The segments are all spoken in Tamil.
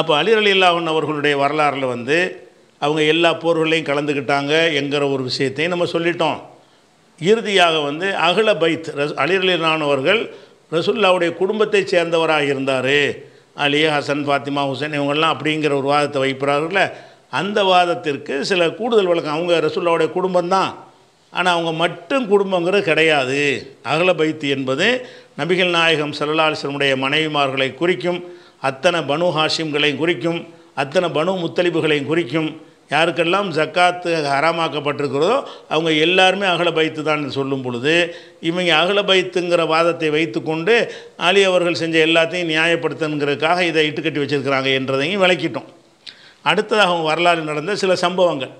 அப்போ அலிர் அலி இல்லாவன் அவர்களுடைய வரலாறில் வந்து அவங்க எல்லா போர்களையும் கலந்துக்கிட்டாங்க என்கிற ஒரு விஷயத்தையும் நம்ம சொல்லிட்டோம் இறுதியாக வந்து அகல பைத் ரஸ் அலிர் ரசுல்லாவுடைய குடும்பத்தை சேர்ந்தவராக இருந்தார் அலி ஹசன் ஃபாத்திமா ஹுசேன் இவங்கெல்லாம் அப்படிங்கிற ஒரு வாதத்தை வைப்பிறார்கள அந்த வாதத்திற்கு சில கூடுதல் வழக்கம் அவங்க ரசுல்லாவுடைய குடும்பம்தான் ஆனால் அவங்க மட்டும் குடும்பங்கிறது கிடையாது அகல பைத்து என்பது நபிகள் நாயகம் சல்லா அலிஸ்லமுடைய மனைவிமார்களை குறிக்கும் அத்தனை பனு ஹாஷிம்களையும் குறிக்கும் அத்தனை பனு முத்தலிப்புகளையும் குறிக்கும் யாருக்கெல்லாம் ஜக்காத்து ஹராமாக்கப்பட்டிருக்கிறதோ அவங்க எல்லாருமே அகல பைத்து தான் சொல்லும் பொழுது இவங்க அகல பைத்துங்கிற வாதத்தை வைத்துக்கொண்டு ஆலி அவர்கள் செஞ்ச எல்லாத்தையும் நியாயப்படுத்தணுங்கிறதுக்காக இதை இட்டுக்கட்டி வச்சுருக்கிறாங்க என்றதையும் விளக்கிட்டோம் அடுத்ததாக அவங்க வரலாறு நடந்த சில சம்பவங்கள்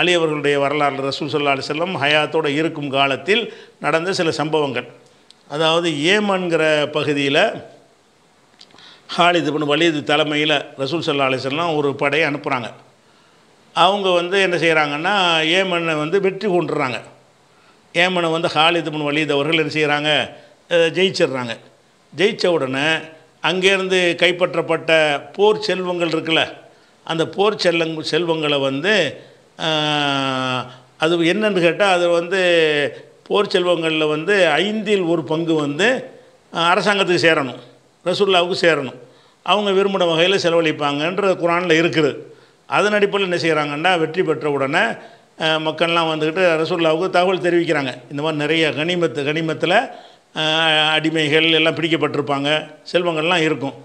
அலி அவர்களுடைய வரலாறு ரசூல் சல்லா அலி செல்லம் ஹயாத்தோடு இருக்கும் காலத்தில் நடந்த சில சம்பவங்கள் அதாவது ஏமன்கிற பகுதியில் ஹாலித் இப்னு தலைமையில் ரசூல் சல்லா அலிசல்லாம் ஒரு படையை அனுப்புகிறாங்க அவங்க வந்து என்ன செய்கிறாங்கன்னா ஏமனை வந்து வெற்றி கொண்டுறாங்க ஏமனை வந்து ஹாலித் இப்னு அவர்கள் என்ன செய்கிறாங்க ஜெயிச்சிடுறாங்க ஜெயித்த உடனே அங்கேருந்து கைப்பற்றப்பட்ட போர் செல்வங்கள் இருக்குல்ல அந்த போர் செல்லங் செல்வங்களை வந்து அது என்னென்னு கேட்டால் அது வந்து போர் செல்வங்களில் வந்து ஐந்தில் ஒரு பங்கு வந்து அரசாங்கத்துக்கு சேரணும் ரசுல்லாவுக்கு சேரணும் அவங்க விரும்பின வகையில் செலவழிப்பாங்கன்ற குரானில் இருக்குது அதன் அடிப்படையில் என்ன செய்கிறாங்கன்னா வெற்றி பெற்ற உடனே மக்கள்லாம் வந்துக்கிட்டு ரசுல்லாவுக்கு தகவல் தெரிவிக்கிறாங்க இந்த மாதிரி நிறைய கனிமத்து கனிமத்தில் அடிமைகள் எல்லாம் பிடிக்கப்பட்டிருப்பாங்க செல்வங்கள்லாம் இருக்கும்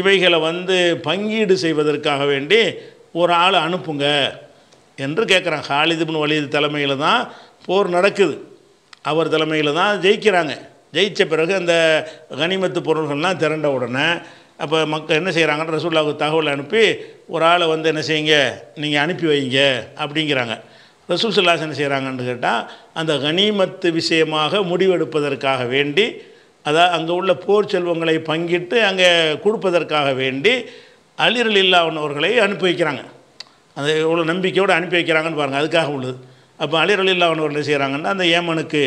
இவைகளை வந்து பங்கீடு செய்வதற்காக வேண்டி ஒரு ஆள் அனுப்புங்க என்று கேட்குறாங்க ஹாலிதுபின் வலிது தலைமையில் தான் போர் நடக்குது அவர் தலைமையில் தான் ஜெயிக்கிறாங்க ஜெயித்த பிறகு அந்த கனிமத்து பொருள்கள்லாம் திரண்ட உடனே அப்போ மக்கள் என்ன செய்கிறாங்கன்னு ரசூல்லாவுக்கு தகவல் அனுப்பி ஒரு ஆளை வந்து என்ன செய்யுங்க நீங்கள் அனுப்பி வைங்க அப்படிங்கிறாங்க ரசூல் சுல்லாஸ் என்ன செய்கிறாங்கன்னு கேட்டால் அந்த கனிமத்து விஷயமாக முடிவெடுப்பதற்காக வேண்டி அதாவது அங்கே உள்ள போர் செல்வங்களை பங்கிட்டு அங்கே கொடுப்பதற்காக வேண்டி அளிரல் இல்லாதவர்களை அனுப்பி வைக்கிறாங்க அந்த எவ்வளோ நம்பிக்கையோடு அனுப்பி வைக்கிறாங்கன்னு பாருங்கள் அதுக்காக உள்ளது அப்போ இல்லாதவர்கள் இல்லாவனவர்கள் செய்கிறாங்கன்னா அந்த ஏமனுக்கு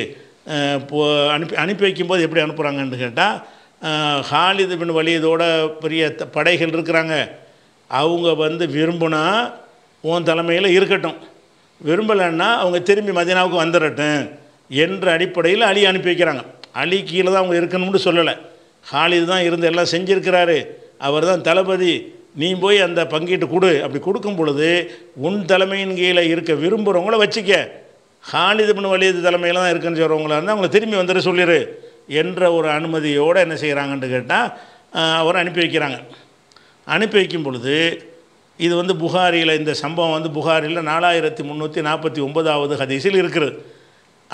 அனுப்பி அனுப்பி வைக்கும்போது எப்படி அனுப்புகிறாங்கன்னு கேட்டால் ஹாலிது பின் வலியதோட பெரிய படைகள் இருக்கிறாங்க அவங்க வந்து விரும்புனா உன் தலைமையில் இருக்கட்டும் விரும்பலைன்னா அவங்க திரும்பி மதினாவுக்கு வந்துடட்டும் என்ற அடிப்படையில் அலி அனுப்பி வைக்கிறாங்க அலி கீழே தான் அவங்க இருக்கணும்னு சொல்லலை ஹாலிது தான் இருந்து எல்லாம் செஞ்சுருக்கிறாரு அவர் தான் தளபதி நீ போய் அந்த பங்கீட்டு கொடு அப்படி கொடுக்கும் பொழுது உன் தலைமையின் கீழே இருக்க விரும்புகிறவங்கள வச்சுக்க ஹாலிது பின் வலியது தலைமையில் தான் இருக்குன்னு சொல்கிறவங்களா இருந்தால் அவங்களை திரும்பி வந்துட்டு சொல்லிடு என்ற ஒரு அனுமதியோடு என்ன செய்கிறாங்கன்ட்டு கேட்டால் அவரை அனுப்பி வைக்கிறாங்க அனுப்பி வைக்கும் பொழுது இது வந்து புகாரியில் இந்த சம்பவம் வந்து புகாரியில் நாலாயிரத்தி முந்நூற்றி நாற்பத்தி ஒன்பதாவது ஹதீஸில் இருக்கிறது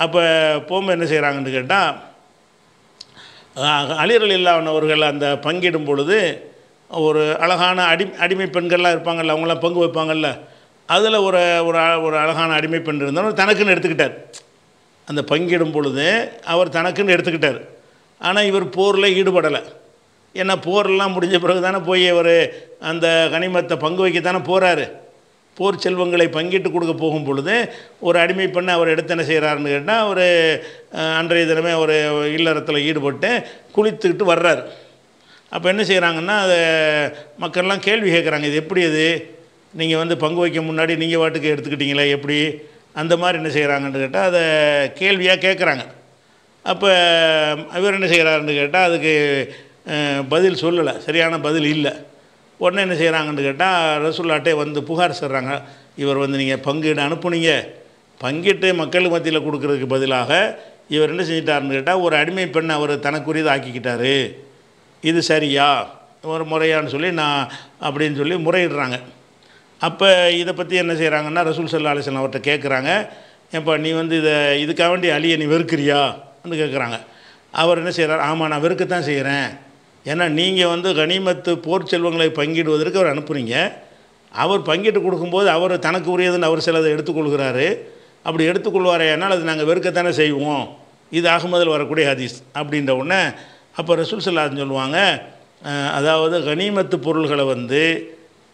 அப்போ போகும்போது என்ன செய்கிறாங்கன்னு கேட்டால் அழியல் இல்லாதவர்கள் அந்த பங்கிடும் பொழுது ஒரு அழகான அடி அடிமை பெண்கள்லாம் இருப்பாங்கள்ல அவங்களாம் பங்கு வைப்பாங்கள்ல அதில் ஒரு ஒரு ஒரு அழகான அடிமை பெண் இருந்தாலும் தனக்குன்னு எடுத்துக்கிட்டார் அந்த பங்கிடும் பொழுது அவர் தனக்குன்னு எடுத்துக்கிட்டார் ஆனால் இவர் போரில் ஈடுபடலை ஏன்னா போரெல்லாம் முடிஞ்ச பிறகு தானே போய் அவர் அந்த கனிமத்தை பங்கு வைக்க தானே போகிறாரு போர் செல்வங்களை பங்கிட்டு கொடுக்க போகும் பொழுது ஒரு அடிமை பண்ண அவர் எடுத்து என்ன செய்கிறாருன்னு கேட்டால் அவர் அன்றைய தினமே அவர் இல்லறத்தில் ஈடுபட்டு குளித்துக்கிட்டு வர்றார் அப்போ என்ன செய்கிறாங்கன்னா அதை மக்கள்லாம் கேள்வி கேட்குறாங்க இது எப்படி அது நீங்கள் வந்து பங்கு வைக்க முன்னாடி நீங்கள் வாட்டுக்கு எடுத்துக்கிட்டீங்களே எப்படி அந்த மாதிரி என்ன செய்கிறாங்கன்னு கேட்டால் அதை கேள்வியாக கேட்குறாங்க அப்போ இவர் என்ன செய்கிறாருன்னு கேட்டால் அதுக்கு பதில் சொல்லலை சரியான பதில் இல்லை உடனே என்ன செய்கிறாங்கன்னு கேட்டால் ரசூல்லாட்டே வந்து புகார் செய்கிறாங்க இவர் வந்து நீங்கள் பங்கீடு அனுப்புனீங்க பங்கிட்டு மக்கள் மத்தியில் கொடுக்குறதுக்கு பதிலாக இவர் என்ன செஞ்சிட்டாருன்னு கேட்டால் ஒரு அடிமை பெண்ணை அவர் தனக்குரியதை ஆக்கிக்கிட்டார் இது சரியா ஒரு முறையான்னு சொல்லி நான் அப்படின்னு சொல்லி முறையிடுறாங்க அப்போ இதை பற்றி என்ன செய்கிறாங்கன்னா ரசூல் சல்லா அலிஸ்லாம் அவர்கிட்ட கேட்குறாங்க ஏப்பா நீ வந்து இதை இதுக்காக வேண்டி அழிய நீ வெறுக்கிறியா வந்து கேட்குறாங்க அவர் என்ன செய்கிறார் ஆமாம் நான் வெறுக்கத்தான் செய்கிறேன் ஏன்னா நீங்கள் வந்து கனிமத்து போர் செல்வங்களை பங்கிடுவதற்கு அவர் அனுப்புகிறீங்க அவர் பங்கிட்டு கொடுக்கும்போது அவர் தனக்கு உரியதுன்னு அவர் சிலதை எடுத்துக்கொள்கிறாரு அப்படி எடுத்துக்கொள்வாரேனால் ஆனால் அது நாங்கள் வெறுக்கத்தானே செய்வோம் இது அகமதில் வரக்கூடிய ஹதீஸ் அப்படின்ற உடனே அப்போ ரசூல் சல்லான்னு சொல்லுவாங்க அதாவது கனிமத்து பொருள்களை வந்து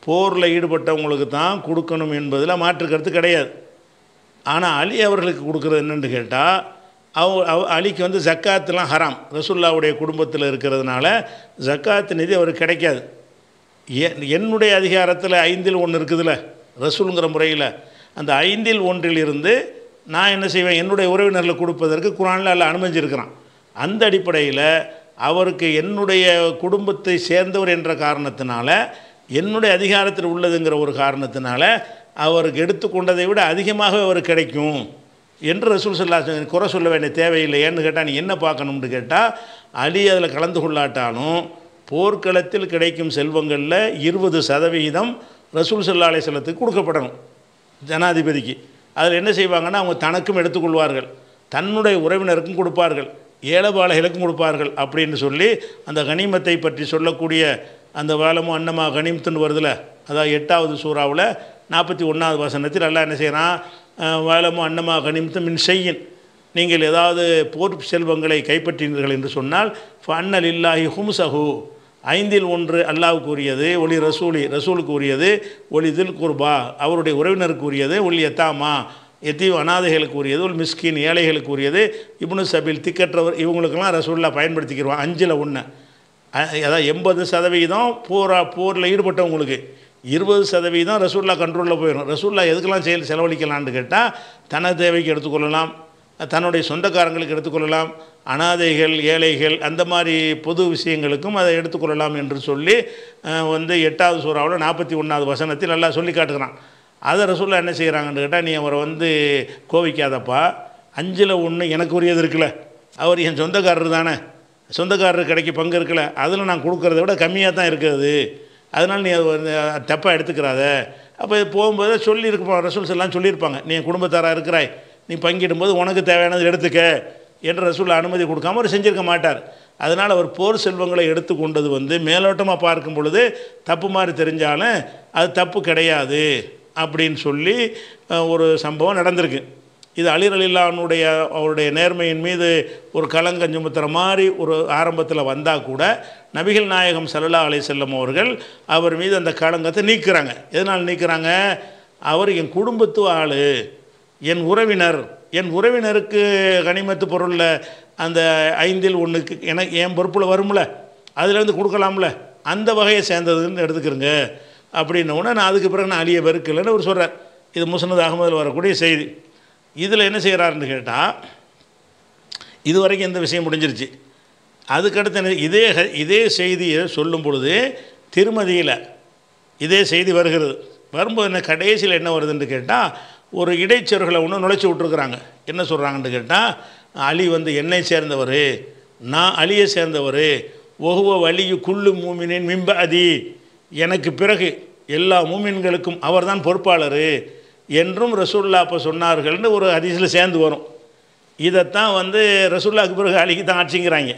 போரில் ஈடுபட்டவங்களுக்கு தான் கொடுக்கணும் என்பதில் மாற்று கருத்து கிடையாது ஆனால் அலி அவர்களுக்கு கொடுக்குறது என்னென்னு கேட்டால் அவ அலிக்கு வந்து ஜக்காத்துலாம் ஹராம் ரசுல்லாவுடைய குடும்பத்தில் இருக்கிறதுனால ஜக்காத்து நிதி அவருக்கு கிடைக்காது என்னுடைய அதிகாரத்தில் ஐந்தில் ஒன்று இருக்குதுல்ல ரசூலுங்கிற முறையில் அந்த ஐந்தில் ஒன்றில் இருந்து நான் என்ன செய்வேன் என்னுடைய உறவினர்களை கொடுப்பதற்கு குரானில் அல்ல அனுமதிச்சிருக்கிறான் அந்த அடிப்படையில் அவருக்கு என்னுடைய குடும்பத்தை சேர்ந்தவர் என்ற காரணத்தினால என்னுடைய அதிகாரத்தில் உள்ளதுங்கிற ஒரு காரணத்தினால அவருக்கு எடுத்துக்கொண்டதை விட அதிகமாக அவர் கிடைக்கும் என்று ரசூல் சொல்லா குறை சொல்ல வேண்டிய தேவையில்லை ஏன்னு கேட்டால் நீ என்ன பார்க்கணும்னு கேட்டால் அலி அதில் கலந்து கொள்ளாட்டாலும் போர்க்களத்தில் கிடைக்கும் செல்வங்களில் இருபது சதவிகிதம் ரசூல் சல்லா செல்லத்துக்கு கொடுக்கப்படணும் ஜனாதிபதிக்கு அதில் என்ன செய்வாங்கன்னா அவங்க தனக்கும் எடுத்துக்கொள்வார்கள் தன்னுடைய உறவினருக்கும் கொடுப்பார்கள் ஏழபாலைகளுக்கும் கொடுப்பார்கள் அப்படின்னு சொல்லி அந்த கனிமத்தை பற்றி சொல்லக்கூடிய அந்த வேலமும் அன்னமா கனிம்த்துன்னு வருதுல அதாவது எட்டாவது சூறாவில் நாற்பத்தி ஒன்றாவது வசனத்தில் நல்லா என்ன செய்கிறான் வேலமும் அன்னமா கனிம்த்து மின் செய்யின் நீங்கள் ஏதாவது போர் செல்வங்களை கைப்பற்றினீர்கள் என்று சொன்னால் ஃபன்னல் இல்லாஹி ஹும்சஹு ஐந்தில் ஒன்று அல்லாவுக்கு உரியது ஒளி ரசூலி ரசூலுக்கு உரியது ஒளி தில் குர்பா அவருடைய உறவினருக்கு உரியது ஒளி எத்தாமா எத்தீவ் அனாதைகளுக்கு உரியது ஒரு மிஸ்கின் ஏழைகளுக்கு உரியது இப்னு சபில் திக்கற்றவர் இவங்களுக்கெல்லாம் ரசூலாக பயன்படுத்திக்கிறோம் அஞ்சில் ஒன்று அதாவது எண்பது சதவீதம் போரா போரில் ஈடுபட்டவங்களுக்கு இருபது சதவீதம் ரசூல்லா கண்ட்ரோலில் போயிடும் ரசூல்லா எதுக்கெல்லாம் செயல் செலவழிக்கலான்னு கேட்டால் தன தேவைக்கு எடுத்துக்கொள்ளலாம் தன்னுடைய சொந்தக்காரங்களுக்கு எடுத்துக்கொள்ளலாம் அனாதைகள் ஏழைகள் அந்த மாதிரி பொது விஷயங்களுக்கும் அதை எடுத்துக்கொள்ளலாம் என்று சொல்லி வந்து எட்டாவது சூறாவில் நாற்பத்தி ஒன்றாவது வசனத்தில் நல்லா சொல்லி காட்டுக்கிறான் அதை ரசூல்லா என்ன செய்கிறாங்கன்னு கேட்டால் நீ அவரை வந்து கோவிக்காதப்பா அஞ்சில் ஒன்று எனக்கு உரியது இருக்குல்ல அவர் என் சொந்தக்காரர் தானே சொந்தக்காரர் கிடைக்க பங்கு இருக்கல அதில் நான் கொடுக்குறத விட கம்மியாக தான் இருக்கிறது அதனால் நீ அது தப்பாக எடுத்துக்கிறாத அப்போ போகும்போது சொல்லியிருக்கோம் ரசூல்ஸ் எல்லாம் சொல்லியிருப்பாங்க நீ குடும்பத்தாராக இருக்கிறாய் நீ பங்கிடும்போது உனக்கு தேவையானது எடுத்துக்க என்று ரசூல் அனுமதி கொடுக்காம அவர் செஞ்சுருக்க மாட்டார் அதனால் அவர் போர் செல்வங்களை எடுத்து கொண்டது வந்து மேலோட்டமாக பார்க்கும் பொழுது தப்பு மாதிரி தெரிஞ்சாலும் அது தப்பு கிடையாது அப்படின்னு சொல்லி ஒரு சம்பவம் நடந்திருக்கு இது அழிரலில்லானுடைய அவருடைய நேர்மையின் மீது ஒரு களங்கஞ்சுமுத்துற மாதிரி ஒரு ஆரம்பத்தில் வந்தால் கூட நபிகள் நாயகம் சல்லா அலை செல்லம் அவர்கள் அவர் மீது அந்த கலங்கத்தை நீக்கிறாங்க எதனால் நீக்கிறாங்க அவர் என் குடும்பத்து ஆள் என் உறவினர் என் உறவினருக்கு கனிமத்து பொருளில் அந்த ஐந்தில் ஒன்றுக்கு எனக்கு என் பொறுப்பில் வரும்ல அதுலேருந்து கொடுக்கலாம்ல அந்த வகையை சேர்ந்ததுன்னு எடுத்துக்கிறேங்க அப்படின்னோடனே நான் அதுக்கு பிறகு நான் அழிய பெருக்கலைன்னு அவர் சொல்கிறார் இது முசனது அகமதில் வரக்கூடிய செய்தி இதில் என்ன செய்கிறாருன்னு கேட்டால் இது வரைக்கும் இந்த விஷயம் முடிஞ்சிருச்சு அதுக்கடுத்து என்ன இதே இதே செய்தியை சொல்லும் பொழுது திருமதியில் இதே செய்தி வருகிறது வரும்போது என்ன கடைசியில் என்ன வருதுன்னு கேட்டால் ஒரு இடைச்சொருகளை ஒன்று நுழைச்சி விட்ருக்குறாங்க என்ன சொல்கிறாங்கன்னு கேட்டால் அலி வந்து என்னை சேர்ந்தவர் நான் அலியை சேர்ந்தவர் ஒகுவ வலியு குள்ளு மூமினின் மிம்ப அதி எனக்கு பிறகு எல்லா மூமின்களுக்கும் அவர்தான் பொறுப்பாளர் என்றும் ரசூல்லா அப்போ சொன்னார்கள்னு ஒரு அதிசயில் சேர்ந்து வரும் இதைத்தான் வந்து ரசூல்லாவுக்கு பிறகு அழிக்கு தான் ஆட்சிங்கிறாங்க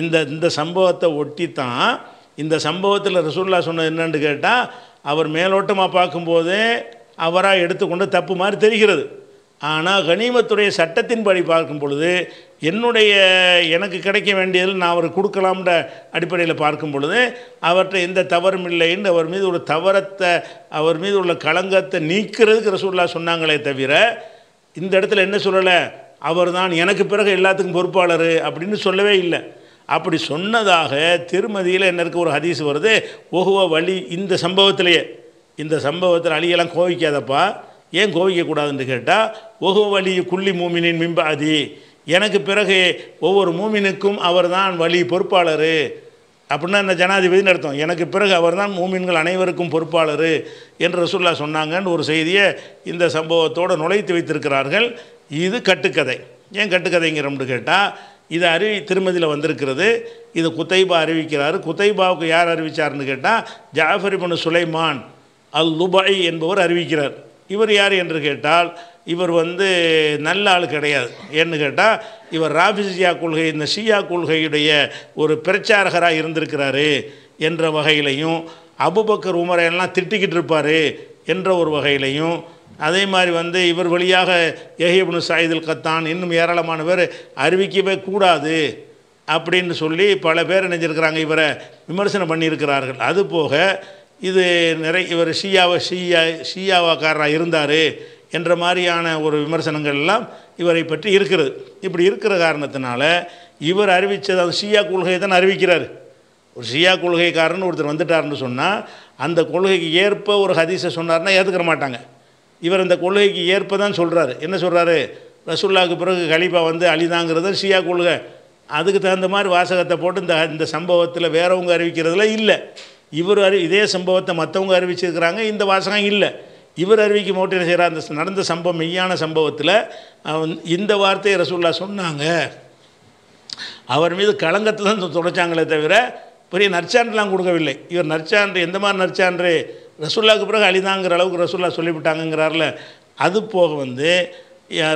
இந்த இந்த சம்பவத்தை ஒட்டி தான் இந்த சம்பவத்தில் ரசூல்லா சொன்னது என்னென்னு கேட்டால் அவர் மேலோட்டமாக பார்க்கும்போதே அவராக எடுத்துக்கொண்டு தப்பு மாதிரி தெரிகிறது ஆனால் கனிமத்துடைய சட்டத்தின்படி பார்க்கும் பொழுது என்னுடைய எனக்கு கிடைக்க வேண்டியதில் நான் அவர் கொடுக்கலாம்ன்ற அடிப்படையில் பார்க்கும் பொழுது அவற்றை எந்த தவறும் இல்லைன்னு அவர் மீது ஒரு தவறத்தை அவர் மீது உள்ள களங்கத்தை நீக்கிறதுக்கு ரசூல்லா சொன்னாங்களே தவிர இந்த இடத்துல என்ன சொல்லலை அவர் தான் எனக்கு பிறகு எல்லாத்துக்கும் பொறுப்பாளர் அப்படின்னு சொல்லவே இல்லை அப்படி சொன்னதாக திருமதியில் என்ன இருக்க ஒரு ஹதீஸ் வருது ஒகுவ வழி இந்த சம்பவத்திலேயே இந்த சம்பவத்தில் அழியெல்லாம் கோவிக்காதப்பா ஏன் கோவிக்கக்கூடாதுன்னு கேட்டால் ஒகு வழி குள்ளி மூமினின் மிம்பாதி எனக்கு பிறகு ஒவ்வொரு மூமினுக்கும் அவர் தான் வழி பொறுப்பாளர் அப்படின்னா இந்த ஜனாதிபதி அர்த்தம் எனக்கு பிறகு அவர் தான் மூமின்கள் அனைவருக்கும் பொறுப்பாளர் என்று ரசுல்லா சொன்னாங்கன்னு ஒரு செய்தியை இந்த சம்பவத்தோடு நுழைத்து வைத்திருக்கிறார்கள் இது கட்டுக்கதை ஏன் கட்டுக்கதைங்கிறோம்னு கேட்டால் இது அறிவி திருமதியில் வந்திருக்கிறது இது குத்தைபா அறிவிக்கிறார் குத்தைபாவுக்கு யார் அறிவித்தார்னு கேட்டால் ஜாஃபரி இபனு சுலைமான் அல் துபாய் என்பவர் அறிவிக்கிறார் இவர் யார் என்று கேட்டால் இவர் வந்து நல்ல ஆள் கிடையாது ஏன்னு கேட்டால் இவர் ராபிசியா கொள்கை இந்த ஷியா கொள்கையுடைய ஒரு பிரச்சாரகராக இருந்திருக்கிறாரு என்ற வகையிலையும் அபுபக்கர் உமரையெல்லாம் திட்டிக்கிட்டு இருப்பார் என்ற ஒரு வகையிலையும் அதே மாதிரி வந்து இவர் வழியாக எஹிபுனு சாயிதுல் கத்தான் இன்னும் ஏராளமான பேர் அறிவிக்கவே கூடாது அப்படின்னு சொல்லி பல பேர் நினைஞ்சிருக்கிறாங்க இவரை விமர்சனம் பண்ணியிருக்கிறார்கள் அதுபோக இது நிறை இவர் ஷியாவை ஷியா ஷியாவாக்காரராக இருந்தார் என்ற மாதிரியான ஒரு விமர்சனங்கள் எல்லாம் இவரை பற்றி இருக்கிறது இப்படி இருக்கிற காரணத்தினால இவர் அறிவித்தது அந்த ஷியா கொள்கையை தான் அறிவிக்கிறார் ஒரு ஷியா கொள்கைக்காரன்னு ஒருத்தர் வந்துட்டார்னு சொன்னால் அந்த கொள்கைக்கு ஏற்ப ஒரு ஹதீஸை சொன்னார்னா ஏற்றுக்கிற மாட்டாங்க இவர் அந்த கொள்கைக்கு ஏற்ப தான் சொல்கிறாரு என்ன சொல்கிறாரு ரசுல்லாவுக்கு பிறகு கலிபா வந்து அழிதாங்கிறது ஷியா கொள்கை அதுக்கு தகுந்த மாதிரி வாசகத்தை போட்டு இந்த இந்த சம்பவத்தில் வேறவங்க அறிவிக்கிறதுல இல்லை இவர் அறி இதே சம்பவத்தை மற்றவங்க அறிவிச்சிருக்கிறாங்க இந்த வாசகம் இல்லை இவர் அறிவிக்கும் போட்டு என்ன செய்கிறார் அந்த நடந்த சம்பவம் மெய்யான சம்பவத்தில் இந்த வார்த்தையை ரசூல்லா சொன்னாங்க அவர் மீது களங்கத்தில் தான் தொடச்சாங்களே தவிர பெரிய நற்சான்றுலாம் கொடுக்கவில்லை இவர் நற்சான்று எந்த மாதிரி நற்சான்று ரசூல்லாவுக்கு பிறகு அழிதாங்கிற அளவுக்கு ரசூல்லா சொல்லிவிட்டாங்கிறார்ல அது போக வந்து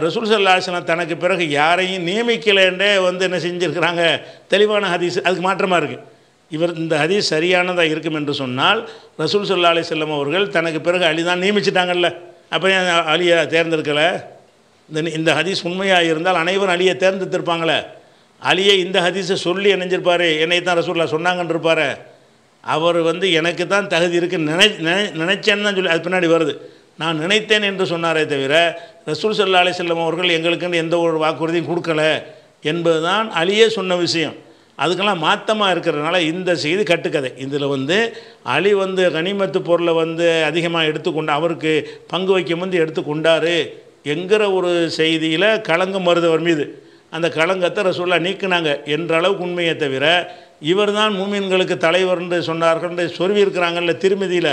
ரசூல் சல்லாஹலாம் தனக்கு பிறகு யாரையும் நியமிக்கலைன்றே வந்து என்ன செஞ்சுருக்கிறாங்க தெளிவான ஹதீஸ் அதுக்கு மாற்றமாக இருக்குது இவர் இந்த ஹதீஸ் சரியானதாக இருக்கும் என்று சொன்னால் ரசூல் சொல்லா அலி செல்லம் அவர்கள் தனக்கு பிறகு அலி தான் நியமிச்சிட்டாங்கல்ல அப்போ அலியை தேர்ந்தெடுக்கலை இந்த இந்த ஹதீஸ் உண்மையாக இருந்தால் அனைவரும் அலியை தேர்ந்தெடுத்திருப்பாங்களே அலியை இந்த ஹதீஸை சொல்லி இணைஞ்சிருப்பார் என்னை தான் ரசூல்லா சொன்னாங்கன்றிருப்பார் அவர் வந்து எனக்கு தான் தகுதி இருக்குன்னு நினை நினை நினைச்சேன்னு தான் சொல்லி அது பின்னாடி வருது நான் நினைத்தேன் என்று சொன்னாரே தவிர ரசூல் சொல்லா அலி செல்லம் அவர்கள் எங்களுக்குன்னு எந்த ஒரு வாக்குறுதியும் கொடுக்கல என்பது தான் அலியே சொன்ன விஷயம் அதுக்கெல்லாம் மாத்தமாக இருக்கிறதுனால இந்த செய்தி கட்டுக்கதை இதில் வந்து அலி வந்து கனிமத்து பொருளை வந்து அதிகமாக எடுத்துக்கொண்டு அவருக்கு பங்கு வைக்க வந்து எடுத்துக்கொண்டார் என்கிற ஒரு செய்தியில் கலங்கம் மருதவர் மீது அந்த கலங்கத்தை ரசூல்லா நீக்கினாங்க என்ற அளவுக்கு உண்மையை தவிர இவர் தான் மூமின்களுக்கு தலைவர் என்று சொன்னார்கள் என்று சொல்லியிருக்கிறாங்கல்ல திருமதியில்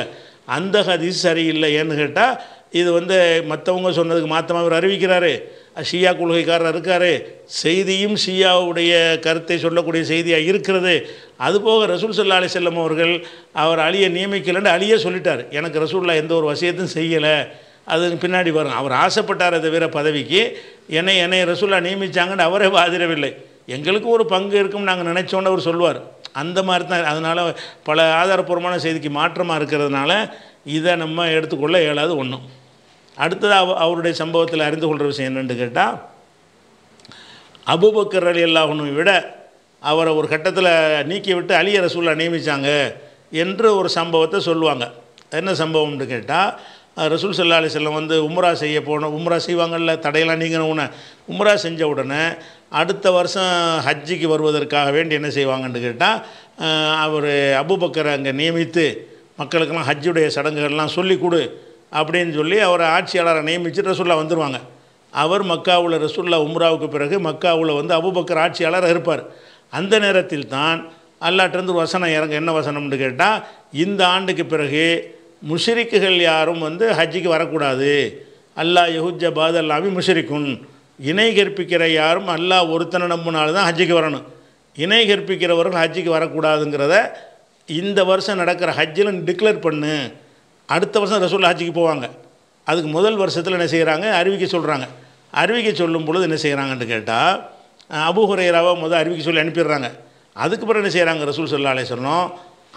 அந்த ஹதீஸ் சரியில்லை ஏன்னு கேட்டால் இது வந்து மற்றவங்க சொன்னதுக்கு மாற்றமாக அவர் அறிவிக்கிறாரு ஷியா கொள்கைக்காரர் இருக்கார் செய்தியும் ஷியாவுடைய கருத்தை சொல்லக்கூடிய செய்தியாக இருக்கிறது அதுபோக ரசூல் சல்லா அலி செல்லம் அவர்கள் அவர் அழியை நியமிக்கலன்னு அழியே சொல்லிட்டார் எனக்கு ரசூல்லா எந்த ஒரு வசியத்தையும் செய்யலை அது பின்னாடி வரும் அவர் ஆசைப்பட்டார் தவிர பதவிக்கு என்னை என்னை ரசூல்லா நியமித்தாங்கன்னு அவரே ஆதரவில்லை எங்களுக்கும் ஒரு பங்கு இருக்கும்னு நாங்கள் நினைச்சோன்னு அவர் சொல்லுவார் அந்த மாதிரி தான் அதனால் பல ஆதாரப்பூர்வமான செய்திக்கு மாற்றமாக இருக்கிறதுனால இதை நம்ம எடுத்துக்கொள்ள இயலாது ஒன்றும் அடுத்தது அவ அவருடைய சம்பவத்தில் அறிந்து கொள்கிற விஷயம் என்னென்னு கேட்டால் அபுபக்கர் அலி அல்லாஹனும் விட அவரை ஒரு கட்டத்தில் நீக்கி விட்டு அலிய நியமித்தாங்க என்று ஒரு சம்பவத்தை சொல்லுவாங்க என்ன சம்பவம்னு கேட்டால் ரசூல் சல்லா அலி செல்லம் வந்து உம்ரா செய்ய போன உம்ரா செய்வாங்கள்ல தடையெல்லாம் நீங்கின உடனே உம்ரா செஞ்ச உடனே அடுத்த வருஷம் ஹஜ்ஜிக்கு வருவதற்காக வேண்டி என்ன செய்வாங்கன்னு கேட்டால் அவர் அபுபக்கரை அங்கே நியமித்து மக்களுக்கெல்லாம் ஹஜ்ஜுடைய சடங்குகள்லாம் சொல்லிக் கொடு அப்படின்னு சொல்லி அவரை ஆட்சியாளரை நியமித்து ரசூல்லா வந்துடுவாங்க அவர் மக்காவில் ரசூல்லா உம்ராவுக்கு பிறகு மக்காவில் வந்து அபுபக்கர் ஆட்சியாளராக இருப்பார் அந்த நேரத்தில் தான் அல்லாட்டிருந்து வசனம் இறங்க என்ன வசனம்னு கேட்டால் இந்த ஆண்டுக்கு பிறகு முஷிரிக்குகள் யாரும் வந்து ஹஜ்ஜிக்கு வரக்கூடாது அல்லாஹ் யஹுஜ பாத் அல்லாமி முஷிரிக்குன் இணை கற்பிக்கிற யாரும் அல்லாஹ் ஒருத்தனை நம்பினால்தான் தான் ஹஜ்ஜிக்கு வரணும் இணை கற்பிக்கிறவர்கள் ஹஜ்ஜிக்கு வரக்கூடாதுங்கிறத இந்த வருஷம் நடக்கிற ஹஜ்ஜில் டிக்ளேர் பண்ணு அடுத்த வருஷம் ரசூல் ஹாஜிக்கு போவாங்க அதுக்கு முதல் வருஷத்தில் என்ன செய்கிறாங்க அறிவிக்க சொல்கிறாங்க அறிவிக்க சொல்லும் பொழுது என்ன செய்கிறாங்கன்னு கேட்டால் அபுஹுரையராவை முதல் அறிவிக்க சொல்லி அனுப்பிடுறாங்க அதுக்கப்புறம் என்ன செய்கிறாங்க ரசூல் சொல்லா அலே சொல்லணும்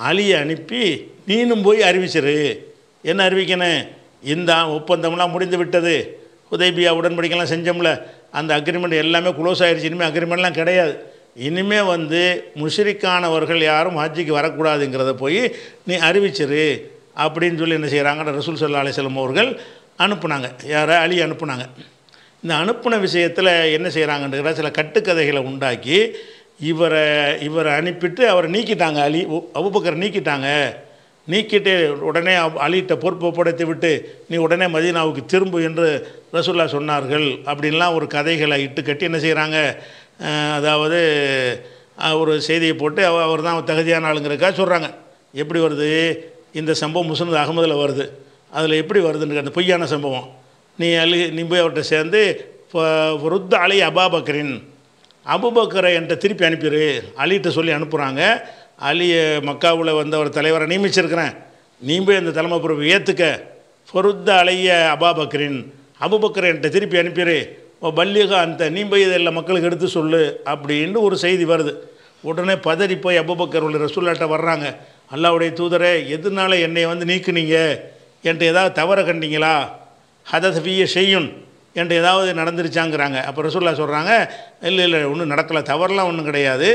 அலியை அனுப்பி நீனும் போய் அறிவிச்சிரு என்ன அறிவிக்கணும் இந்த ஒப்பந்தம்லாம் முடிந்து விட்டது உதயபியா உடன்படிக்கைலாம் செஞ்சோம்ல அந்த அக்ரிமெண்ட் எல்லாமே க்ளோஸ் ஆகிடுச்சு இனிமேல் அக்ரிமெண்ட்லாம் கிடையாது இனிமேல் வந்து முஷிரிக்கானவர்கள் யாரும் ஹஜ்ஜிக்கு வரக்கூடாதுங்கிறத போய் நீ அறிவிச்சிரு அப்படின்னு சொல்லி என்ன செய்கிறாங்கன்னா ரசூல் சல்லா அலிஸ்லம் அவர்கள் அனுப்புனாங்க யாரை அலி அனுப்புனாங்க இந்த அனுப்புன விஷயத்தில் என்ன செய்கிறாங்கன்ற சில கட்டுக்கதைகளை உண்டாக்கி இவரை இவரை அனுப்பிட்டு அவரை நீக்கிட்டாங்க அலி அவுபக்கரை நீக்கிட்டாங்க நீக்கிட்டு உடனே அலிகிட்ட பொறுப்புப்படுத்தி விட்டு நீ உடனே மதீனாவுக்கு திரும்பு என்று ரசூல்லா சொன்னார்கள் அப்படின்லாம் ஒரு கதைகளை இட்டு கட்டி என்ன செய்கிறாங்க அதாவது ஒரு செய்தியை போட்டு அவர் தான் தகுதியான ஆளுங்கிறக்காக சொல்கிறாங்க எப்படி வருது இந்த சம்பவம் முசனது அகமதில் வருது அதில் எப்படி வருதுன்னு அந்த பொய்யான சம்பவம் நீ அழு நீ போய் அவர்கிட்ட சேர்ந்து ருத்த அலி அபாபக்கரின் அபுபக்கரை என்கிட்ட திருப்பி அனுப்பிடு அலிகிட்ட சொல்லி அனுப்புகிறாங்க அலியை மக்காவில் வந்த ஒரு தலைவரை நியமிச்சிருக்கிறேன் நீ போய் அந்த தலைமை பொறுப்பு ஏற்றுக்க ஃபருத்த அலைய அபாபக்கரின் அபுபக்கரை என்கிட்ட திருப்பி அனுப்பிடு பல்லியகா அந்த நீ போய் இதெல்லாம் மக்களுக்கு எடுத்து சொல்லு அப்படின்னு ஒரு செய்தி வருது உடனே பதறி போய் அபுபக்கர் உள்ள ரசூல்லாட்ட வர்றாங்க அல்லாவுடைய தூதரே எதுனால என்னை வந்து நீக்குனீங்க என்று ஏதாவது தவற கண்டிங்களா ஹதசபிய செய்யும் என்று ஏதாவது நடந்துருச்சாங்கிறாங்க அப்போ ரசூல்லா சொல்கிறாங்க இல்லை இல்லை ஒன்றும் நடக்கலை தவறுலாம் ஒன்றும் கிடையாது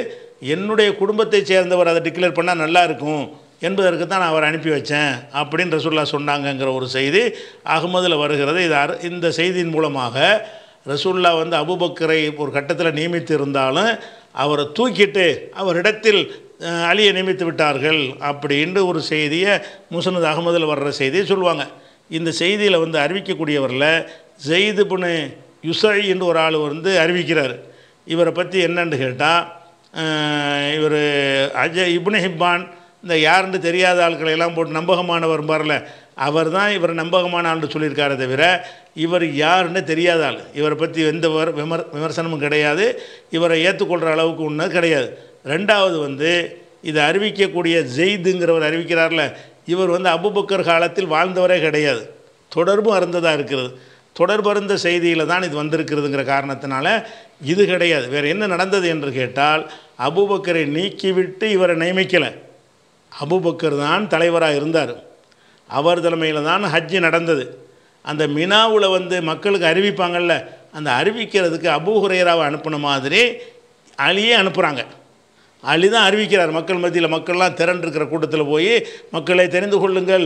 என்னுடைய குடும்பத்தை சேர்ந்தவர் அதை டிக்ளேர் பண்ணால் நல்லா இருக்கும் என்பதற்கு தான் நான் அவர் அனுப்பி வச்சேன் அப்படின்னு ரசூல்லா சொன்னாங்கங்கிற ஒரு செய்தி அகமதில் வருகிறது இது இந்த செய்தியின் மூலமாக ரசூல்லா வந்து அபுபக்கரை ஒரு கட்டத்தில் நியமித்து இருந்தாலும் அவரை தூக்கிட்டு அவரிடத்தில் அலியை நியமித்து விட்டார்கள் அப்படின்ற ஒரு செய்தியை முசனது அகமதில் வர்ற செய்தியை சொல்லுவாங்க இந்த செய்தியில் வந்து அறிவிக்கக்கூடியவரில் ஜெயிது புனு யுசை என்று ஒரு ஆள் வந்து அறிவிக்கிறார் இவரை பற்றி என்னன்னு கேட்டால் இவர் அஜய் இப்னு ஹிப்பான் இந்த யாருன்னு தெரியாத ஆட்களை எல்லாம் போட்டு நம்பகமானவர் பாரில் அவர் தான் இவர் நம்பகமான ஆண்டு சொல்லியிருக்காரே தவிர இவர் யாருன்னு தெரியாத ஆள் இவரை பற்றி எந்த விமர் விமர்சனமும் கிடையாது இவரை ஏற்றுக்கொள்கிற அளவுக்கு ஒன்றும் கிடையாது ரெண்டாவது வந்து இதை அறிவிக்கக்கூடிய ஜெய்துங்கிறவர் அறிவிக்கிறார்ல இவர் வந்து அபுபக்கர் காலத்தில் வாழ்ந்தவரே கிடையாது தொடர்பும் அருந்ததாக இருக்கிறது தொடர்பு அருந்த செய்தியில் தான் இது வந்திருக்கிறதுங்கிற காரணத்தினால இது கிடையாது வேறு என்ன நடந்தது என்று கேட்டால் அபுபக்கரை நீக்கிவிட்டு இவரை நியமிக்கலை அபுபக்கர் தான் தலைவராக இருந்தார் அவர் தலைமையில் தான் ஹஜ்ஜி நடந்தது அந்த மினாவில் வந்து மக்களுக்கு அறிவிப்பாங்கள்ல அந்த அறிவிக்கிறதுக்கு அபு அனுப்பின மாதிரி அலியே அனுப்புகிறாங்க அள்ளி தான் அறிவிக்கிறார் மக்கள் மத்தியில் மக்கள்லாம் திரண்டிருக்கிற கூட்டத்தில் போய் மக்களை தெரிந்து கொள்ளுங்கள்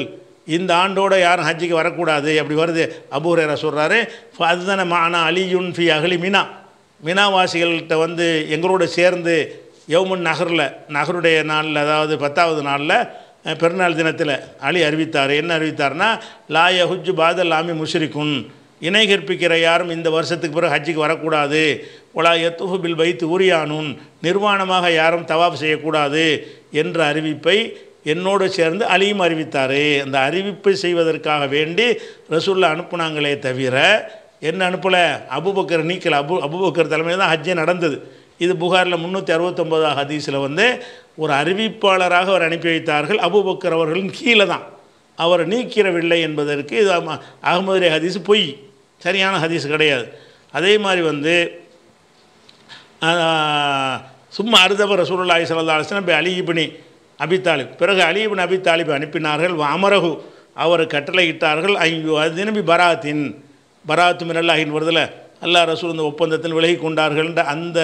இந்த ஆண்டோடு யாரும் ஹஜ்ஜிக்கு வரக்கூடாது அப்படி வருது அபூரேரா சொல்கிறாரு அதுதானே மானா அலியுன் ஃபி அகலி மீனா மீனாவாசிகள்கிட்ட வந்து எங்களோட சேர்ந்து யவுமன் நகரில் நகருடைய நாளில் அதாவது பத்தாவது நாளில் பிறநாள் தினத்தில் அலி அறிவித்தார் என்ன அறிவித்தார்னா லாய ஹுஜ் பாதல் லாமி முஷ்ரிக்குன் இணை கற்பிக்கிற யாரும் இந்த வருஷத்துக்கு பிறகு ஹஜ்ஜிக்கு வரக்கூடாது ஒலா எத்துஃபு பில் வைத்து உரியானுன் நிர்வாணமாக யாரும் தவாப் செய்யக்கூடாது என்ற அறிவிப்பை என்னோடு சேர்ந்து அலியும் அறிவித்தார் அந்த அறிவிப்பை செய்வதற்காக வேண்டி ரசூலில் அனுப்புனாங்களே தவிர என்ன அனுப்பலை அபுபக்கர் நீக்கல் அபு அபுபக்கர் தலைமையில் தான் ஹஜ்ஜே நடந்தது இது புகாரில் முந்நூற்றி அறுபத்தொம்போதா ஹதீஸில் வந்து ஒரு அறிவிப்பாளராக அவர் அனுப்பி வைத்தார்கள் அபுபக்கர் அவர்களின் கீழே தான் அவர் நீக்கிறவில்லை என்பதற்கு இது அகமதுரை ஹதீஸ் பொய் சரியான ஹதீஸ் கிடையாது அதே மாதிரி வந்து சும்மா அருதப ரசூலுல்லாஹி சல்லா அலிஸ்லாம் போய் அலிஹிபினி அபித்தாலிப் பிறகு அலிஹிபின் அபித்தாலிப் அனுப்பினார்கள் அமரகு அவர் கட்டளையிட்டார்கள் ஐயோ அதினபி பராத்தின் பராத்து மினல்லாஹின் வருதில் அல்லா ரசூல் இந்த ஒப்பந்தத்தில் விலகி கொண்டார்கள் என்ற அந்த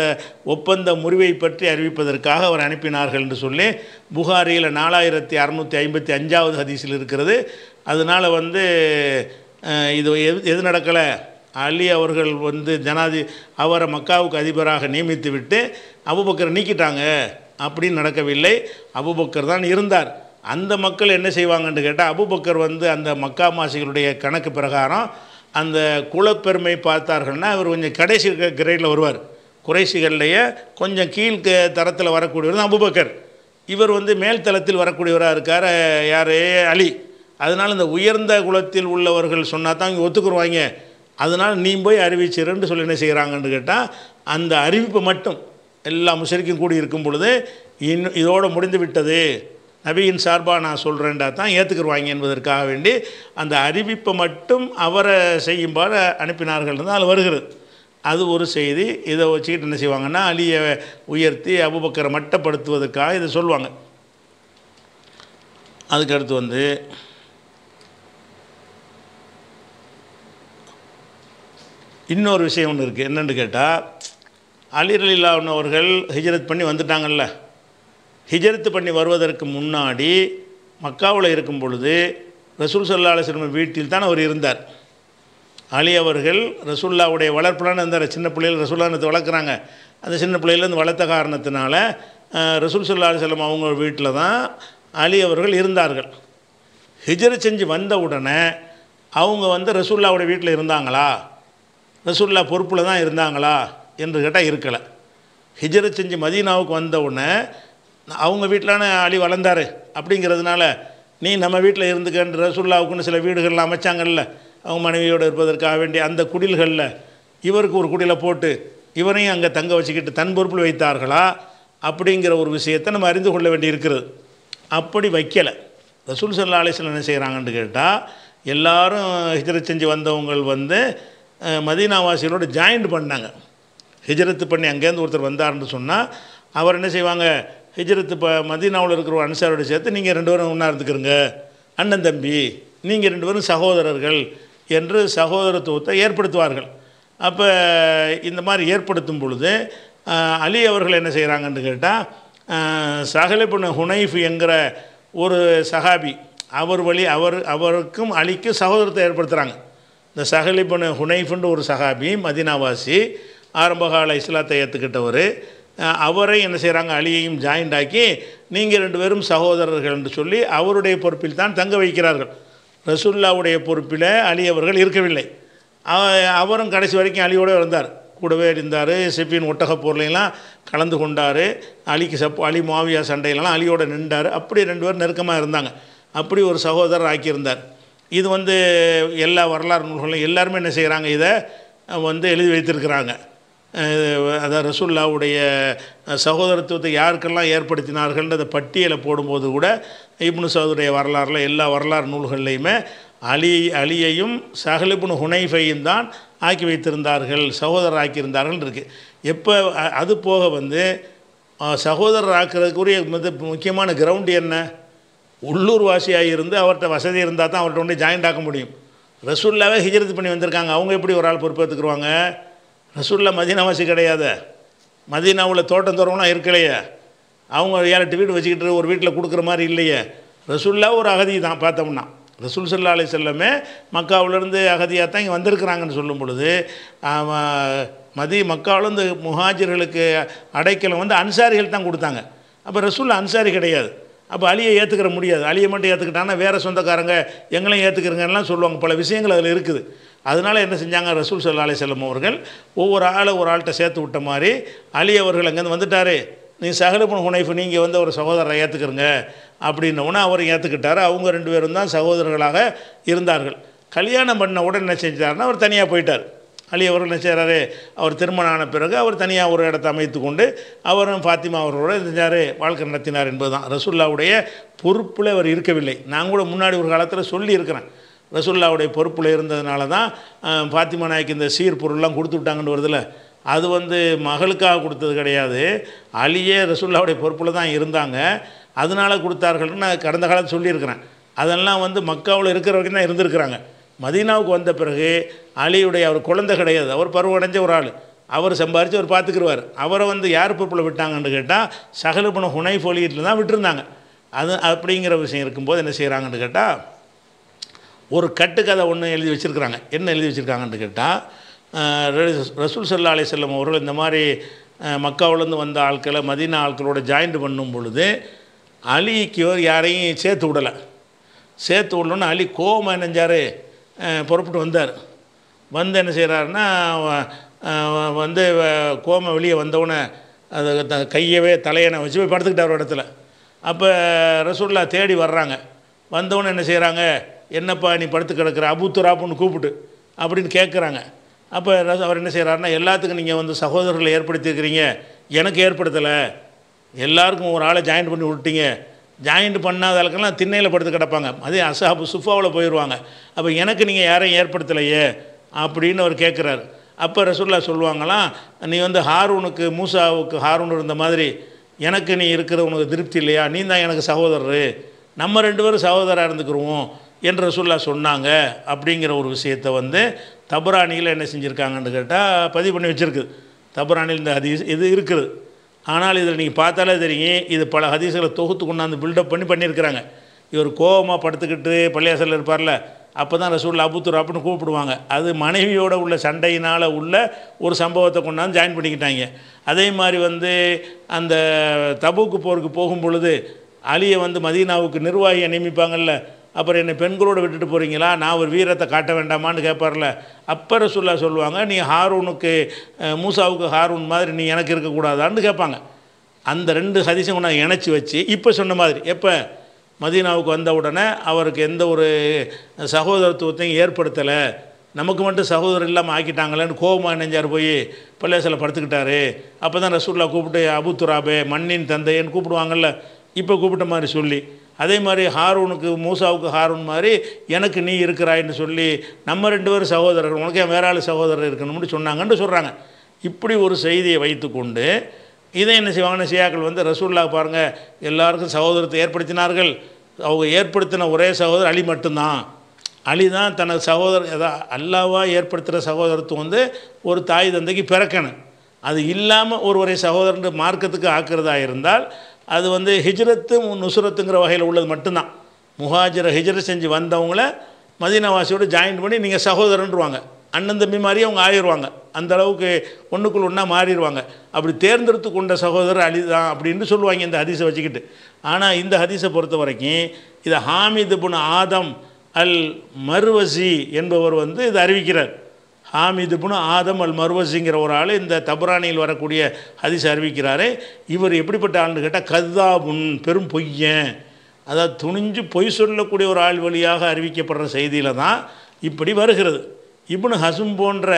ஒப்பந்த முறிவை பற்றி அறிவிப்பதற்காக அவர் அனுப்பினார்கள் என்று சொல்லி புகாரியில் நாலாயிரத்தி அறநூற்றி ஐம்பத்தி அஞ்சாவது ஹதீஸில் இருக்கிறது அதனால் வந்து இது எது எது நடக்கலை அலி அவர்கள் வந்து ஜனாதி அவரை மக்காவுக்கு அதிபராக நியமித்து விட்டு அபுபக்கர் நீக்கிட்டாங்க அப்படின்னு நடக்கவில்லை அபுபக்கர் தான் இருந்தார் அந்த மக்கள் என்ன செய்வாங்கன்னு கேட்டால் அபுபக்கர் வந்து அந்த மக்கா மாசிகளுடைய கணக்கு பிரகாரம் அந்த குலப்பெருமை பார்த்தார்கள்னா அவர் கொஞ்சம் கடைசி கிரேடில் வருவார் குறைசிகள்லையே கொஞ்சம் கீழ்க்க தரத்தில் வரக்கூடியவர் தான் அபுபக்கர் இவர் வந்து மேல் தளத்தில் வரக்கூடியவராக இருக்கார் யாரே அலி அதனால் இந்த உயர்ந்த குலத்தில் உள்ளவர்கள் சொன்னால் தான் இங்கே ஒத்துக்குருவாங்க அதனால் நீ போய் அறிவிச்சிருன்னு சொல்லி என்ன செய்கிறாங்கன்னு கேட்டால் அந்த அறிவிப்பு மட்டும் எல்லா முஷரிக்கும் கூடி இருக்கும் பொழுது இன்னும் இதோடு முடிந்து விட்டது நபியின் சார்பாக நான் சொல்கிறேன்டா தான் ஏற்றுக்குருவாங்க என்பதற்காக வேண்டி அந்த அறிவிப்பை மட்டும் அவரை செய்யும்பாடு அனுப்பினார்கள் அது வருகிறது அது ஒரு செய்தி இதை வச்சுக்கிட்டு என்ன செய்வாங்கன்னா அலியை உயர்த்தி அபுபக்கரை மட்டப்படுத்துவதற்காக இதை சொல்லுவாங்க அதுக்கடுத்து வந்து இன்னொரு விஷயம் ஒன்று இருக்குது என்னென்னு கேட்டால் அலிரலில்லா அவர்கள் ஹிஜரத் பண்ணி வந்துட்டாங்கல்ல ஹிஜரத்து பண்ணி வருவதற்கு முன்னாடி மக்காவில் இருக்கும் பொழுது ரசூல் சல்லா சிறுமி வீட்டில் தான் அவர் இருந்தார் அலி அவர்கள் ரசூல்லாவுடைய வளர்ப்புலான்னு இருந்தார் சின்ன பிள்ளைகள் ரசூல்லானத்தை வளர்க்குறாங்க அந்த சின்ன பிள்ளையிலேருந்து வளர்த்த காரணத்தினால ரசூல் சல்லா செல்லம் அவங்க வீட்டில் தான் அலி அவர்கள் இருந்தார்கள் ஹிஜர் செஞ்சு வந்த உடனே அவங்க வந்து ரசூல்லாவுடைய வீட்டில் இருந்தாங்களா ரசூல்லா பொறுப்பில் தான் இருந்தாங்களா என்று கேட்டால் இருக்கலை ஹிஜரு செஞ்சு மதீனாவுக்கு வந்த உடனே அவங்க வீட்டிலான அலி வளர்ந்தார் அப்படிங்கிறதுனால நீ நம்ம வீட்டில் இருந்துக்கன்ற ரசூல்லாவுக்குன்னு சில வீடுகள்லாம் அமைச்சாங்கல்ல அவங்க மனைவியோடு இருப்பதற்காக வேண்டிய அந்த குடில்களில் இவருக்கு ஒரு குடிலை போட்டு இவரையும் அங்கே தங்க வச்சுக்கிட்டு தன் பொறுப்பில் வைத்தார்களா அப்படிங்கிற ஒரு விஷயத்தை நம்ம அறிந்து கொள்ள வேண்டி இருக்கிறது அப்படி வைக்கலை ரசூல் சல்லா அலிஸ்லாம் என்ன செய்கிறாங்கன்னு கேட்டால் எல்லாரும் ஹிஜரை செஞ்சு வந்தவங்கள் வந்து மதீனாவாசிகளோடு ஜாயிண்ட் பண்ணாங்க ஹிஜரத்து பண்ணி அங்கேருந்து ஒருத்தர் வந்தார்னு சொன்னால் அவர் என்ன செய்வாங்க ஹிஜரத்து இப்போ மதீனாவில் இருக்கிற ஒரு அன்சாரோடு சேர்த்து நீங்கள் ரெண்டு பேரும் ஒன்றா இருந்துக்கிறங்க அண்ணன் தம்பி நீங்கள் ரெண்டு பேரும் சகோதரர்கள் என்று சகோதரத்துவத்தை ஏற்படுத்துவார்கள் அப்போ இந்த மாதிரி ஏற்படுத்தும் பொழுது அலி அவர்கள் என்ன செய்கிறாங்கன்னு கேட்டால் சஹலை ஹுனைஃப் என்கிற ஒரு சஹாபி அவர் வழி அவர் அவருக்கும் அலிக்கும் சகோதரத்தை ஏற்படுத்துகிறாங்க இந்த சஹலிபுன் ஹுனைஃபுன்ற ஒரு சஹாபி மதினாவாசி ஆரம்பகால இஸ்லாத்தை ஏற்றுக்கிட்டவர் அவரை என்ன செய்கிறாங்க அலியையும் ஜாயிண்ட் ஆக்கி நீங்கள் ரெண்டு பேரும் சகோதரர்கள் என்று சொல்லி அவருடைய பொறுப்பில் தான் தங்க வைக்கிறார்கள் ரசுல்லாவுடைய பொறுப்பில் அலி அவர்கள் இருக்கவில்லை அவரும் கடைசி வரைக்கும் அலியோடு இருந்தார் கூடவே இருந்தார் சிப்பின் ஒட்டக பொருளையெல்லாம் கலந்து கொண்டார் அலிக்கு சப் அலி மாவியா சண்டையிலலாம் அலியோடு நின்றார் அப்படி ரெண்டு பேரும் நெருக்கமாக இருந்தாங்க அப்படி ஒரு சகோதரர் ஆக்கியிருந்தார் இது வந்து எல்லா வரலாறு நூல்களும் எல்லாருமே என்ன செய்கிறாங்க இதை வந்து எழுதி வைத்திருக்கிறாங்க அதாவது ரசுல்லாவுடைய சகோதரத்துவத்தை யாருக்கெல்லாம் ஏற்படுத்தினார்கள்ன்றத பட்டியலை போடும்போது கூட இப்னு சகோதரைய வரலாறில் எல்லா வரலாறு நூல்கள்லையுமே அலி அலியையும் சகலிபுனு ஹுனைஃபையும் தான் ஆக்கி வைத்திருந்தார்கள் சகோதரர் ஆக்கியிருந்தார்கள் இருக்குது எப்போ அது போக வந்து சகோதரர் ஆக்கிறதுக்குரிய முக்கியமான கிரவுண்டு என்ன உள்ளூர் வாசியாக இருந்து அவர்கிட்ட வசதி இருந்தால் தான் அவர்கிட்ட ஒன்று ஜாயிண்ட் ஆக்க முடியும் ரசூல்லாவே ஹிஜரத் பண்ணி வந்திருக்காங்க அவங்க எப்படி ஒரு ஆள் பொறுப்பேற்றுக்குருவாங்க ரசூல்லா மதினாவாசி கிடையாது மதினாவில் தோட்டம் தோறவனா இருக்கலையே அவங்க ஏழு வீடு வச்சுக்கிட்டு ஒரு வீட்டில் கொடுக்குற மாதிரி இல்லையே ரசூல்லா ஒரு அகதி தான் பார்த்தோம்னா ரசூல் சல்லா அலி செல்லமே மக்காவிலேருந்து அகதியாக தான் இங்கே வந்திருக்கிறாங்கன்னு சொல்லும் பொழுது மதி மக்காவிலேருந்து முஹாஜர்களுக்கு அடைக்கலம் வந்து அன்சாரிகள் தான் கொடுத்தாங்க அப்போ ரசூல் அன்சாரி கிடையாது அப்போ அழியை ஏற்றுக்கிற முடியாது அழிய மட்டும் ஏற்றுக்கிட்டாங்கன்னா வேறு சொந்தக்காரங்க எங்களையும் ஏற்றுக்கிறங்கலாம் சொல்லுவாங்க பல விஷயங்கள் அதில் இருக்குது அதனால் என்ன செஞ்சாங்க ரசூல் சொல்லாலே செல்லும் அவர்கள் ஒவ்வொரு ஆளை ஒரு ஆள்கிட்ட சேர்த்து விட்ட மாதிரி அழி அவர்கள் அங்கேருந்து வந்துட்டார் நீ சஹலுபன் ஹுனைஃப் நீங்கள் வந்து ஒரு சகோதரரை ஏற்றுக்கிறங்க அப்படின்னோடனே அவர் ஏற்றுக்கிட்டார் அவங்க ரெண்டு பேரும் தான் சகோதரர்களாக இருந்தார்கள் கல்யாணம் பண்ண உடனே என்ன செஞ்சாருன்னா அவர் தனியாக போயிட்டார் அலி அவர்கள் என்ன செய்கிறாரு அவர் திருமணம் ஆன பிறகு அவர் தனியாக ஒரு இடத்தை அமைத்து கொண்டு அவரும் ஃபாத்திமா அவர்களோடு செஞ்சார் வாழ்க்கை நடத்தினார் என்பது தான் ரசுல்லாவுடைய பொறுப்பில் அவர் இருக்கவில்லை நான் கூட முன்னாடி ஒரு காலத்தில் சொல்லியிருக்கிறேன் ரசுல்லாவுடைய பொறுப்பில் இருந்ததுனால தான் ஃபாத்திமா நாய்க்கு இந்த சீர்பொருள்லாம் கொடுத்து விட்டாங்கன்னு வருதில்ல அது வந்து மகளுக்காக கொடுத்தது கிடையாது அலியே ரசுல்லாவுடைய பொறுப்பில் தான் இருந்தாங்க அதனால் கொடுத்தார்கள்னு நான் கடந்த காலத்தில் சொல்லியிருக்கிறேன் அதெல்லாம் வந்து மக்காவில் இருக்கிற வரைக்கும் தான் இருந்திருக்கிறாங்க மதீனாவுக்கு வந்த பிறகு அலியுடைய அவர் குழந்தை கிடையாது அவர் பருவடைஞ்ச ஒரு ஆள் அவர் சம்பாரித்து அவர் பார்த்துக்குருவார் அவரை வந்து யார் பொறுப்பில் விட்டாங்கன்னு கேட்டால் சகலுபன ஹுனை ஃபோலியத்தில் தான் விட்டுருந்தாங்க அது அப்படிங்கிற விஷயம் இருக்கும்போது என்ன செய்கிறாங்கன்னு கேட்டால் ஒரு கட்டுக்கதை ஒன்று எழுதி வச்சுருக்குறாங்க என்ன எழுதி வச்சுருக்காங்கன்னு கேட்டால் ரசூல் சல்லா அலி செல்லம் அவர்கள் இந்த மாதிரி மக்காவிலேருந்து வந்த ஆட்களை மதீனா ஆட்களோட ஜாயிண்ட் பண்ணும் பொழுது அலிக்கு யாரையும் சேர்த்து விடலை சேர்த்து விடலன்னு அலி கோவம் நினைஞ்சார் புறப்பட்டு வந்தார் வந்து என்ன செய்கிறாருன்னா வந்து கோம வெளியே வந்தவுடனே அது த கையவே தலையனை வச்சு போய் படுத்துக்கிட்டார் ஒரு இடத்துல அப்போ ரசூல்லா தேடி வர்றாங்க வந்தவுடனே என்ன செய்கிறாங்க என்னப்பா நீ படுத்து கிடக்கிற அபுத்துராப்புன்னு கூப்பிட்டு அப்படின்னு கேட்குறாங்க அப்போ அவர் என்ன செய்கிறாருன்னா எல்லாத்துக்கும் நீங்கள் வந்து சகோதரர்களை ஏற்படுத்தியிருக்கிறீங்க எனக்கு ஏற்படுத்தலை எல்லாருக்கும் ஒரு ஆளை ஜாயின் பண்ணி விட்டீங்க ஜாயிண்ட் பண்ணாத ஆளுக்கெல்லாம் திண்ணையில் படுத்து கிடப்பாங்க அதே அசாபு சுஃபாவில் போயிடுவாங்க அப்போ எனக்கு நீங்கள் யாரையும் ஏற்படுத்தலையே அப்படின்னு அவர் கேட்குறாரு அப்போ ரசூல்லா சொல்லுவாங்களாம் நீ வந்து ஹாரூனுக்கு மூசாவுக்கு ஹாரூன் இருந்த மாதிரி எனக்கு நீ இருக்கிற உனக்கு திருப்தி இல்லையா நீ தான் எனக்கு சகோதரர் நம்ம ரெண்டு பேரும் சகோதராக இருந்துக்கிருவோம் என்று ரசூல்லா சொன்னாங்க அப்படிங்கிற ஒரு விஷயத்தை வந்து தபுராணியில் என்ன செஞ்சுருக்காங்கன்னு கேட்டால் பதிவு பண்ணி வச்சுருக்குது தபுராணியில் இந்த அது இது இருக்குது ஆனால் இதில் நீங்கள் பார்த்தாலே தெரியும் இது பல ஹதீசுகளை தொகுத்து கொண்டாந்து பில்டப் பண்ணி பண்ணியிருக்கிறாங்க இவர் கோபமாக படுத்துக்கிட்டு பள்ளியாசலில் இருப்பார்ல அப்போ தான் ரசூல் அபுத்துர் அப்படின்னு கூப்பிடுவாங்க அது மனைவியோட உள்ள சண்டையினால் உள்ள ஒரு சம்பவத்தை கொண்டாந்து ஜாயின் பண்ணிக்கிட்டாங்க அதே மாதிரி வந்து அந்த தபுக்கு போருக்கு போகும் பொழுது அலியை வந்து மதீனாவுக்கு நிர்வாகியை நியமிப்பாங்கள்ல அப்புறம் என்னை பெண்களோடு விட்டுட்டு போகிறீங்களா நான் ஒரு வீரத்தை காட்ட வேண்டாமான்னு கேட்பார்ல அப்பற சொல்ல சொல்லுவாங்க நீ ஹாரூனுக்கு மூசாவுக்கு ஹாரூன் மாதிரி நீ எனக்கு இருக்கக்கூடாதான்னு கேட்பாங்க அந்த ரெண்டு ஹதிசம் நான் இணைச்சி வச்சு இப்போ சொன்ன மாதிரி எப்போ மதீனாவுக்கு வந்த உடனே அவருக்கு எந்த ஒரு சகோதரத்துவத்தையும் ஏற்படுத்தலை நமக்கு மட்டும் சகோதரர் இல்லாமல் ஆக்கிட்டாங்களேன்னு கோபமாக நெஞ்சார் போய் பள்ளியாசில் படுத்துக்கிட்டாரு அப்போ தான் ரசூல்லா கூப்பிட்டு அபுத்துராபே மண்ணின் தந்தைன்னு கூப்பிடுவாங்கள்ல இப்போ கூப்பிட்ட மாதிரி சொல்லி அதே மாதிரி ஹாரூனுக்கு மூசாவுக்கு ஹாரூன் மாதிரி எனக்கு நீ இருக்கிறாயின்னு சொல்லி நம்ம ரெண்டு பேரும் சகோதரர்கள் உனக்கு என் வேறாள் சகோதரர் இருக்கணும்னு சொன்னாங்கன்னு சொல்கிறாங்க இப்படி ஒரு செய்தியை வைத்துக்கொண்டு இதை என்ன செய்வாங்கன்னு சியாக்கள் வந்து ரசூல்லா பாருங்கள் எல்லாருக்கும் சகோதரத்தை ஏற்படுத்தினார்கள் அவங்க ஏற்படுத்தின ஒரே சகோதரர் அலி மட்டும்தான் அலி தான் தனது சகோதரர் ஏதா அல்லாவாக ஏற்படுத்துகிற சகோதரத்துவம் வந்து ஒரு தாய் தந்தைக்கு பிறக்கணும் அது இல்லாமல் ஒருவரை சகோதரன் மார்க்கத்துக்கு ஆக்கிறதா இருந்தால் அது வந்து ஹிஜ்ரத்து நுசுரத்துங்கிற வகையில் உள்ளது மட்டும்தான் முஹாஜிரை ஹிஜ்ரத் செஞ்சு வந்தவங்கள மதினவாசியோடு ஜாயின் பண்ணி நீங்கள் சகோதரன்ருவாங்க அண்ணன் தம்பி மாதிரி அவங்க ஆயிடுவாங்க அந்த அளவுக்கு ஒன்றுக்குள் ஒன்றா மாறிடுவாங்க அப்படி தேர்ந்தெடுத்து கொண்ட சகோதரர் அழிதான் அப்படின்னு சொல்லுவாங்க இந்த ஹதீஸை வச்சுக்கிட்டு ஆனால் இந்த ஹதீஸை பொறுத்த வரைக்கும் இது ஹாமிது புன் ஆதம் அல் மர்வசி என்பவர் வந்து இதை அறிவிக்கிறார் ஹாமிது புனு ஆதம் அல் மர்வசிங்கிற ஒரு ஆள் இந்த தபுராணியில் வரக்கூடிய ஹதிஸ் அறிவிக்கிறாரு இவர் எப்படிப்பட்ட ஆள்னு கேட்டால் கதாபுன் பெரும் பொய்யன் அதாவது துணிஞ்சு பொய் சொல்லக்கூடிய ஒரு ஆள் வழியாக அறிவிக்கப்படுற செய்தியில் தான் இப்படி வருகிறது இப்னு ஹசும் போன்ற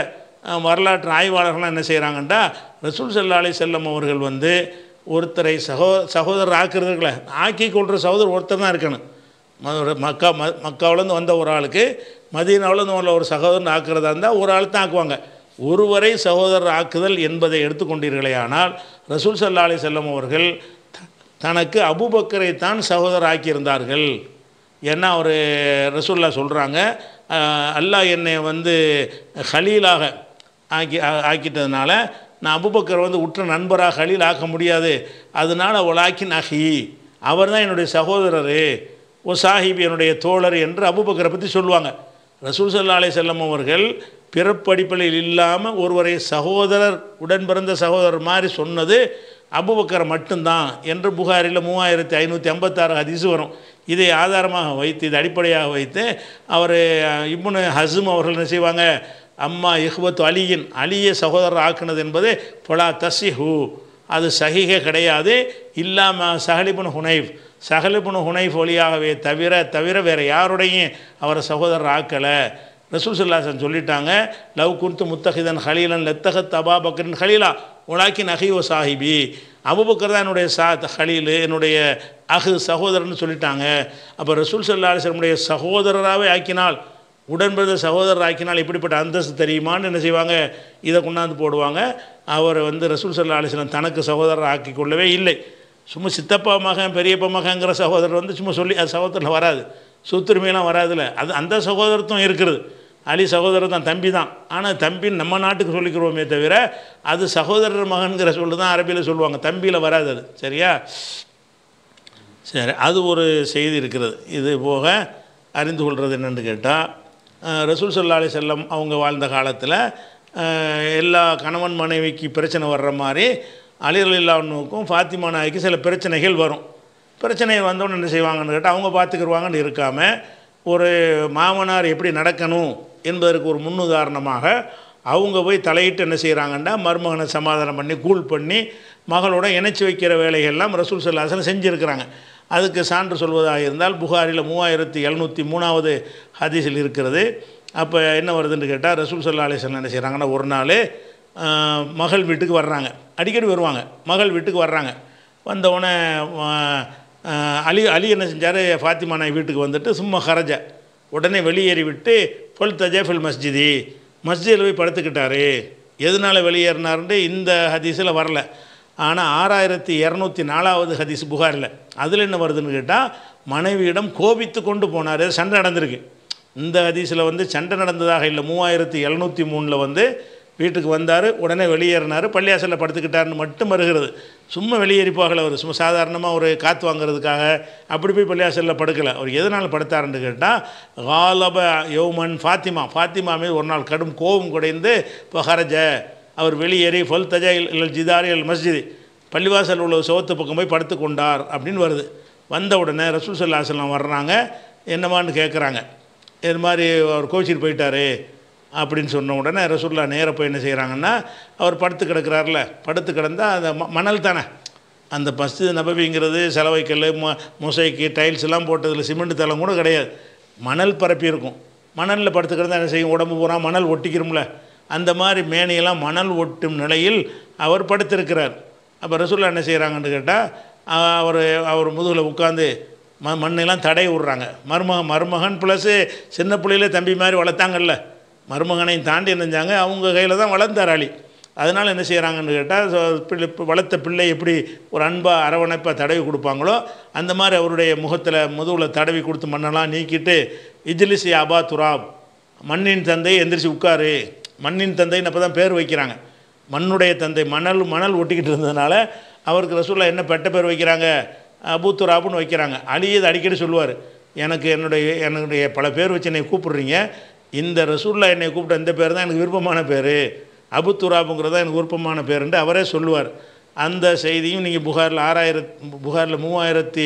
வரலாற்று ஆய்வாளர்கள்லாம் என்ன செய்கிறாங்கண்டா ரசூல் செல்லா அலி செல்லம் அவர்கள் வந்து ஒருத்தரை சகோ சகோதரர் ஆக்கிறதுக்குல ஆக்கி கொள்கிற சகோதரர் ஒருத்தர் தான் இருக்கணும் மக்கா ம மக்காவிலேருந்து வந்த ஒரு ஆளுக்கு மதியனாவிலேருந்து உள்ள ஒரு சகோதரன் ஆக்குறதா இருந்தால் ஒரு ஆள் தான் ஆக்குவாங்க ஒருவரை சகோதரர் ஆக்குதல் என்பதை எடுத்துக்கொண்டீர்களே ஆனால் ரசூல் சல்லா அலி செல்லம் அவர்கள் தனக்கு அபுபக்கரை தான் சகோதரர் ஆக்கியிருந்தார்கள் ஏன்னா அவர் ரசூல்லா சொல்கிறாங்க அல்லாஹ் என்னை வந்து ஹலீலாக ஆக்கி ஆக்கிட்டதுனால நான் அபுபக்கர் வந்து உற்ற நண்பராக ஹலீல் ஆக்க முடியாது அதனால் அவள் ஆக்கி நகி அவர் தான் என்னுடைய சகோதரர் ஓ சாஹிப் என்னுடைய தோழர் என்று அபுபக்கரை பற்றி சொல்லுவாங்க ரசூல் சல்லா அலே செல்லம் அவர்கள் பிறப்படிப்படையில் இல்லாமல் ஒருவரை சகோதரர் உடன் பிறந்த சகோதரர் மாதிரி சொன்னது அபுபக்கரை மட்டும்தான் என்று புகாரில் மூவாயிரத்தி ஐநூற்றி ஐம்பத்தாறு ஹதீஸு வரும் இதை ஆதாரமாக வைத்து இது அடிப்படையாக வைத்து அவர் இப்னு ஹசும் அவர்கள் என்ன செய்வாங்க அம்மா இஹ்வத் அலியின் அலியை சகோதரர் ஆக்குனது என்பது பொலா தசிஹூ அது சகிக கிடையாது இல்லாமல் சஹலிபுன் ஹுனைஃப் சகலுபுனு ஹுனை ஃபோலியாகவே தவிர தவிர வேறு யாருடையும் அவரை சகோதரர் ஆக்கலை ரசூசல்லாசன் சொல்லிட்டாங்க லவ் குர்த்து முத்தஹிதன் ஹலீலன் லெத்தக தபா பக்ரின் ஹலீலா உலாக்கின் ஓ சாஹிபி பக்கர் தான் என்னுடைய சா ஹலீலு என்னுடைய அஹு சகோதரன்னு சொல்லிட்டாங்க அப்போ ரசூல் சல்லா சகோதரராகவே ஆக்கினால் உடன்பிறந்த சகோதரர் ஆக்கினால் இப்படிப்பட்ட அந்தஸ்து தெரியுமான்னு என்ன செய்வாங்க இதை கொண்டாந்து போடுவாங்க அவர் வந்து ரசூல் சல்லா அலிஸ்லாம் தனக்கு சகோதரர் ஆக்கி கொள்ளவே இல்லை சும்மா சித்தப்பா மகன் பெரியப்பா மகங்கிற சகோதரர் வந்து சும்மா சொல்லி அது சகோதரில் வராது சூத்துரிமையெல்லாம் வராதுல்ல அது அந்த சகோதரத்துவம் இருக்கிறது அலி சகோதரர் தான் தம்பி தான் ஆனால் தம்பின்னு நம்ம நாட்டுக்கு சொல்லிக்கிறோமே தவிர அது சகோதரர் மகன்கிற சொல்லு தான் அரபியில் சொல்லுவாங்க தம்பியில் வராது அது சரியா சரி அது ஒரு செய்தி இருக்கிறது இது போக அறிந்து கொள்வது என்னென்னு கேட்டால் ரசூல் சல்லா அலி செல்லம் அவங்க வாழ்ந்த காலத்தில் எல்லா கணவன் மனைவிக்கு பிரச்சனை வர்ற மாதிரி அலி அலிலானுக்கும் ஃபாத்திமா நாய்க்கு சில பிரச்சனைகள் வரும் பிரச்சனை வந்தோன்னு என்ன செய்வாங்கன்னு கேட்டால் அவங்க பார்த்துக்கிடுவாங்கன்னு இருக்காமல் ஒரு மாமனார் எப்படி நடக்கணும் என்பதற்கு ஒரு முன்னுதாரணமாக அவங்க போய் தலையிட்டு என்ன செய்கிறாங்கன்னா மருமகனை சமாதானம் பண்ணி கூல் பண்ணி மகளோட இணைச்சி வைக்கிற வேலைகள்லாம் ரசூல் சல்லாசன் செஞ்சுருக்கிறாங்க அதுக்கு சான்று சொல்வதாக இருந்தால் புகாரில் மூவாயிரத்தி எழுநூற்றி மூணாவது ஹதீசில் இருக்கிறது அப்போ என்ன வருதுன்னு கேட்டால் ரசூல் சல்லா அலிஸ்லாம் என்ன செய்கிறாங்கன்னா ஒரு நாள் மகள் வீட்டுக்கு வர்றாங்க அடிக்கடி வருவாங்க மகள் வீட்டுக்கு வர்றாங்க வந்தவுடனே அலி அலி என்ன செஞ்சார் ஃபாத்திமா வீட்டுக்கு வந்துட்டு சும்மா ஹரஜ உடனே வெளியேறி விட்டு ஃபுல் தஜேஃபில் மஸ்ஜிதி மஸ்ஜிதில் போய் படுத்துக்கிட்டார் எதனால் வெளியேறினார்ன்ட்டு இந்த ஹதீஸில் வரல ஆனால் ஆறாயிரத்தி இரநூத்தி நாலாவது ஹதீஸ் புகாரில் அதில் என்ன வருதுன்னு கேட்டால் மனைவியிடம் கோபித்து கொண்டு போனார் சண்டை நடந்திருக்கு இந்த ஹதீஸில் வந்து சண்டை நடந்ததாக இல்லை மூவாயிரத்தி எழுநூற்றி மூணில் வந்து வீட்டுக்கு வந்தார் உடனே வெளியேறினார் பள்ளியாசலில் படுத்துக்கிட்டார்னு மட்டும் வருகிறது சும்மா வெளியேறி போகலை அவர் சும்மா சாதாரணமாக ஒரு காற்று வாங்குறதுக்காக அப்படி போய் பள்ளியாசலில் படுக்கலை அவர் எதனால் படுத்தாருன்னு கேட்டால் காலப யோமன் ஃபாத்திமா ஃபாத்திமா மீது ஒரு நாள் கடும் கோபம் குடைந்து இப்போ ஹரஜ அவர் வெளியேறி ஃபல் தஜா இல்லை ஜிதாரி அல் மஸ்ஜிதி பள்ளிவாசல் உள்ள சோத்து பக்கம் போய் படுத்து கொண்டார் அப்படின்னு வருது வந்த உடனே ரசூசல்லாசல்லாம் வர்றாங்க என்னமான்னு கேட்குறாங்க இது மாதிரி அவர் கோச்சிட்டு போயிட்டாரு அப்படின்னு சொன்ன உடனே ரசுல்லா நேரம் போய் என்ன செய்கிறாங்கன்னா அவர் படுத்து கிடக்கிறார்ல படுத்து கிடந்தால் அந்த மணல் தானே அந்த பஸ்து நபவிங்கிறது செலவைக்கல் ம மொசைக்கு டைல்ஸ் எல்லாம் போட்டதில் சிமெண்ட் தளம் கூட கிடையாது மணல் பரப்பி இருக்கும் மணலில் படுத்து கிடந்தால் என்ன செய்யும் உடம்பு போனால் மணல் ஒட்டிக்கிறோம்ல அந்த மாதிரி மேனையெல்லாம் மணல் ஒட்டும் நிலையில் அவர் படுத்திருக்கிறார் அப்போ ரசுல்லா என்ன செய்கிறாங்கன்னு கேட்டால் அவர் அவர் முதுகில் உட்காந்து ம மண்ணெல்லாம் தடை விடுறாங்க மருமகன் மருமகன் ப்ளஸ்ஸு சின்ன பிள்ளையில தம்பி மாதிரி வளர்த்தாங்கல்ல மருமகனையும் தாண்டி இருந்தாங்க அவங்க கையில் தான் வளர்ந்தார் அலி அதனால் என்ன செய்கிறாங்கன்னு கேட்டால் வளர்த்த பிள்ளை எப்படி ஒரு அன்பாக அரவணைப்பாக தடவி கொடுப்பாங்களோ அந்த மாதிரி அவருடைய முகத்தில் முதுகில் தடவி கொடுத்து மண்ணெல்லாம் நீக்கிட்டு இஜ்லிஸ் யாபா துராப் மண்ணின் தந்தை எந்திரிச்சு உட்காரு மண்ணின் தந்தைன்னு அப்போ தான் பேர் வைக்கிறாங்க மண்ணுடைய தந்தை மணல் மணல் ஒட்டிக்கிட்டு இருந்ததுனால அவருக்கு ரசூலா என்ன பெட்ட பேர் வைக்கிறாங்க அபூத்துராபுன்னு வைக்கிறாங்க அழியது அடிக்கடி சொல்லுவார் எனக்கு என்னுடைய என்னுடைய பல பேர் வச்சு என்னை கூப்பிடுறீங்க இந்த ரசூல்லா என்னை கூப்பிட்ட இந்த பேர் தான் எனக்கு விருப்பமான பேர் அபு தான் எனக்கு விருப்பமான பேருன்ட்டு அவரே சொல்லுவார் அந்த செய்தியும் நீங்கள் புகாரில் ஆறாயிரத்து புகாரில் மூவாயிரத்தி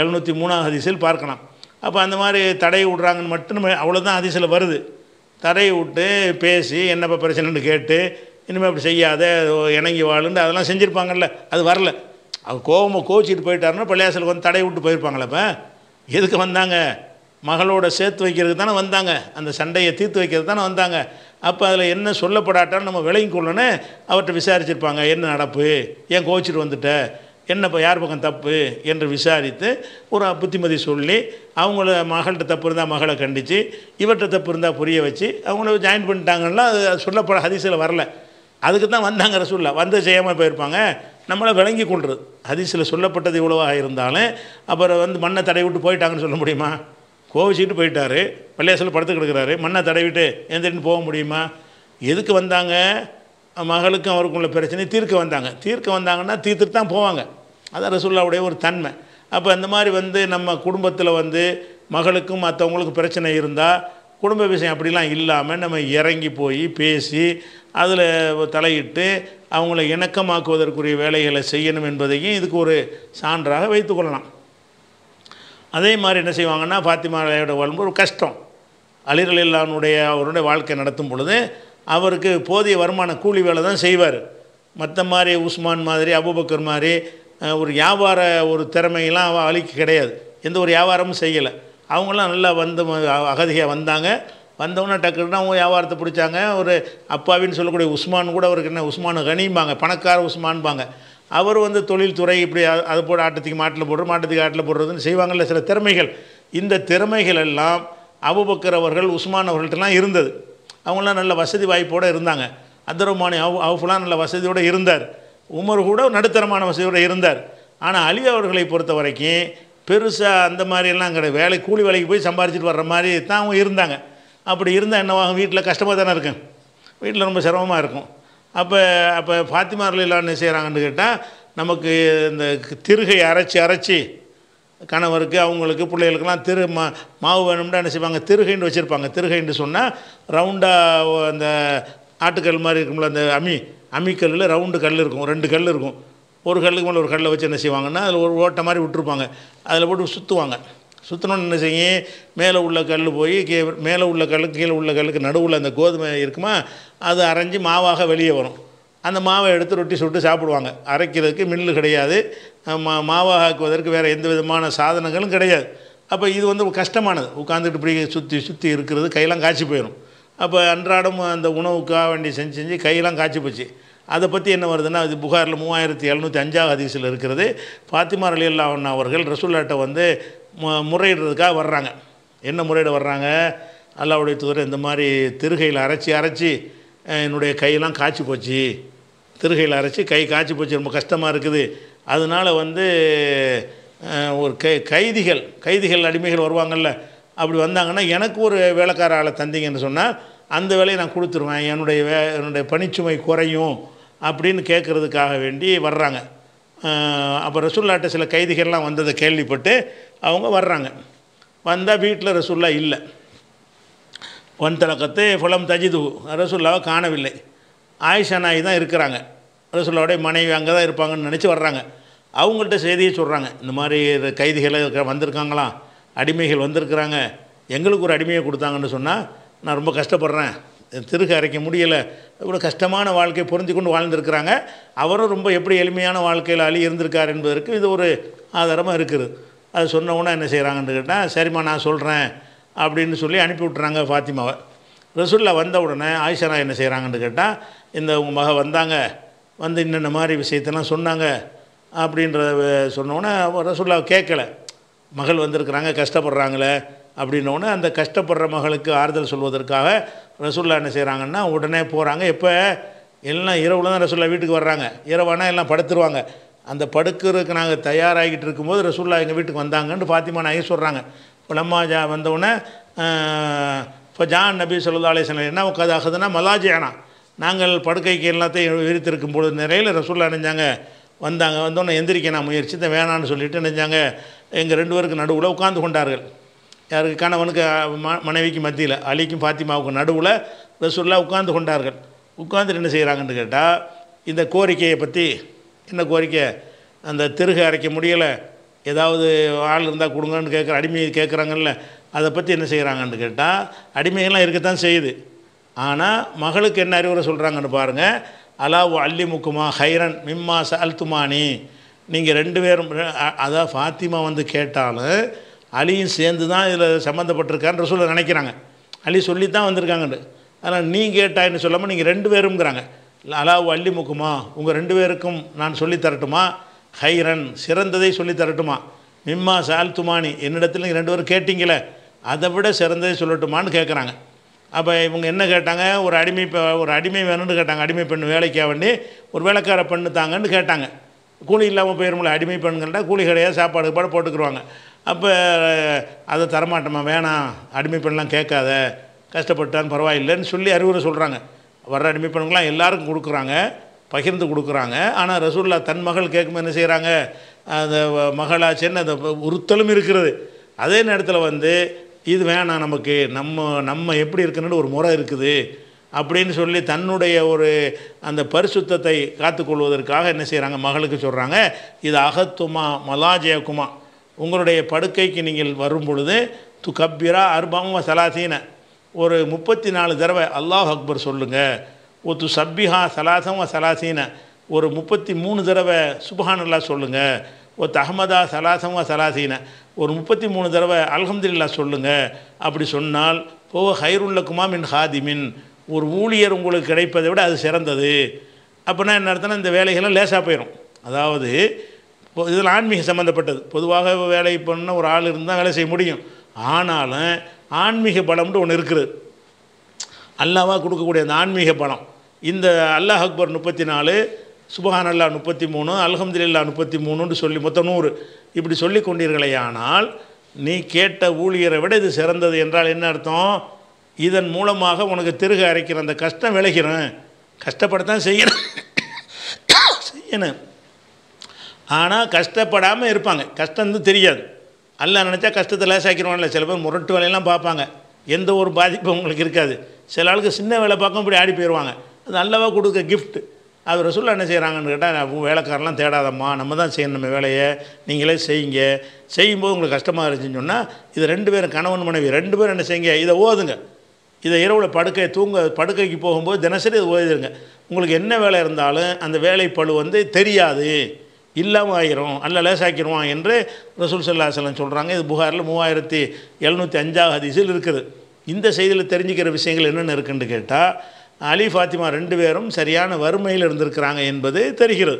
எழுநூற்றி மூணாம் ஹதிசில் பார்க்கலாம் அப்போ அந்த மாதிரி தடை விட்றாங்கன்னு மட்டும் அவ்வளோதான் ஹதிசில் வருது தடையை விட்டு பேசி என்னப்பா பிரச்சனைன்னு கேட்டு இனிமேல் அப்படி செய்யாத இணங்கி வாழ்ந்து அதெல்லாம் செஞ்சுருப்பாங்கல்ல அது வரல அவர் கோபமாக கோச்சிட்டு போயிட்டாருன்னா பள்ளியாசலுக்கு வந்து தடை விட்டு போயிருப்பாங்களப்ப எதுக்கு வந்தாங்க மகளோட சேர்த்து வைக்கிறதுக்கு தானே வந்தாங்க அந்த சண்டையை தீர்த்து வைக்கிறது தானே வந்தாங்க அப்போ அதில் என்ன சொல்லப்படாட்டாலும் நம்ம விளையும் கொள்ளணும் அவர்கிட்ட விசாரிச்சிருப்பாங்க என்ன நடப்பு ஏன் கோச்சிட்டு வந்துட்ட இப்போ யார் பக்கம் தப்பு என்று விசாரித்து ஒரு புத்திமதி சொல்லி அவங்கள மகள்கிட்ட தப்பு இருந்தால் மகளை கண்டித்து இவர்கிட்ட தப்பு இருந்தால் புரிய வச்சு அவங்கள ஜாயின் பண்ணிட்டாங்கன்னா அது சொல்லப்பட ஹதிசில் வரல அதுக்கு தான் வந்தாங்க ரசூலில் வந்து செய்யாமல் போயிருப்பாங்க நம்மளை விளங்கி கொள்வது ஹதிசில் சொல்லப்பட்டது இவ்வளோவாக இருந்தாலும் அப்புறம் வந்து மண்ணை தடை விட்டு போயிட்டாங்கன்னு சொல்ல முடியுமா கோவிச்சுட்டு போயிட்டார் பள்ளியாசில் படுத்து கிடக்கிறாரு மண்ணை தடவிட்டு எந்திரின்னு போக முடியுமா எதுக்கு வந்தாங்க மகளுக்கும் அவருக்குள்ள பிரச்சனை தீர்க்க வந்தாங்க தீர்க்க வந்தாங்கன்னா தீர்த்துட்டு தான் போவாங்க அதான் ரசுல்லாவுடைய ஒரு தன்மை அப்போ இந்த மாதிரி வந்து நம்ம குடும்பத்தில் வந்து மகளுக்கும் மற்றவங்களுக்கும் பிரச்சனை இருந்தால் குடும்ப விஷயம் அப்படிலாம் இல்லாமல் நம்ம இறங்கி போய் பேசி அதில் தலையிட்டு அவங்கள இணக்கமாக்குவதற்குரிய வேலைகளை செய்யணும் என்பதையும் இதுக்கு ஒரு சான்றாக வைத்துக்கொள்ளலாம் அதே மாதிரி என்ன செய்வாங்கன்னா ஃபாத்திமாவோட ஒரு கஷ்டம் அலிரலில்லானுடைய அவருடைய வாழ்க்கை நடத்தும் பொழுது அவருக்கு போதிய வருமான கூலி வேலை தான் செய்வார் மற்ற மாதிரி உஸ்மான் மாதிரி அபுபக்கர் மாதிரி ஒரு வியாபார ஒரு திறமையெல்லாம் அவள் கிடையாது எந்த ஒரு வியாபாரமும் செய்யலை அவங்களாம் நல்லா வந்து அகதியாக வந்தாங்க வந்தவொன்னே டக்குன்னு அவங்க வியாபாரத்தை பிடிச்சாங்க ஒரு அப்பாவின்னு சொல்லக்கூடிய உஸ்மான் கூட அவருக்கு என்ன உஸ்மான் கனிம்பாங்க பணக்கார உஸ்மான்பாங்க அவர் வந்து தொழில்துறை இப்படி அது போட ஆட்டத்துக்கு மாட்டில் போடுறோம் மாட்டத்துக்கு ஆட்டில் போடுறதுன்னு செய்வாங்கள்ல சில திறமைகள் இந்த திறமைகள் எல்லாம் அவுபக்கர் அவர்கள் உஸ்மான் அவர்கள்ட்டலாம் இருந்தது அவங்களாம் நல்ல வசதி வாய்ப்போடு இருந்தாங்க அப்துரமானி அவ் அவுஃபுலாம் நல்ல வசதியோடு இருந்தார் உமர் கூட நடுத்தரமான வசதியோடு இருந்தார் ஆனால் அலி அவர்களை பொறுத்த வரைக்கும் பெருசாக அந்த மாதிரியெல்லாம் கிடையாது வேலை கூலி வேலைக்கு போய் சம்பாரிச்சிட்டு வர்ற மாதிரி தான் அவங்க இருந்தாங்க அப்படி இருந்தால் என்னவாகும் வீட்டில் கஷ்டமாக தானே இருக்கும் வீட்டில் ரொம்ப சிரமமாக இருக்கும் அப்போ அப்போ ஃபாத்திமாரில் எல்லாம் என்ன செய்கிறாங்கன்னு கேட்டால் நமக்கு இந்த திருகை அரைச்சி அரைச்சி கணவருக்கு அவங்களுக்கு பிள்ளைகளுக்கெல்லாம் திரு மா மாவு வேணும்னா என்ன செய்வாங்க திருகைன்னு வச்சுருப்பாங்க திருகைன்னு சொன்னால் ரவுண்டாக அந்த ஆட்டுக்கல் மாதிரி இருக்கும்ல அந்த அமி கல்லில் ரவுண்டு கல் இருக்கும் ரெண்டு கல் இருக்கும் ஒரு கல்லுக்கு மேலே ஒரு கல்லை வச்சு என்ன செய்வாங்கன்னா அதில் ஒரு ஓட்டை மாதிரி விட்டுருப்பாங்க அதில் போட்டு சுற்றுவாங்க சுற்றணும்னு என்ன செய்யும் மேலே உள்ள கல் போய் கே மேலே உள்ள கல்லுக்கு கீழே உள்ள கல்லுக்கு நடுவில் அந்த கோதுமை இருக்குமா அது அரைஞ்சி மாவாக வெளியே வரும் அந்த மாவை எடுத்து ரொட்டி சுட்டு சாப்பிடுவாங்க அரைக்கிறதுக்கு மில்லு கிடையாது மா மாவாக ஆக்குவதற்கு வேறு எந்த விதமான சாதனங்களும் கிடையாது அப்போ இது வந்து கஷ்டமானது உட்காந்துட்டு இப்படி சுற்றி சுற்றி இருக்கிறது கையெல்லாம் காய்ச்சி போயிடும் அப்போ அன்றாடம் அந்த உணவுக்காக வேண்டி செஞ்சு செஞ்சு கையெல்லாம் காய்ச்சி போச்சு அதை பற்றி என்ன வருதுன்னா இது புகாரில் மூவாயிரத்தி எழுநூற்றி அஞ்சாவது அதிசயில் இருக்கிறது ஃபாத்திமா அலி அல்லா அவர்கள் ரசூல்லாட்டை வந்து முறையிடுறதுக்காக வர்றாங்க என்ன முறையிட வர்றாங்க அல்லாவுடைய தூதர் இந்த மாதிரி திருகையில் அரைச்சி அரைச்சி என்னுடைய கையெல்லாம் காய்ச்சி போச்சு திருகையில் அரைச்சி கை காய்ச்சி போச்சு ரொம்ப கஷ்டமாக இருக்குது அதனால் வந்து ஒரு கை கைதிகள் கைதிகள் அடிமைகள் வருவாங்கள்ல அப்படி வந்தாங்கன்னா எனக்கு ஒரு வேலைக்கார ஆளை தந்தீங்கன்னு சொன்னால் அந்த வேலையை நான் கொடுத்துருவேன் என்னுடைய வே என்னுடைய பணிச்சுமை குறையும் அப்படின்னு கேட்குறதுக்காக வேண்டி வர்றாங்க அப்போ ரசுல்லாட்ட சில கைதிகள்லாம் வந்ததை கேள்விப்பட்டு அவங்க வர்றாங்க வந்தால் வீட்டில் ரசுல்லா இல்லை ஒன் தலக்கத்து ஃபுலம் தஜிது ரசுல்லாவை காணவில்லை ஆயிஷா நாய் தான் இருக்கிறாங்க ரசுல்லாவுடைய மனைவி அங்கே தான் இருப்பாங்கன்னு நினச்சி வர்றாங்க அவங்கள்ட்ட செய்தியை சொல்கிறாங்க இந்த மாதிரி கைதிகளை வந்திருக்காங்களாம் அடிமைகள் வந்திருக்கிறாங்க எங்களுக்கு ஒரு அடிமையை கொடுத்தாங்கன்னு சொன்னால் நான் ரொம்ப கஷ்டப்படுறேன் திருகு அரைக்க முடியலை இவ்வளோ கஷ்டமான வாழ்க்கையை புரிஞ்சு கொண்டு வாழ்ந்துருக்கிறாங்க அவரும் ரொம்ப எப்படி எளிமையான வாழ்க்கையில் அழி இருந்திருக்கார் என்பதற்கு இது ஒரு ஆதாரமாக இருக்குது அது சொன்னவுடனே என்ன செய்கிறாங்கன்னு கேட்டால் சரிம்மா நான் சொல்கிறேன் அப்படின்னு சொல்லி அனுப்பி விட்றாங்க ஃபாத்திமாவை ரசுல்லா வந்த உடனே ஆயிஷரா என்ன செய்கிறாங்கன்னு கேட்டால் இந்த உங்கள் மக வந்தாங்க வந்து இன்னென்ன மாதிரி விஷயத்தெல்லாம் சொன்னாங்க அப்படின்ற சொன்னோன்னே ரசுல்லா கேட்கலை மகள் வந்திருக்கிறாங்க கஷ்டப்படுறாங்களே அப்படின்னோடனே அந்த கஷ்டப்படுற மகளுக்கு ஆறுதல் சொல்வதற்காக ரசுல்லா என்ன செய்கிறாங்கன்னா உடனே போகிறாங்க இப்போ எல்லாம் இரவில் தான் ரசுல்லா வீட்டுக்கு வர்றாங்க இரவானால் எல்லாம் படுத்துருவாங்க அந்த படுக்கிறதுக்கு நாங்கள் தயாராகிட்டு இருக்கும்போது ரசுல்லா எங்கள் வீட்டுக்கு வந்தாங்கன்னு ஃபாத்திமா நாயகி சொல்கிறாங்க இப்போ லம்மா ஜா வந்தவுடனே இப்போ ஜான் நபி சொல்லா அலேசன் என்ன உட்காதாகுதுன்னா மலாஜியானா நாங்கள் படுக்கைக்கு எல்லாத்தையும் விரித்திருக்கும் பொழுது நிறையில் ரசுல்லா நினைஞ்சாங்க வந்தாங்க வந்தோன்னே எந்திரிக்க நான் முயற்சி தான் வேணான்னு சொல்லிட்டு நினைஞ்சாங்க எங்கள் ரெண்டு பேருக்கு நடுவில் உட்காந்து கொண்டார்கள் யாருக்கு கணவனுக்கு மனைவிக்கு மத்தியில் அலிக்கும் ஃபாத்திமாவுக்கு நடுவில் ரசூல்லா உட்கார்ந்து கொண்டார்கள் உட்கார்ந்துட்டு என்ன செய்கிறாங்கன்னு கேட்டால் இந்த கோரிக்கையை பற்றி என்ன கோரிக்கை அந்த திருகு அரைக்க முடியலை ஏதாவது ஆள் இருந்தால் கொடுங்கன்னு கேட்குற அடிமை கேட்குறாங்கல்ல அதை பற்றி என்ன செய்கிறாங்கன்னு கேட்டால் அடிமைகள்லாம் இருக்கத்தான் செய்யுது ஆனால் மகளுக்கு என்ன அறிவுரை சொல்கிறாங்கன்னு பாருங்கள் அலாவு அல்லி முக்குமா ஹைரன் மிம்மா சல்துமானி நீங்கள் ரெண்டு பேரும் அதான் ஃபாத்திமா வந்து கேட்டாலும் அலியும் சேர்ந்து தான் இதில் சம்மந்தப்பட்டிருக்கான்ற சொல்ல நினைக்கிறாங்க அலி சொல்லி தான் வந்திருக்காங்கன்னு ஆனால் நீ கேட்டாயின்னு சொல்லாமல் நீங்கள் ரெண்டு பேருங்கிறாங்க அலாவு அள்ளி முக்குமா உங்கள் ரெண்டு பேருக்கும் நான் சொல்லித்தரட்டுமா தரட்டுமா ஹைரன் சிறந்ததை சொல்லித்தரட்டுமா தரட்டுமா மிம்மா சால்துமானி என்னிடத்தில் நீங்கள் ரெண்டு பேரும் கேட்டிங்களே அதை விட சிறந்ததை சொல்லட்டுமான்னு கேட்குறாங்க அப்போ இவங்க என்ன கேட்டாங்க ஒரு அடிமை ஒரு அடிமை வேணும்னு கேட்டாங்க அடிமை பெண் வேலைக்காக வேண்டி ஒரு வேலைக்கார பெண்ணு தாங்கன்னு கேட்டாங்க கூலி இல்லாமல் போயிருமில்ல அடிமை பெண்கள்ட்ட கூலி கிடையாது சாப்பாடு பாடு போட்டுக்குருவாங்க அப்போ அதை தரமாட்டோமா வேணாம் அடிமை பெண்ணெலாம் கேட்காத கஷ்டப்பட்டான்னு பரவாயில்லைன்னு சொல்லி அறிவுரை சொல்கிறாங்க வர்ற அடிமை பெண்களாம் எல்லாருக்கும் கொடுக்குறாங்க பகிர்ந்து கொடுக்குறாங்க ஆனால் ரசூல்லா தன் மகள் கேட்கும்போது என்ன செய்கிறாங்க அந்த மகளாச்சேன்னு அந்த உறுத்தலும் இருக்கிறது அதே நேரத்தில் வந்து இது வேணாம் நமக்கு நம்ம நம்ம எப்படி இருக்குன்னு ஒரு முறை இருக்குது அப்படின்னு சொல்லி தன்னுடைய ஒரு அந்த பரிசுத்தத்தை காத்துக்கொள்வதற்காக என்ன செய்கிறாங்க மகளுக்கு சொல்கிறாங்க இது அகத்துமா மலாஜயக்குமா உங்களுடைய படுக்கைக்கு நீங்கள் வரும் பொழுது து கப்பிரா அர்பாங்க சலாசீன ஒரு முப்பத்தி நாலு தடவை அல்லாஹ் அக்பர் சொல்லுங்கள் ஓ து சப்பிஹா சலாசம் சலாசீன ஒரு முப்பத்தி மூணு தடவை சுபஹானல்லா சொல்லுங்கள் ஓ தஹமதா சலாசம் சலாசீன ஒரு முப்பத்தி மூணு தடவை அலஹம்துல்லா சொல்லுங்கள் அப்படி சொன்னால் ஹைருல்ல ஹைருல்லக்குமா மின் ஹாதிமின் ஒரு ஊழியர் உங்களுக்கு கிடைப்பதை விட அது சிறந்தது அப்படின்னா என்ன அர்த்தம்னா இந்த வேலைகள்லாம் லேசாக போயிடும் அதாவது இப்போ இதில் ஆன்மீக சம்மந்தப்பட்டது பொதுவாக வேலை பண்ண ஒரு ஆள் இருந்தால் வேலை செய்ய முடியும் ஆனாலும் ஆன்மீக பலம்ன்ட்டு ஒன்று இருக்குது அல்லாவாக கொடுக்கக்கூடிய அந்த ஆன்மீக பலம் இந்த அல்லாஹ் அக்பர் முப்பத்தி நாலு சுபஹான் அல்லா முப்பத்தி மூணு அலஹம்துல்லா முப்பத்தி மூணுன்னு சொல்லி மொத்தம் நூறு இப்படி சொல்லி கொண்டீர்களே ஆனால் நீ கேட்ட ஊழியரை விட இது சிறந்தது என்றால் என்ன அர்த்தம் இதன் மூலமாக உனக்கு திருகு அரைக்கிற அந்த கஷ்டம் விளைகிறேன் கஷ்டப்படத்தான் செய்யணும் செய்யணும் ஆனால் கஷ்டப்படாமல் இருப்பாங்க கஷ்டம் தெரியாது அல்ல நினச்சா கஷ்டத்தை லேசாக்கிடுவாங்கல்ல சில பேர் முரட்டு வேலையெல்லாம் பார்ப்பாங்க எந்த ஒரு பாதிப்பும் உங்களுக்கு இருக்காது சில ஆளுக்கு சின்ன வேலை பார்க்கும் இப்படி ஆடி போயிடுவாங்க அது நல்லவா கொடுக்க கிஃப்ட் அவர் ரசூல்லா என்ன செய்கிறாங்கன்னு கேட்டால் வேலைக்காரெலாம் தேடாதம்மா நம்ம தான் செய்யணும் நம்ம வேலையை நீங்களே செய்யுங்க செய்யும்போது உங்களுக்கு கஷ்டமாக இருந்துச்சுன்னு சொன்னால் இது ரெண்டு பேரும் கணவன் மனைவி ரெண்டு பேரும் என்ன செய்யுங்க இதை ஓதுங்க இதை இரவில் படுக்கை தூங்க படுக்கைக்கு போகும்போது தினசரி இதை ஓதிடுங்க உங்களுக்கு என்ன வேலை இருந்தாலும் அந்த வேலை பழு வந்து தெரியாது இல்லாமல் ஆயிரும் அல்ல லேசாக்கிடுவான் என்று ரசூல் சல்லா செல்லம் சொல்கிறாங்க இது புகாரில் மூவாயிரத்தி எழுநூற்றி அஞ்சாவது ஹதீஸில் இருக்குது இந்த செய்தியில் தெரிஞ்சுக்கிற விஷயங்கள் என்னென்ன இருக்குன்னு கேட்டால் அலி ஃபாத்திமா ரெண்டு பேரும் சரியான வறுமையில் இருந்திருக்கிறாங்க என்பது தெரிகிறது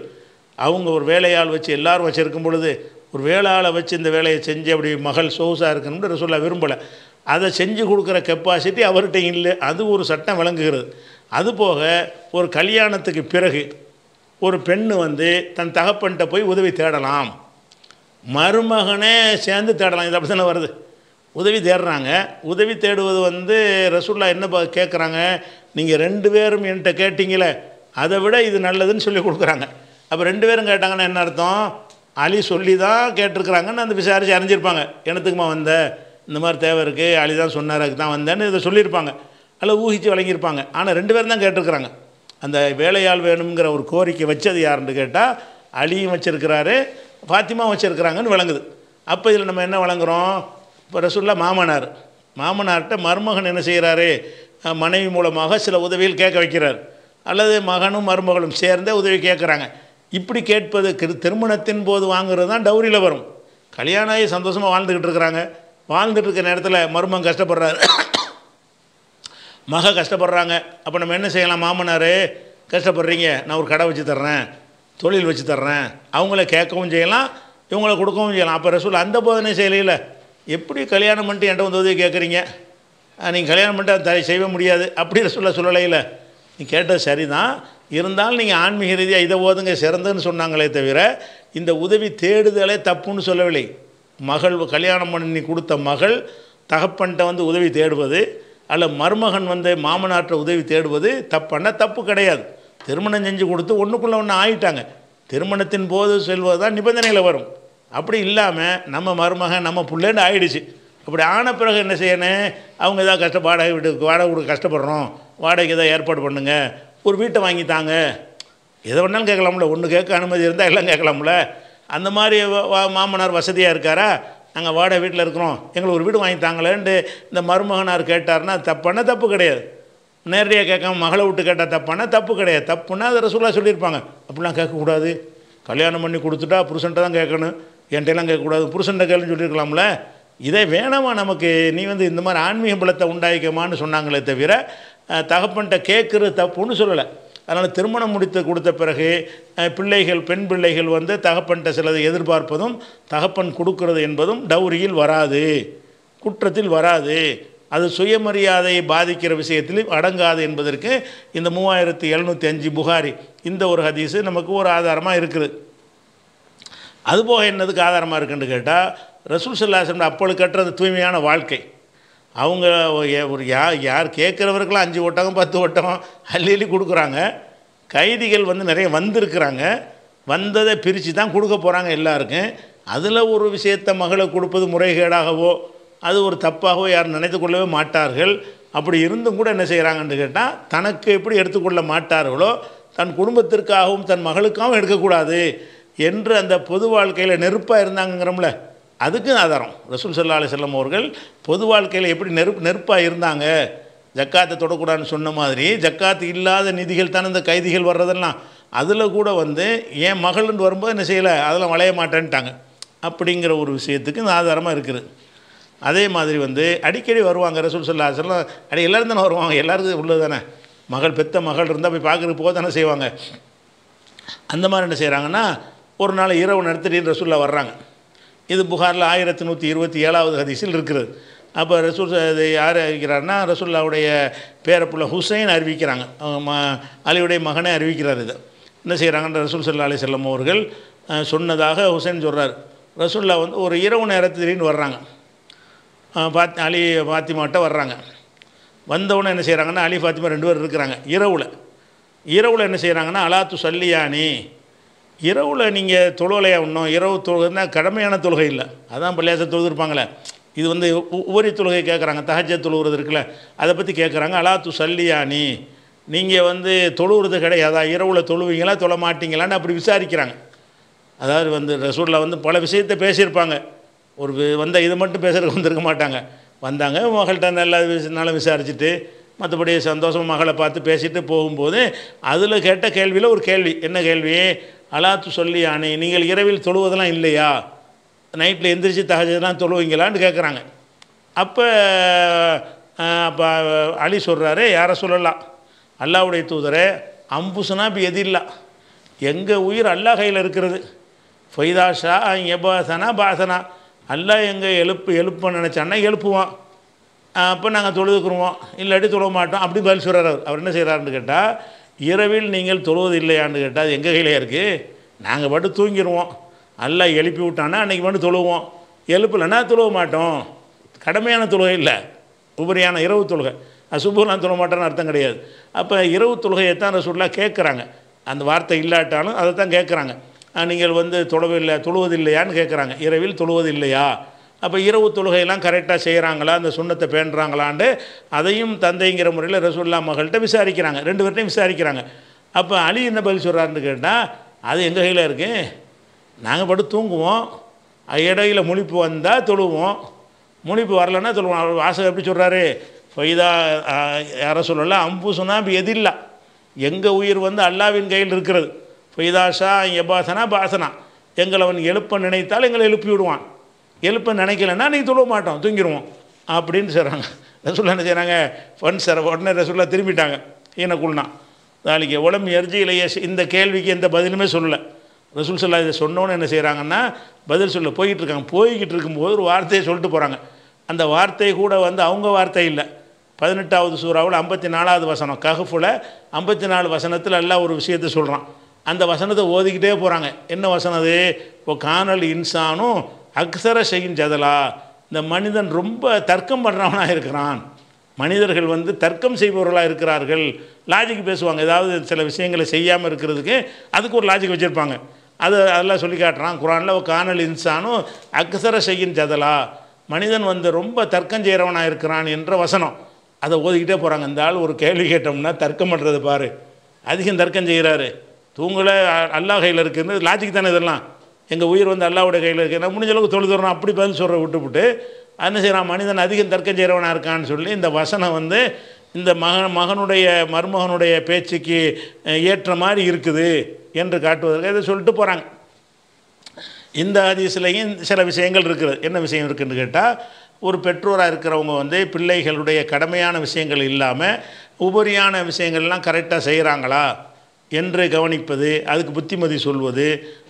அவங்க ஒரு வேலையால் வச்சு எல்லாரும் வச்சுருக்கும் பொழுது ஒரு வேளாளை வச்சு இந்த வேலையை செஞ்சு அப்படி மகள் சோசாக இருக்கணும்னு ரசூல்லா விரும்பலை அதை செஞ்சு கொடுக்குற கெப்பாசிட்டி அவர்கிட்ட இல்லை அது ஒரு சட்டம் விளங்குகிறது அதுபோக ஒரு கல்யாணத்துக்கு பிறகு ஒரு பெண்ணு வந்து தன் தகப்பன்கிட்ட போய் உதவி தேடலாம் மருமகனே சேர்ந்து தேடலாம் இது அப்படி தானே வருது உதவி தேடுறாங்க உதவி தேடுவது வந்து ரசுல்லா என்ன கேட்குறாங்க நீங்கள் ரெண்டு பேரும் என்கிட்ட கேட்டிங்களே அதை விட இது நல்லதுன்னு சொல்லி கொடுக்குறாங்க அப்போ ரெண்டு பேரும் கேட்டாங்கன்னா என்ன அர்த்தம் அலி சொல்லி தான் கேட்டிருக்கிறாங்கன்னு அந்த விசாரித்து அறிஞ்சிருப்பாங்க எனத்துக்குமா வந்த இந்த மாதிரி தேவை இருக்குது அலி தான் சொன்னார் அதுக்கு தான் வந்தேன்னு இதை சொல்லியிருப்பாங்க அல்ல ஊகித்து வழங்கியிருப்பாங்க ஆனால் ரெண்டு பேரும் தான் கேட்டிருக்கிறாங்க அந்த வேலையாள் வேணுங்கிற ஒரு கோரிக்கை வச்சது யாருன்னு கேட்டால் அலியும் வச்சுருக்கிறாரு ஃபாத்திமா வச்சுருக்கிறாங்கன்னு விளங்குது அப்போ இதில் நம்ம என்ன வழங்குகிறோம் இப்போ ரசுல்லா மாமனார் மாமனார்கிட்ட மருமகன் என்ன செய்கிறாரு மனைவி மூலமாக சில உதவிகள் கேட்க வைக்கிறார் அல்லது மகனும் மருமகளும் சேர்ந்தே உதவி கேட்குறாங்க இப்படி கேட்பது திருமணத்தின் போது வாங்குறது தான் டவுரியில் வரும் கல்யாணம் ஆகி சந்தோஷமாக வாழ்ந்துக்கிட்டு இருக்கிறாங்க வாழ்ந்துட்டு இருக்க நேரத்தில் மருமகன் கஷ்டப்படுறாரு மக கஷ்டப்படுறாங்க அப்போ நம்ம என்ன செய்யலாம் மாமனார் கஷ்டப்படுறீங்க நான் ஒரு கடை வச்சு தர்றேன் தொழில் வச்சு தர்றேன் அவங்கள கேட்கவும் செய்யலாம் இவங்கள கொடுக்கவும் செய்யலாம் அப்போ ரசூல் அந்த போதனை செய்யலையில் எப்படி கல்யாணம் பண்ணிட்டு என்கிட்ட வந்து உதவி கேட்குறீங்க நீங்கள் கல்யாணம் பண்ணிட்டு அதை செய்ய முடியாது அப்படி ரசூலா சொல்லலையில் நீ கேட்டது சரி தான் இருந்தாலும் நீங்கள் ஆன்மீக ரீதியாக இதை போதுங்க சிறந்துன்னு சொன்னாங்களே தவிர இந்த உதவி தேடுதலே தப்புன்னு சொல்லவில்லை மகள் கல்யாணம் பண்ணி கொடுத்த மகள் தகப்பன்கிட்ட வந்து உதவி தேடுவது அல்ல மருமகன் வந்து மாமனாற்ற உதவி தேடுவது தப்பான தப்பு கிடையாது திருமணம் செஞ்சு கொடுத்து ஒன்றுக்குள்ளே ஒன்று ஆயிட்டாங்க திருமணத்தின் போது செல்வது தான் நிபந்தனையில் வரும் அப்படி இல்லாமல் நம்ம மருமகன் நம்ம பிள்ளைன்னு ஆயிடுச்சு அப்படி ஆன பிறகு என்ன செய்யணும் அவங்க ஏதாவது கஷ்ட வாடகை வீட்டுக்கு வாடகை கொடுக்க கஷ்டப்படுறோம் வாடகைக்கு ஏதாவது ஏற்பாடு பண்ணுங்கள் ஒரு வீட்டை வாங்கி தாங்க எதை வேணாலும் கேட்கலாம்ல ஒன்று கேட்க அனுமதி இருந்தால் எல்லாம் கேட்கலாம்ல அந்த மாதிரி மாமனார் வசதியாக இருக்காரா நாங்கள் வாடகை வீட்டில் இருக்கிறோம் எங்களுக்கு ஒரு வீடு வாங்கி தாங்களேன்ட்டு இந்த மருமகனார் கேட்டார்னா தப்பான தப்பு கிடையாது நேரடியாக கேட்காம மகளை விட்டு கேட்டால் தப்பானா தப்பு கிடையாது தப்புன்னா அதை ரசூலாக சொல்லியிருப்பாங்க அப்படிலாம் கேட்கக்கூடாது கல்யாணம் பண்ணி கொடுத்துட்டா புருஷன்ட்ட தான் கேட்கணும் என்கிட்டலாம் கேட்கக்கூடாது புருஷன்ட்ட கேள்னு சொல்லியிருக்கலாம்ல இதே வேணாமா நமக்கு நீ வந்து இந்த மாதிரி ஆன்மீக பலத்தை உண்டாயிக்கமான்னு சொன்னாங்களே தவிர தகப்பன்ட்ட கேட்குற தப்புன்னு சொல்லலை அதனால் திருமணம் முடித்து கொடுத்த பிறகு பிள்ளைகள் பெண் பிள்ளைகள் வந்து தகப்பன்கிட்ட சிலது எதிர்பார்ப்பதும் தகப்பன் கொடுக்கறது என்பதும் டௌரியில் வராது குற்றத்தில் வராது அது சுயமரியாதையை பாதிக்கிற விஷயத்தில் அடங்காது என்பதற்கு இந்த மூவாயிரத்தி எழுநூற்றி அஞ்சு புகாரி இந்த ஒரு ஹதீஸு நமக்கு ஒரு ஆதாரமாக இருக்குது அதுபோக என்னதுக்கு ஆதாரமாக இருக்குன்னு கேட்டால் ரசூல் சல்லாசன் அப்பொழுது கட்டுறது தூய்மையான வாழ்க்கை அவங்க ஒரு யார் யார் கேட்குறவர்களும் அஞ்சு ஓட்டகம் பத்து ஓட்டகம் அள்ளி அள்ளி கொடுக்குறாங்க கைதிகள் வந்து நிறைய வந்திருக்கிறாங்க வந்ததை பிரித்து தான் கொடுக்க போகிறாங்க எல்லாருக்கும் அதில் ஒரு விஷயத்தை மகளை கொடுப்பது முறைகேடாகவோ அது ஒரு தப்பாகவோ யாரும் நினைத்து கொள்ளவே மாட்டார்கள் அப்படி இருந்தும் கூட என்ன செய்கிறாங்கன்னு கேட்டால் தனக்கு எப்படி எடுத்துக்கொள்ள மாட்டார்களோ தன் குடும்பத்திற்காகவும் தன் மகளுக்காகவும் எடுக்கக்கூடாது என்று அந்த பொது வாழ்க்கையில் நெருப்பாக இருந்தாங்கிறோம்ல அதுக்கும் ஆதாரம் ரசூல் சல்லா செல்லம் அவர்கள் பொது வாழ்க்கையில் எப்படி நெருப்பு நெருப்பாக இருந்தாங்க ஜக்காத்தை தொடக்கூடாதுன்னு சொன்ன மாதிரி ஜக்காத்து இல்லாத நிதிகள் தானே இந்த கைதிகள் வர்றதெல்லாம் அதில் கூட வந்து என் மகள்னு வரும்போது என்ன செய்யலை அதெல்லாம் வளைய மாட்டேன்ட்டாங்க அப்படிங்கிற ஒரு விஷயத்துக்கு இந்த ஆதாரமாக இருக்குது அதே மாதிரி வந்து அடிக்கடி வருவாங்க ரசூல் சல்லா செல்லம் அடி எல்லோரும் தானே வருவாங்க எல்லாருக்கும் உள்ளது தானே மகள் பெத்த மகள் இருந்தால் போய் பார்க்குறதுக்கு போக தானே செய்வாங்க அந்த மாதிரி என்ன செய்கிறாங்கன்னா ஒரு நாள் இரவு நடத்திட்டு ரசூல்லா வர்றாங்க இது புகாரில் ஆயிரத்தி நூற்றி இருபத்தி ஏழாவது ஹதீஸில் இருக்கிறது அப்போ ரசூல் இது யார் அறிவிக்கிறார்னா ரசூல்லாவுடைய பேரப்புள்ள ஹுசைன் அறிவிக்கிறாங்க ம அலியுடைய மகனை அறிவிக்கிறார் இது என்ன செய்கிறாங்கன்ற ரசூல் சல்லா அலி செல்லம் அவர்கள் சொன்னதாக ஹுசைன் சொல்கிறார் ரசூல்லா வந்து ஒரு இரவு நேரத்துலேன்னு வர்றாங்க பாத் அலி ஃபாத்திமாட்ட வர்றாங்க வந்தவொடனே என்ன செய்கிறாங்கன்னா அலி ஃபாத்திமா ரெண்டு பேர் இருக்கிறாங்க இரவில் இரவில் என்ன செய்கிறாங்கன்னா அலாத்து சல்லியானி இரவில் நீங்கள் தொழுகலையாக இன்னும் இரவு தொழுகைன்னா கடமையான தொழுகை இல்லை அதான் பிள்ளையாச தொழுதுருப்பாங்களே இது வந்து ஒவ்வொரு தொழுகை கேட்குறாங்க தகஜ தொழுகிறது இருக்குல்ல அதை பற்றி கேட்குறாங்க அலாத்து து சல்லியானி நீங்கள் வந்து தொழுகிறது கிடையாது இரவில் தொழுவீங்களா தொழ மாட்டீங்களான்னு அப்படி விசாரிக்கிறாங்க அதாவது வந்து ரசூலில் வந்து பல விஷயத்தை பேசியிருப்பாங்க ஒரு வந்த இது மட்டும் பேசுறதுக்கு வந்திருக்க மாட்டாங்க வந்தாங்க மகள்கிட்ட நல்லா நல்லா விசாரிச்சுட்டு மற்றபடி சந்தோஷமாக மகளை பார்த்து பேசிட்டு போகும்போது அதில் கேட்ட கேள்வியில் ஒரு கேள்வி என்ன கேள்வி அலாத்து சொல்லி ஆனே நீங்கள் இரவில் தொழுவதெல்லாம் இல்லையா நைட்டில் எந்திரிச்சு தகஜெல்லாம் தொழுவீங்களான்னு கேட்குறாங்க அப்போ அப்போ அலி சொல்கிறாரு யாரை சொல்லலாம் அல்லாவுடைய தூதரே அம்புசுனா இப்போ எதில்லா எங்கள் உயிர் அல்லா கையில் இருக்கிறது ஃபைதாஷா எபாசனா பாசனா அல்லா எங்கள் எழுப்பு எழுப்ப நினச்சான்னா எழுப்புவோம் அப்போ நாங்கள் தொழுதுக்குருவோம் இல்லாட்டி தொழ மாட்டோம் அப்படி பதில் சொல்கிறார் அவர் அவர் என்ன செய்கிறாருன்னு கேட்டால் இரவில் நீங்கள் தொழுவது இல்லையான்னு கேட்டால் எங்கள் கையிலே இருக்குது நாங்கள் மட்டும் தூங்கிடுவோம் நல்லா எழுப்பி விட்டானா அன்றைக்கி மட்டும் தொழுவோம் எழுப்பலைன்னா தொழுவ மாட்டோம் கடமையான தொழுகை இல்லை உபரியான இரவு தொழுகை நான் தொழ மாட்டேன்னு அர்த்தம் கிடையாது அப்போ இரவு தொழுகையை தான் ரசூல்லாக கேட்குறாங்க அந்த வார்த்தை இல்லாட்டாலும் அதை தான் கேட்குறாங்க நீங்கள் வந்து தொழவில்லை தொழுவதில்லையான்னு கேட்குறாங்க இரவில் தொழுவதில்லையா அப்போ இரவு தொழுகையெல்லாம் கரெக்டாக செய்கிறாங்களா அந்த சுண்ணத்தை பேணுறாங்களான்ட்டு அதையும் தந்தைங்கிற முறையில் ரசூல்லா மகள்கிட்ட விசாரிக்கிறாங்க ரெண்டு பேர்ட்டையும் விசாரிக்கிறாங்க அப்போ அலி என்ன பதில் சொல்கிறாருன்னு கேட்டால் அது எங்கள் கையில் இருக்குது நாங்கள் படு தூங்குவோம் இடையில் முழிப்பு வந்தால் தொழுவோம் முழிப்பு வரலன்னா அவர் வாசகம் எப்படி சொல்கிறாரு ஃபைதா யாரை சொல்லல அம்பு சொன்னால் இல்லை எங்கள் உயிர் வந்து அல்லாவின் கையில் இருக்கிறது ஃபைதாஷா எபாசனா பாசனா எங்களை அவன் எழுப்ப நினைத்தால் எங்களை எழுப்பி விடுவான் எழுப்ப நினைக்கலன்னா நீங்கள் தொழுவ மாட்டோம் தூங்கிடுவோம் அப்படின்னு சொல்கிறாங்க ரசுல்லா என்ன செய்கிறாங்க ஃபன் சார் உடனே ரசுல்லா திரும்பிட்டாங்க என்ன குள்னா நாளைக்கு உடம்பு எரிஜி இல்லையே இந்த கேள்விக்கு எந்த பதிலுமே சொல்லலை ரசூல் சொல்லா இதை சொன்னோன்னு என்ன செய்கிறாங்கன்னா பதில் சொல்ல போய்கிட்டு இருக்காங்க போய்கிட்டு இருக்கும்போது ஒரு வார்த்தையை சொல்லிட்டு போகிறாங்க அந்த வார்த்தை கூட வந்து அவங்க வார்த்தை இல்லை பதினெட்டாவது சூறாவில் ஐம்பத்தி நாலாவது வசனம் கஹஃபுல ஐம்பத்தி நாலு வசனத்தில் எல்லாம் ஒரு விஷயத்தை சொல்கிறான் அந்த வசனத்தை ஓதிக்கிட்டே போகிறாங்க என்ன வசனம் அது இப்போ காணல் இன்சானும் அக்சர ஷெயின் ஜதலா இந்த மனிதன் ரொம்ப தர்க்கம் பண்ணுறவனாக இருக்கிறான் மனிதர்கள் வந்து தர்க்கம் செய்பவர்களாக இருக்கிறார்கள் லாஜிக் பேசுவாங்க ஏதாவது சில விஷயங்களை செய்யாமல் இருக்கிறதுக்கு அதுக்கு ஒரு லாஜிக் வச்சுருப்பாங்க அது அதெல்லாம் சொல்லி காட்டுறான் குரானில் ஒரு காணல் இன்சானும் அக்சர ஷெயின் ஜதலா மனிதன் வந்து ரொம்ப தர்க்கம் செய்கிறவனாக இருக்கிறான் என்ற வசனம் அதை ஓதிக்கிட்டே போகிறாங்க இந்த ஆள் ஒரு கேள்வி கேட்டோம்னா தர்க்கம் பண்ணுறது பாரு அதிகம் தர்க்கம் செய்கிறாரு தூங்கலை கையில் இருக்குது லாஜிக் தானே இதெல்லாம் எங்கள் உயிர் வந்து அல்லாவோட கையில் இருக்குது நான் முடிஞ்ச அளவுக்கு தொழுதுறோம் அப்படி பதில் சொல்கிற விட்டுவிட்டு என்ன செய்கிறான் மனிதன் அதிகம் தர்க்கம் செய்கிறவனாக இருக்கான்னு சொல்லி இந்த வசனம் வந்து இந்த மக மகனுடைய மருமகனுடைய பேச்சுக்கு ஏற்ற மாதிரி இருக்குது என்று காட்டுவதற்கு இதை சொல்லிட்டு போகிறாங்க இந்த அதிசலையும் சில விஷயங்கள் இருக்குது என்ன விஷயம் இருக்குதுன்னு கேட்டால் ஒரு பெற்றோராக இருக்கிறவங்க வந்து பிள்ளைகளுடைய கடமையான விஷயங்கள் இல்லாமல் உபரியான விஷயங்கள்லாம் கரெக்டாக செய்கிறாங்களா என்று கவனிப்பது அதுக்கு புத்திமதி சொல்வது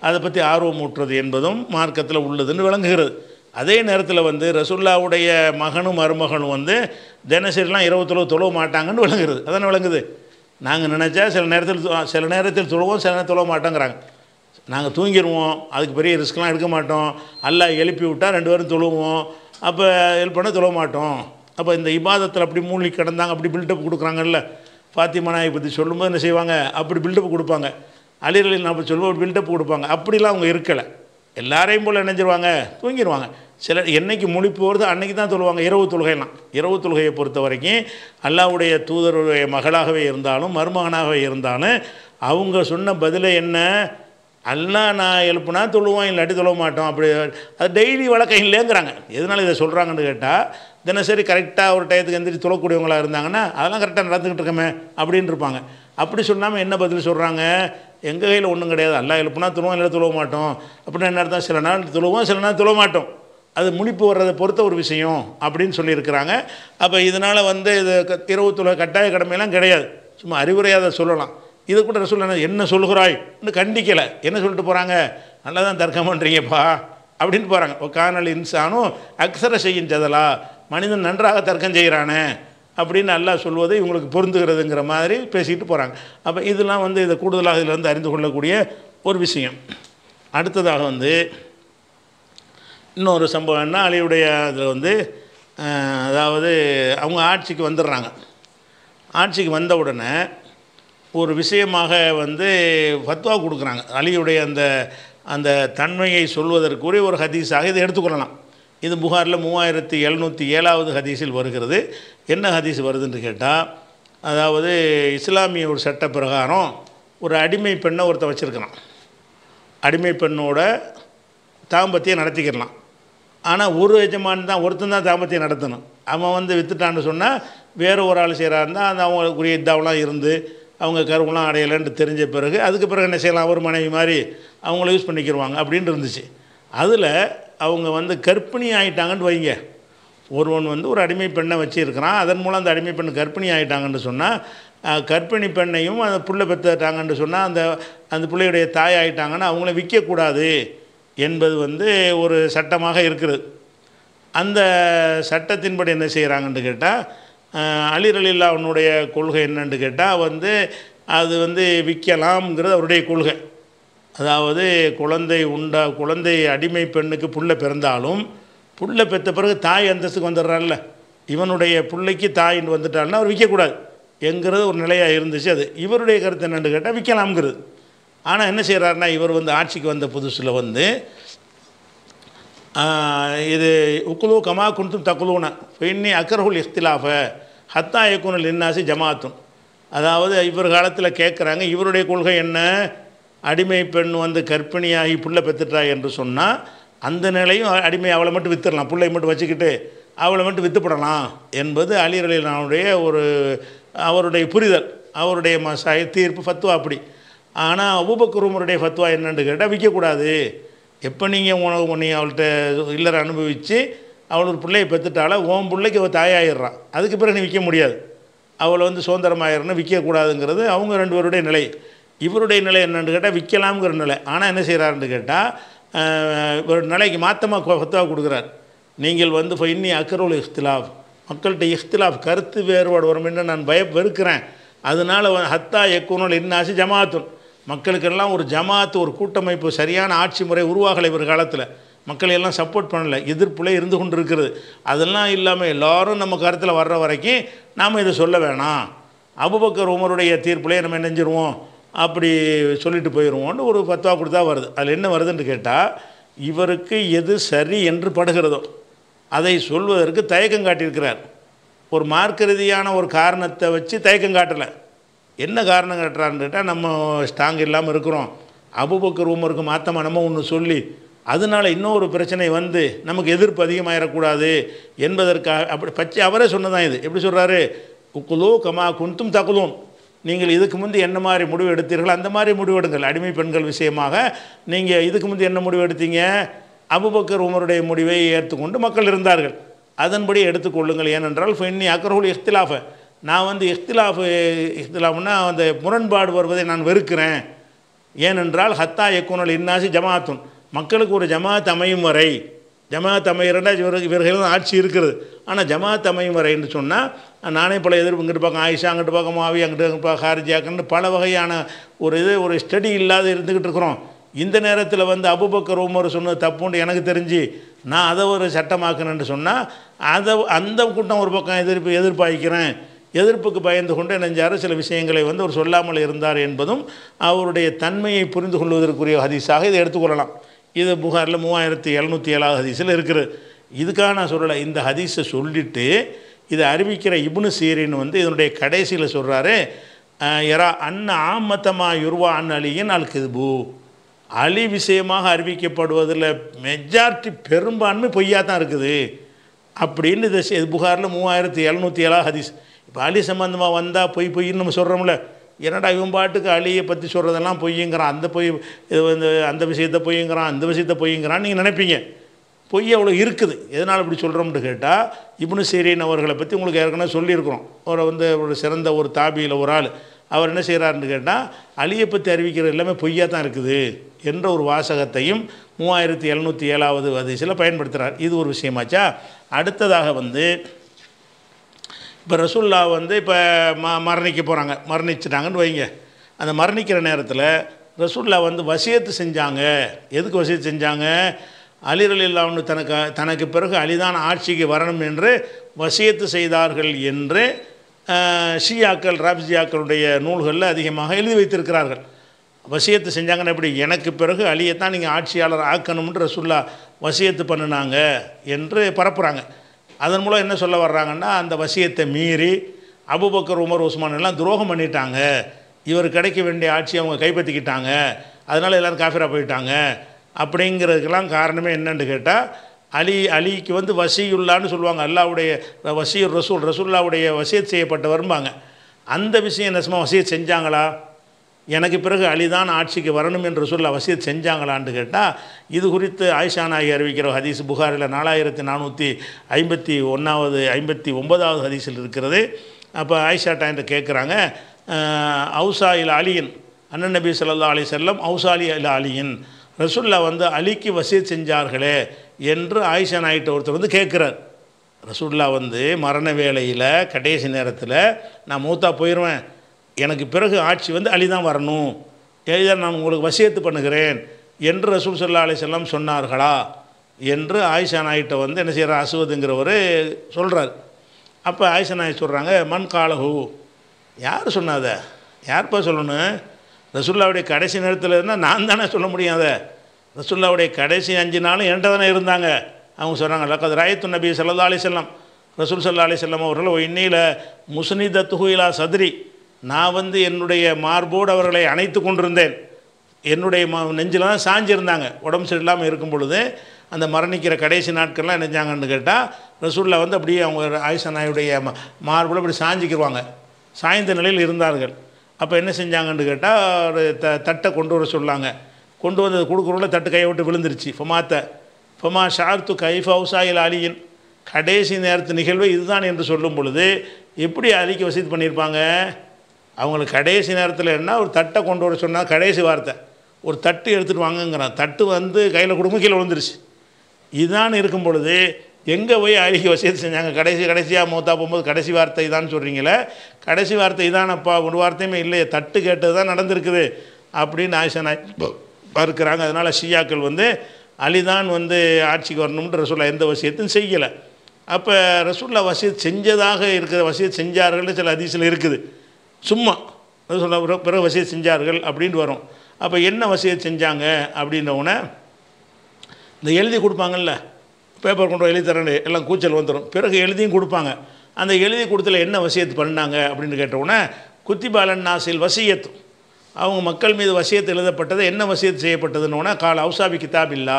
அதை பற்றி ஆர்வமூட்டுறது என்பதும் மார்க்கத்தில் உள்ளதுன்னு விளங்குகிறது அதே நேரத்தில் வந்து ரசுல்லாவுடைய மகனும் மருமகனும் வந்து தினசரிலாம் இரவு தொழுவு மாட்டாங்கன்னு விளங்குறது அதானே விளங்குது நாங்கள் நினச்சா சில நேரத்தில் சில நேரத்தில் தொழுவோம் சில நேரம் தொழுவ மாட்டோங்கிறாங்க நாங்கள் தூங்கிடுவோம் அதுக்கு பெரிய ரிஸ்க்லாம் எடுக்க மாட்டோம் எல்லாம் எழுப்பி விட்டால் ரெண்டு பேரும் தொழுவோம் அப்போ ஹெல்ப் பண்ண தொழவ மாட்டோம் அப்போ இந்த இபாதத்தில் அப்படி மூழ்கி கிடந்தாங்க அப்படி பில்டப் கொடுக்குறாங்கல்ல பாத்திமா நாயை பற்றி சொல்லும்போது என்ன செய்வாங்க அப்படி பில்டப் கொடுப்பாங்க அலிரலில் நான் சொல்லுவோம் ஒரு பில்டப் கொடுப்பாங்க அப்படிலாம் அவங்க இருக்கலை எல்லாரையும் போல் நினைஞ்சிருவாங்க தூங்கிடுவாங்க சில என்றைக்கு முழிப்பு வருது அன்றைக்கி தான் சொல்லுவாங்க இரவு தொழுகைலாம் இரவு தொழுகையை பொறுத்த வரைக்கும் அல்லாவுடைய தூதருடைய மகளாகவே இருந்தாலும் மருமகனாகவே இருந்தாலும் அவங்க சொன்ன பதிலை என்ன அல்லா நான் எழுப்புனா தொழுவோம் இல்லாட்டி தொழ மாட்டோம் அப்படி அது டெய்லி வழக்கம் இல்லைங்கிறாங்க எதனால் இதை சொல்கிறாங்கன்னு கேட்டால் தினசரி கரெக்டாக ஒரு டயத்துக்கு எந்திரி தொழக்கூடியவங்களாக இருந்தாங்கன்னா அதெல்லாம் கரெக்டாக நடந்துக்கிட்டு இருக்கமே அப்படின்னு இருப்பாங்க அப்படி சொல்லாமல் என்ன பதில் சொல்கிறாங்க எங்கள் கையில் ஒன்றும் கிடையாது அல்ல எழுப்புனா துழுவோம் இல்லை துழுவ மாட்டோம் அப்படின்னு என்ன சில நாள் துழுவோம் சில நாள் துழுவ மாட்டோம் அது முடிப்பு வர்றதை பொறுத்த ஒரு விஷயம் அப்படின்னு சொல்லியிருக்கிறாங்க அப்போ இதனால் வந்து இது இரவு துளை கட்டாய கடமையெல்லாம் கிடையாது சும்மா அறிவுரையாக அதை சொல்லலாம் இது கூட ரசூல் என்ன சொல்கிறாய் இன்னும் கண்டிக்கலை என்ன சொல்லிட்டு போகிறாங்க நல்லா தான் தர்க்கம் பண்ணுறீங்கப்பா அப்படின்னு போகிறாங்க காணல் இன்சானும் அக்ஸர செய்யும் ஜதலா மனிதன் நன்றாக தர்க்கம் செய்கிறானே அப்படின்னு நல்லா சொல்வது இவங்களுக்கு பொருந்துகிறதுங்கிற மாதிரி பேசிக்கிட்டு போகிறாங்க அப்போ இதெல்லாம் வந்து இதை கூடுதலாக இதில் வந்து அறிந்து கொள்ளக்கூடிய ஒரு விஷயம் அடுத்ததாக வந்து இன்னொரு சம்பவம்னா அலியுடைய இதில் வந்து அதாவது அவங்க ஆட்சிக்கு வந்துடுறாங்க ஆட்சிக்கு வந்த உடனே ஒரு விஷயமாக வந்து ஃபத்வா கொடுக்குறாங்க அலியுடைய அந்த அந்த தன்மையை சொல்வதற்குரிய ஒரு ஹதீஸாக இதை எடுத்துக்கொள்ளலாம் இது புகாரில் மூவாயிரத்தி எழுநூற்றி ஏழாவது ஹதீஸில் வருகிறது என்ன ஹதீஸ் வருதுன்னு கேட்டால் அதாவது இஸ்லாமிய ஒரு சட்ட பிரகாரம் ஒரு அடிமை பெண்ணை ஒருத்த வச்சுருக்கலாம் அடிமை பெண்ணோட தாம்பத்தியம் நடத்திக்கிறலாம் ஆனால் ஒரு எஜமான் தான் ஒருத்தன் தான் தாம்பத்தியம் நடத்தணும் அவன் வந்து வித்துட்டான்னு சொன்னால் வேறு ஒரு ஆள் செய்கிறா இருந்தால் அந்த அவங்களுக்குரிய இதாவெலாம் இருந்து அவங்க கருவெலாம் அடையலைன்ட்டு தெரிஞ்ச பிறகு அதுக்கு பிறகு என்ன செய்யலாம் ஒரு மனைவி மாதிரி அவங்கள யூஸ் பண்ணிக்கிடுவாங்க அப்படின்னு இருந்துச்சு அதில் அவங்க வந்து கர்ப்பிணி ஆகிட்டாங்கன்னு வைங்க ஒருவன் வந்து ஒரு அடிமை பெண்ணை வச்சுருக்கிறான் அதன் மூலம் அந்த அடிமை பெண் கர்ப்பிணி ஆகிட்டாங்கன்னு சொன்னால் கர்ப்பிணி பெண்ணையும் அந்த புள்ளை பெற்றுட்டாங்கன்னு சொன்னால் அந்த அந்த பிள்ளையுடைய தாய் ஆகிட்டாங்கன்னு அவங்கள விற்கக்கூடாது என்பது வந்து ஒரு சட்டமாக இருக்கிறது அந்த சட்டத்தின்படி என்ன செய்கிறாங்கன்னு கேட்டால் அலிரலில்லா அவனுடைய கொள்கை என்னன்னு கேட்டால் வந்து அது வந்து விற்கலாம்ங்கிறது அவருடைய கொள்கை அதாவது குழந்தை உண்டா குழந்தை அடிமை பெண்ணுக்கு புள்ள பிறந்தாலும் புள்ள பெற்ற பிறகு தாய் அந்தஸ்துக்கு வந்துடுறாள்ல இவனுடைய பிள்ளைக்கு தாயின்னு வந்துட்டாள்னா அவர் விற்கக்கூடாது என்கிறது ஒரு நிலையாக இருந்துச்சு அது இவருடைய கருத்து என்னென்னு கேட்டால் விற்கலாம்ங்கிறது ஆனால் என்ன செய்கிறாருன்னா இவர் வந்து ஆட்சிக்கு வந்த புதுசில் வந்து இது உக்குலு கமா குன்தும் தக்குலுனா இன்னி அக்கரகுல் இஃப்திலாஃப ஹத்தா இயக்குனர் இன்னாசி ஜமாத்தும் அதாவது இவர் காலத்தில் கேட்குறாங்க இவருடைய கொள்கை என்ன அடிமை பெண் வந்து கர்ப்பிணியாகி பிள்ளை பெற்றுட்டா என்று சொன்னால் அந்த நிலையும் அடிமை அவளை மட்டும் வித்துடலாம் பிள்ளையை மட்டும் வச்சுக்கிட்டு அவளை மட்டும் வித்துப்படலாம் என்பது அழியர்களினுடைய ஒரு அவருடைய புரிதல் அவருடைய ச தீர்ப்பு ஃபத்வா அப்படி ஆனால் உபக்குருமருடைய ஃபத்வா என்னென்னு கேட்டால் விற்கக்கூடாது எப்போ நீங்கள் உணவு பண்ணி அவள்கிட்ட இல்லற அனுபவித்து அவள் ஒரு பிள்ளையை பெற்றுட்டாலும் உன் பிள்ளைக்கு அவள் தாயாகிடுறான் அதுக்கு பிறகு நீ விற்க முடியாது அவளை வந்து சுதந்திரமாயிரன்னு விற்கக்கூடாதுங்கிறது அவங்க ரெண்டு பேருடைய நிலை இவருடைய நிலை என்னென்னு கேட்டால் விற்கலாம்ங்கிற நிலை ஆனால் என்ன செய்கிறாருன்னு கேட்டால் ஒரு நிலைக்கு மாற்றமாக ஃபத்துவா கொடுக்குறார் நீங்கள் வந்து இப்போ இன்னி அக்கரோல் இஃப்திலாஃப் மக்கள்கிட்ட இஃப்திலாஃப் கருத்து வேறுபாடு வரும் என்று நான் பய வெறுக்கிறேன் அதனால் ஹத்தா எக்குனல் இன்னாசி ஜமாத்துன் மக்களுக்கெல்லாம் ஒரு ஜமாத்து ஒரு கூட்டமைப்பு சரியான ஆட்சி முறை உருவாகலை ஒரு காலத்தில் மக்கள் எல்லாம் சப்போர்ட் பண்ணலை எதிர்ப்புலே இருந்து கொண்டு இருக்கிறது அதெல்லாம் இல்லாமல் எல்லோரும் நம்ம கருத்தில் வர்ற வரைக்கும் நாம் இதை சொல்ல வேணாம் அபுபக்கர் உமருடைய தீர்ப்புலேயே நம்ம நெஞ்சிருவோம் அப்படி சொல்லிட்டு போயிடுவோன்னு ஒரு பத்துவா கொடுத்தா வருது அதில் என்ன வருதுன்னு கேட்டால் இவருக்கு எது சரி என்று படுகிறதோ அதை சொல்வதற்கு தயக்கம் காட்டியிருக்கிறார் ஒரு மார்க்க ரீதியான ஒரு காரணத்தை வச்சு தயக்கம் காட்டலை என்ன காரணம் காட்டுறான்னு கேட்டால் நம்ம ஸ்ட்ராங் இல்லாமல் இருக்கிறோம் அபுபக்கு ரூமருக்கு மாத்தமாக நம்ம ஒன்று சொல்லி அதனால் இன்னொரு பிரச்சனை வந்து நமக்கு எதிர்ப்பு அதிகமாகிடக்கூடாது என்பதற்காக அப்படி பச்சை அவரே சொன்னதான் இது எப்படி சொல்கிறாரு குலோ கமா குந்தும் தகுலும் நீங்கள் இதுக்கு முந்தைய என்ன மாதிரி முடிவு எடுத்தீர்கள் அந்த மாதிரி முடிவு எடுங்கள் அடிமை பெண்கள் விஷயமாக நீங்கள் இதுக்கு முந்தைய என்ன முடிவு எடுத்தீங்க அபுபக்கர் உமருடைய முடிவை ஏற்றுக்கொண்டு மக்கள் இருந்தார்கள் அதன்படி எடுத்துக்கொள்ளுங்கள் ஏனென்றால் இன்னி அக்ரஹுல் இஃப்திலாஃபை நான் வந்து இஃப்திலாஃபு இஃப்திலாஃப்னா அந்த முரண்பாடு வருவதை நான் வெறுக்கிறேன் ஏனென்றால் ஹத்தா இயக்குநர் இன்னாசி ஜமாத்துன் மக்களுக்கு ஒரு ஜமாத் அமையும் வரை ஜமாத் அமைகிறனா இவர் இவர்கள் ஆட்சி இருக்கிறது ஆனால் ஜமாத் அமையும் வரைன்னு சொன்னால் நானே பல எதிர்ப்பு இங்கிட்டு பார்க்க ஆயிஷா அங்கிட்டு பார்க்க மாவி அங்கிட்டு பார்க்க ஹாரிஜாக்குன்னு பல வகையான ஒரு இது ஒரு ஸ்டடி இல்லாத இருந்துக்கிட்டு இருக்கிறோம் இந்த நேரத்தில் வந்து அபுபக்கர் உமர் சொன்னது தப்புன்னு எனக்கு தெரிஞ்சு நான் அதை ஒரு சட்டமாக்கணுன்னு சொன்னால் அதை அந்த கூட்டம் ஒரு பக்கம் எதிர்ப்பு எதிர்பார்க்கிறேன் எதிர்ப்புக்கு பயந்து கொண்டு நெஞ்சார் சில விஷயங்களை வந்து அவர் சொல்லாமல் இருந்தார் என்பதும் அவருடைய தன்மையை புரிந்து கொள்வதற்குரிய ஹதீஸாக இதை எடுத்துக்கொள்ளலாம் இது புகாரில் மூவாயிரத்தி எழுநூற்றி ஏழாவது ஹதீஸில் இருக்கிறது இதுக்காக நான் சொல்லலை இந்த ஹதீஸை சொல்லிவிட்டு இதை அறிவிக்கிற இபுனு சீரின் வந்து இதனுடைய கடைசியில் சொல்கிறாரு எரா அன்ன ஆமத்தமா யுர்வா அன் அலியின் அல் அலி விஷயமாக அறிவிக்கப்படுவதில் மெஜாரிட்டி பெரும்பான்மை பொய்யா தான் இருக்குது அப்படின்னு இது புகாரில் மூவாயிரத்தி எழுநூற்றி ஏழாவது ஹதீஸ் இப்போ அலி சம்மந்தமாக வந்தால் பொய் பொய்ன்னு நம்ம சொல்கிறோம்ல என்னடா இவன் பாட்டுக்கு அழியை பற்றி சொல்கிறதெல்லாம் பொய்யுங்கிறான் அந்த பொய் இது வந்து அந்த விஷயத்தை பொய்யுங்கிறான் அந்த விஷயத்தை பொய்யுங்கிறான்னு நீங்கள் நினைப்பீங்க பொய் அவ்வளோ இருக்குது எதனால் இப்படி சொல்கிறோம்னு கேட்டால் இப்னு சீரீன் அவர்களை பற்றி உங்களுக்கு ஏற்கனவே சொல்லியிருக்கிறோம் அவரை வந்து ஒரு சிறந்த ஒரு தாபியில் ஒரு ஆள் அவர் என்ன செய்கிறாருன்னு கேட்டால் அழியை பற்றி அறிவிக்கிற எல்லாமே பொய்யாக தான் இருக்குது என்ற ஒரு வாசகத்தையும் மூவாயிரத்தி எழுநூற்றி ஏழாவது வதிசில் பயன்படுத்துகிறார் இது ஒரு விஷயமாச்சா அடுத்ததாக வந்து இப்போ ரசுல்லா வந்து இப்போ ம மரணிக்க போகிறாங்க மரணிச்சிட்டாங்கன்னு வைங்க அந்த மரணிக்கிற நேரத்தில் ரசுல்லா வந்து வசியத்து செஞ்சாங்க எதுக்கு வசியத்து செஞ்சாங்க அலிர் அலில்லாவுன்னு தனக்கு தனக்கு பிறகு அலிதான ஆட்சிக்கு வரணும் என்று வசியத்து செய்தார்கள் என்று ஷியாக்கள் ராப்ஜியாக்களுடைய நூல்களில் அதிகமாக எழுதி வைத்திருக்கிறார்கள் வசியத்து செஞ்சாங்கன்னு எப்படி எனக்கு பிறகு அழியத்தான் நீங்கள் ஆட்சியாளர் ஆக்கணும்ன்ற ரசுல்லா வசியத்து பண்ணினாங்க என்று பரப்புகிறாங்க அதன் மூலம் என்ன சொல்ல வர்றாங்கன்னா அந்த வசியத்தை மீறி அபுபக்கர் உமர் உஸ்மான் எல்லாம் துரோகம் பண்ணிட்டாங்க இவர் கிடைக்க வேண்டிய ஆட்சி அவங்க கைப்பற்றிக்கிட்டாங்க அதனால் எல்லோரும் காஃபிராக போயிட்டாங்க அப்படிங்கிறதுக்கெல்லாம் காரணமே என்னென்னு கேட்டால் அலி அலிக்கு வந்து வசியுல்லான்னு சொல்லுவாங்க அல்லாவுடைய வசியூர் ரசூல் ரசூல்லாவுடைய வசியத் செய்யப்பட்ட வரும்பாங்க அந்த விஷயம் என்ன சும்மா வசியத் செஞ்சாங்களா எனக்கு பிறகு அலிதான் ஆட்சிக்கு வரணும் என்று சொல்ல அவசியம் செஞ்சாங்களான்னு கேட்டால் இது குறித்து ஆயிஷா நாயகி அறிவிக்கிற ஹதீஸ் புகாரில் நாலாயிரத்தி நானூற்றி ஐம்பத்தி ஒன்றாவது ஐம்பத்தி ஒன்பதாவது ஹதீஸில் இருக்கிறது அப்போ ஆயிஷா டாய்ன்ட்டு கேட்குறாங்க அவுசா இல் அலியின் அண்ணன் நபி சல்லா அலி செல்லம் ஹவுசாலி இல் அலியின் ரசுல்லா வந்து அலிக்கு வசிய செஞ்சார்களே என்று ஆயிஷா நாயிட்ட ஒருத்தர் வந்து கேட்குறார் ரசுல்லா வந்து மரண வேளையில் கடைசி நேரத்தில் நான் மூத்தா போயிடுவேன் எனக்கு பிறகு ஆட்சி வந்து அலி தான் வரணும் ஏதா நான் உங்களுக்கு வசியத்து பண்ணுகிறேன் என்று ரசூல் சல்லா அலிசல்லாம் சொன்னார்களா என்று ஆயிஷா நாயிட்ட வந்து என்ன செய்கிறார் அசுவதுங்கிறவர் சொல்கிறார் அப்போ ஆயிஷா நாய் சொல்கிறாங்க மண் காலகு யார் சொன்னாத யார்ப்பா சொல்லணும் ரசுல்லாவுடைய கடைசி நேரத்தில் இருந்தால் நான் தானே சொல்ல முடியும் அதை ரசுல்லாவுடைய கடைசி அஞ்சு நாளும் என்கிட்ட தானே இருந்தாங்க அவங்க சொன்னாங்க லக்கத் ராயத்து நபி சல்லா அலி செல்லம் ரசூல் சல்லா அலி செல்லம் அவர்கள் இன்னையில் முஸ்னிதத்துஹு இலா சதுரி நான் வந்து என்னுடைய மார்போடு அவர்களை அணைத்து கொண்டிருந்தேன் என்னுடைய ம நெஞ்சிலாம் சாஞ்சிருந்தாங்க உடம்பு சரியில்லாமல் இருக்கும் பொழுது அந்த மரணிக்கிற கடைசி நாட்கள்லாம் நினைஞ்சாங்கன்னு கேட்டால் ரசூலில் வந்து அப்படியே அவங்க ஆயிஷா நாயுடைய மார்போடு அப்படி சாஞ்சிக்கிருவாங்க சாய்ந்த நிலையில் இருந்தார்கள் அப்போ என்ன செஞ்சாங்கன்னு கேட்டால் ஒரு த தட்டை கொண்டு வர சொல்லாங்க கொண்டு வந்தது கொடுக்குறவங்கள தட்டு கையை விட்டு விழுந்துருச்சு ஃபமாத்த ஃபமா ஷார்த்து கைஃப் ஹவுசாயில் அலியின் கடைசி நேரத்து நிகழ்வு இதுதான் என்று சொல்லும் பொழுது எப்படி அலிக்கு வசதி பண்ணியிருப்பாங்க அவங்களுக்கு கடைசி நேரத்தில் என்ன ஒரு தட்டை கொண்டு வர சொன்னால் கடைசி வார்த்தை ஒரு தட்டு எடுத்துகிட்டு வாங்கங்கிறான் தட்டு வந்து கையில் கொடுங்க கீழே விழுந்துருச்சு இதுதான் இருக்கும் பொழுது எங்கே போய் அழுகி வசியத்தை செஞ்சாங்க கடைசி கடைசியாக மூத்தா போகும்போது கடைசி வார்த்தை இதான்னு சொல்கிறீங்களே கடைசி வார்த்தை இதானப்பா ஒரு வார்த்தையுமே இல்லையே தட்டு கேட்டது தான் நடந்திருக்குது அப்படின்னு ஆயிஷா நாய் இருக்கிறாங்க அதனால் ஷியாக்கள் வந்து அலிதான் வந்து ஆட்சிக்கு வரணும்னு ரசூல்லா எந்த வசியத்தையும் செய்யலை அப்போ ரசூல்லா வசியத் செஞ்சதாக இருக்கிற வசியத் செஞ்சார்கள்னு சில அதிசயம் இருக்குது சும்மா சொல்ல பிறகு வசதி செஞ்சார்கள் அப்படின்ட்டு வரும் அப்போ என்ன வசதி செஞ்சாங்க அப்படின்னவுடனே இந்த எழுதி கொடுப்பாங்கல்ல பேப்பர் கொண்டு எழுதி தரேன் எல்லாம் கூச்சல் வந்துடும் பிறகு எழுதியும் கொடுப்பாங்க அந்த எழுதி கொடுத்துல என்ன வசியத்து பண்ணாங்க அப்படின்னு கேட்டவுடனே குத்திபாலன் நாசில் வசியத்து அவங்க மக்கள் மீது வசியத்து எழுதப்பட்டது என்ன வசியத்து செய்யப்பட்டதுன்னொன்னே கால அவுசாபி கிதாப் இல்லா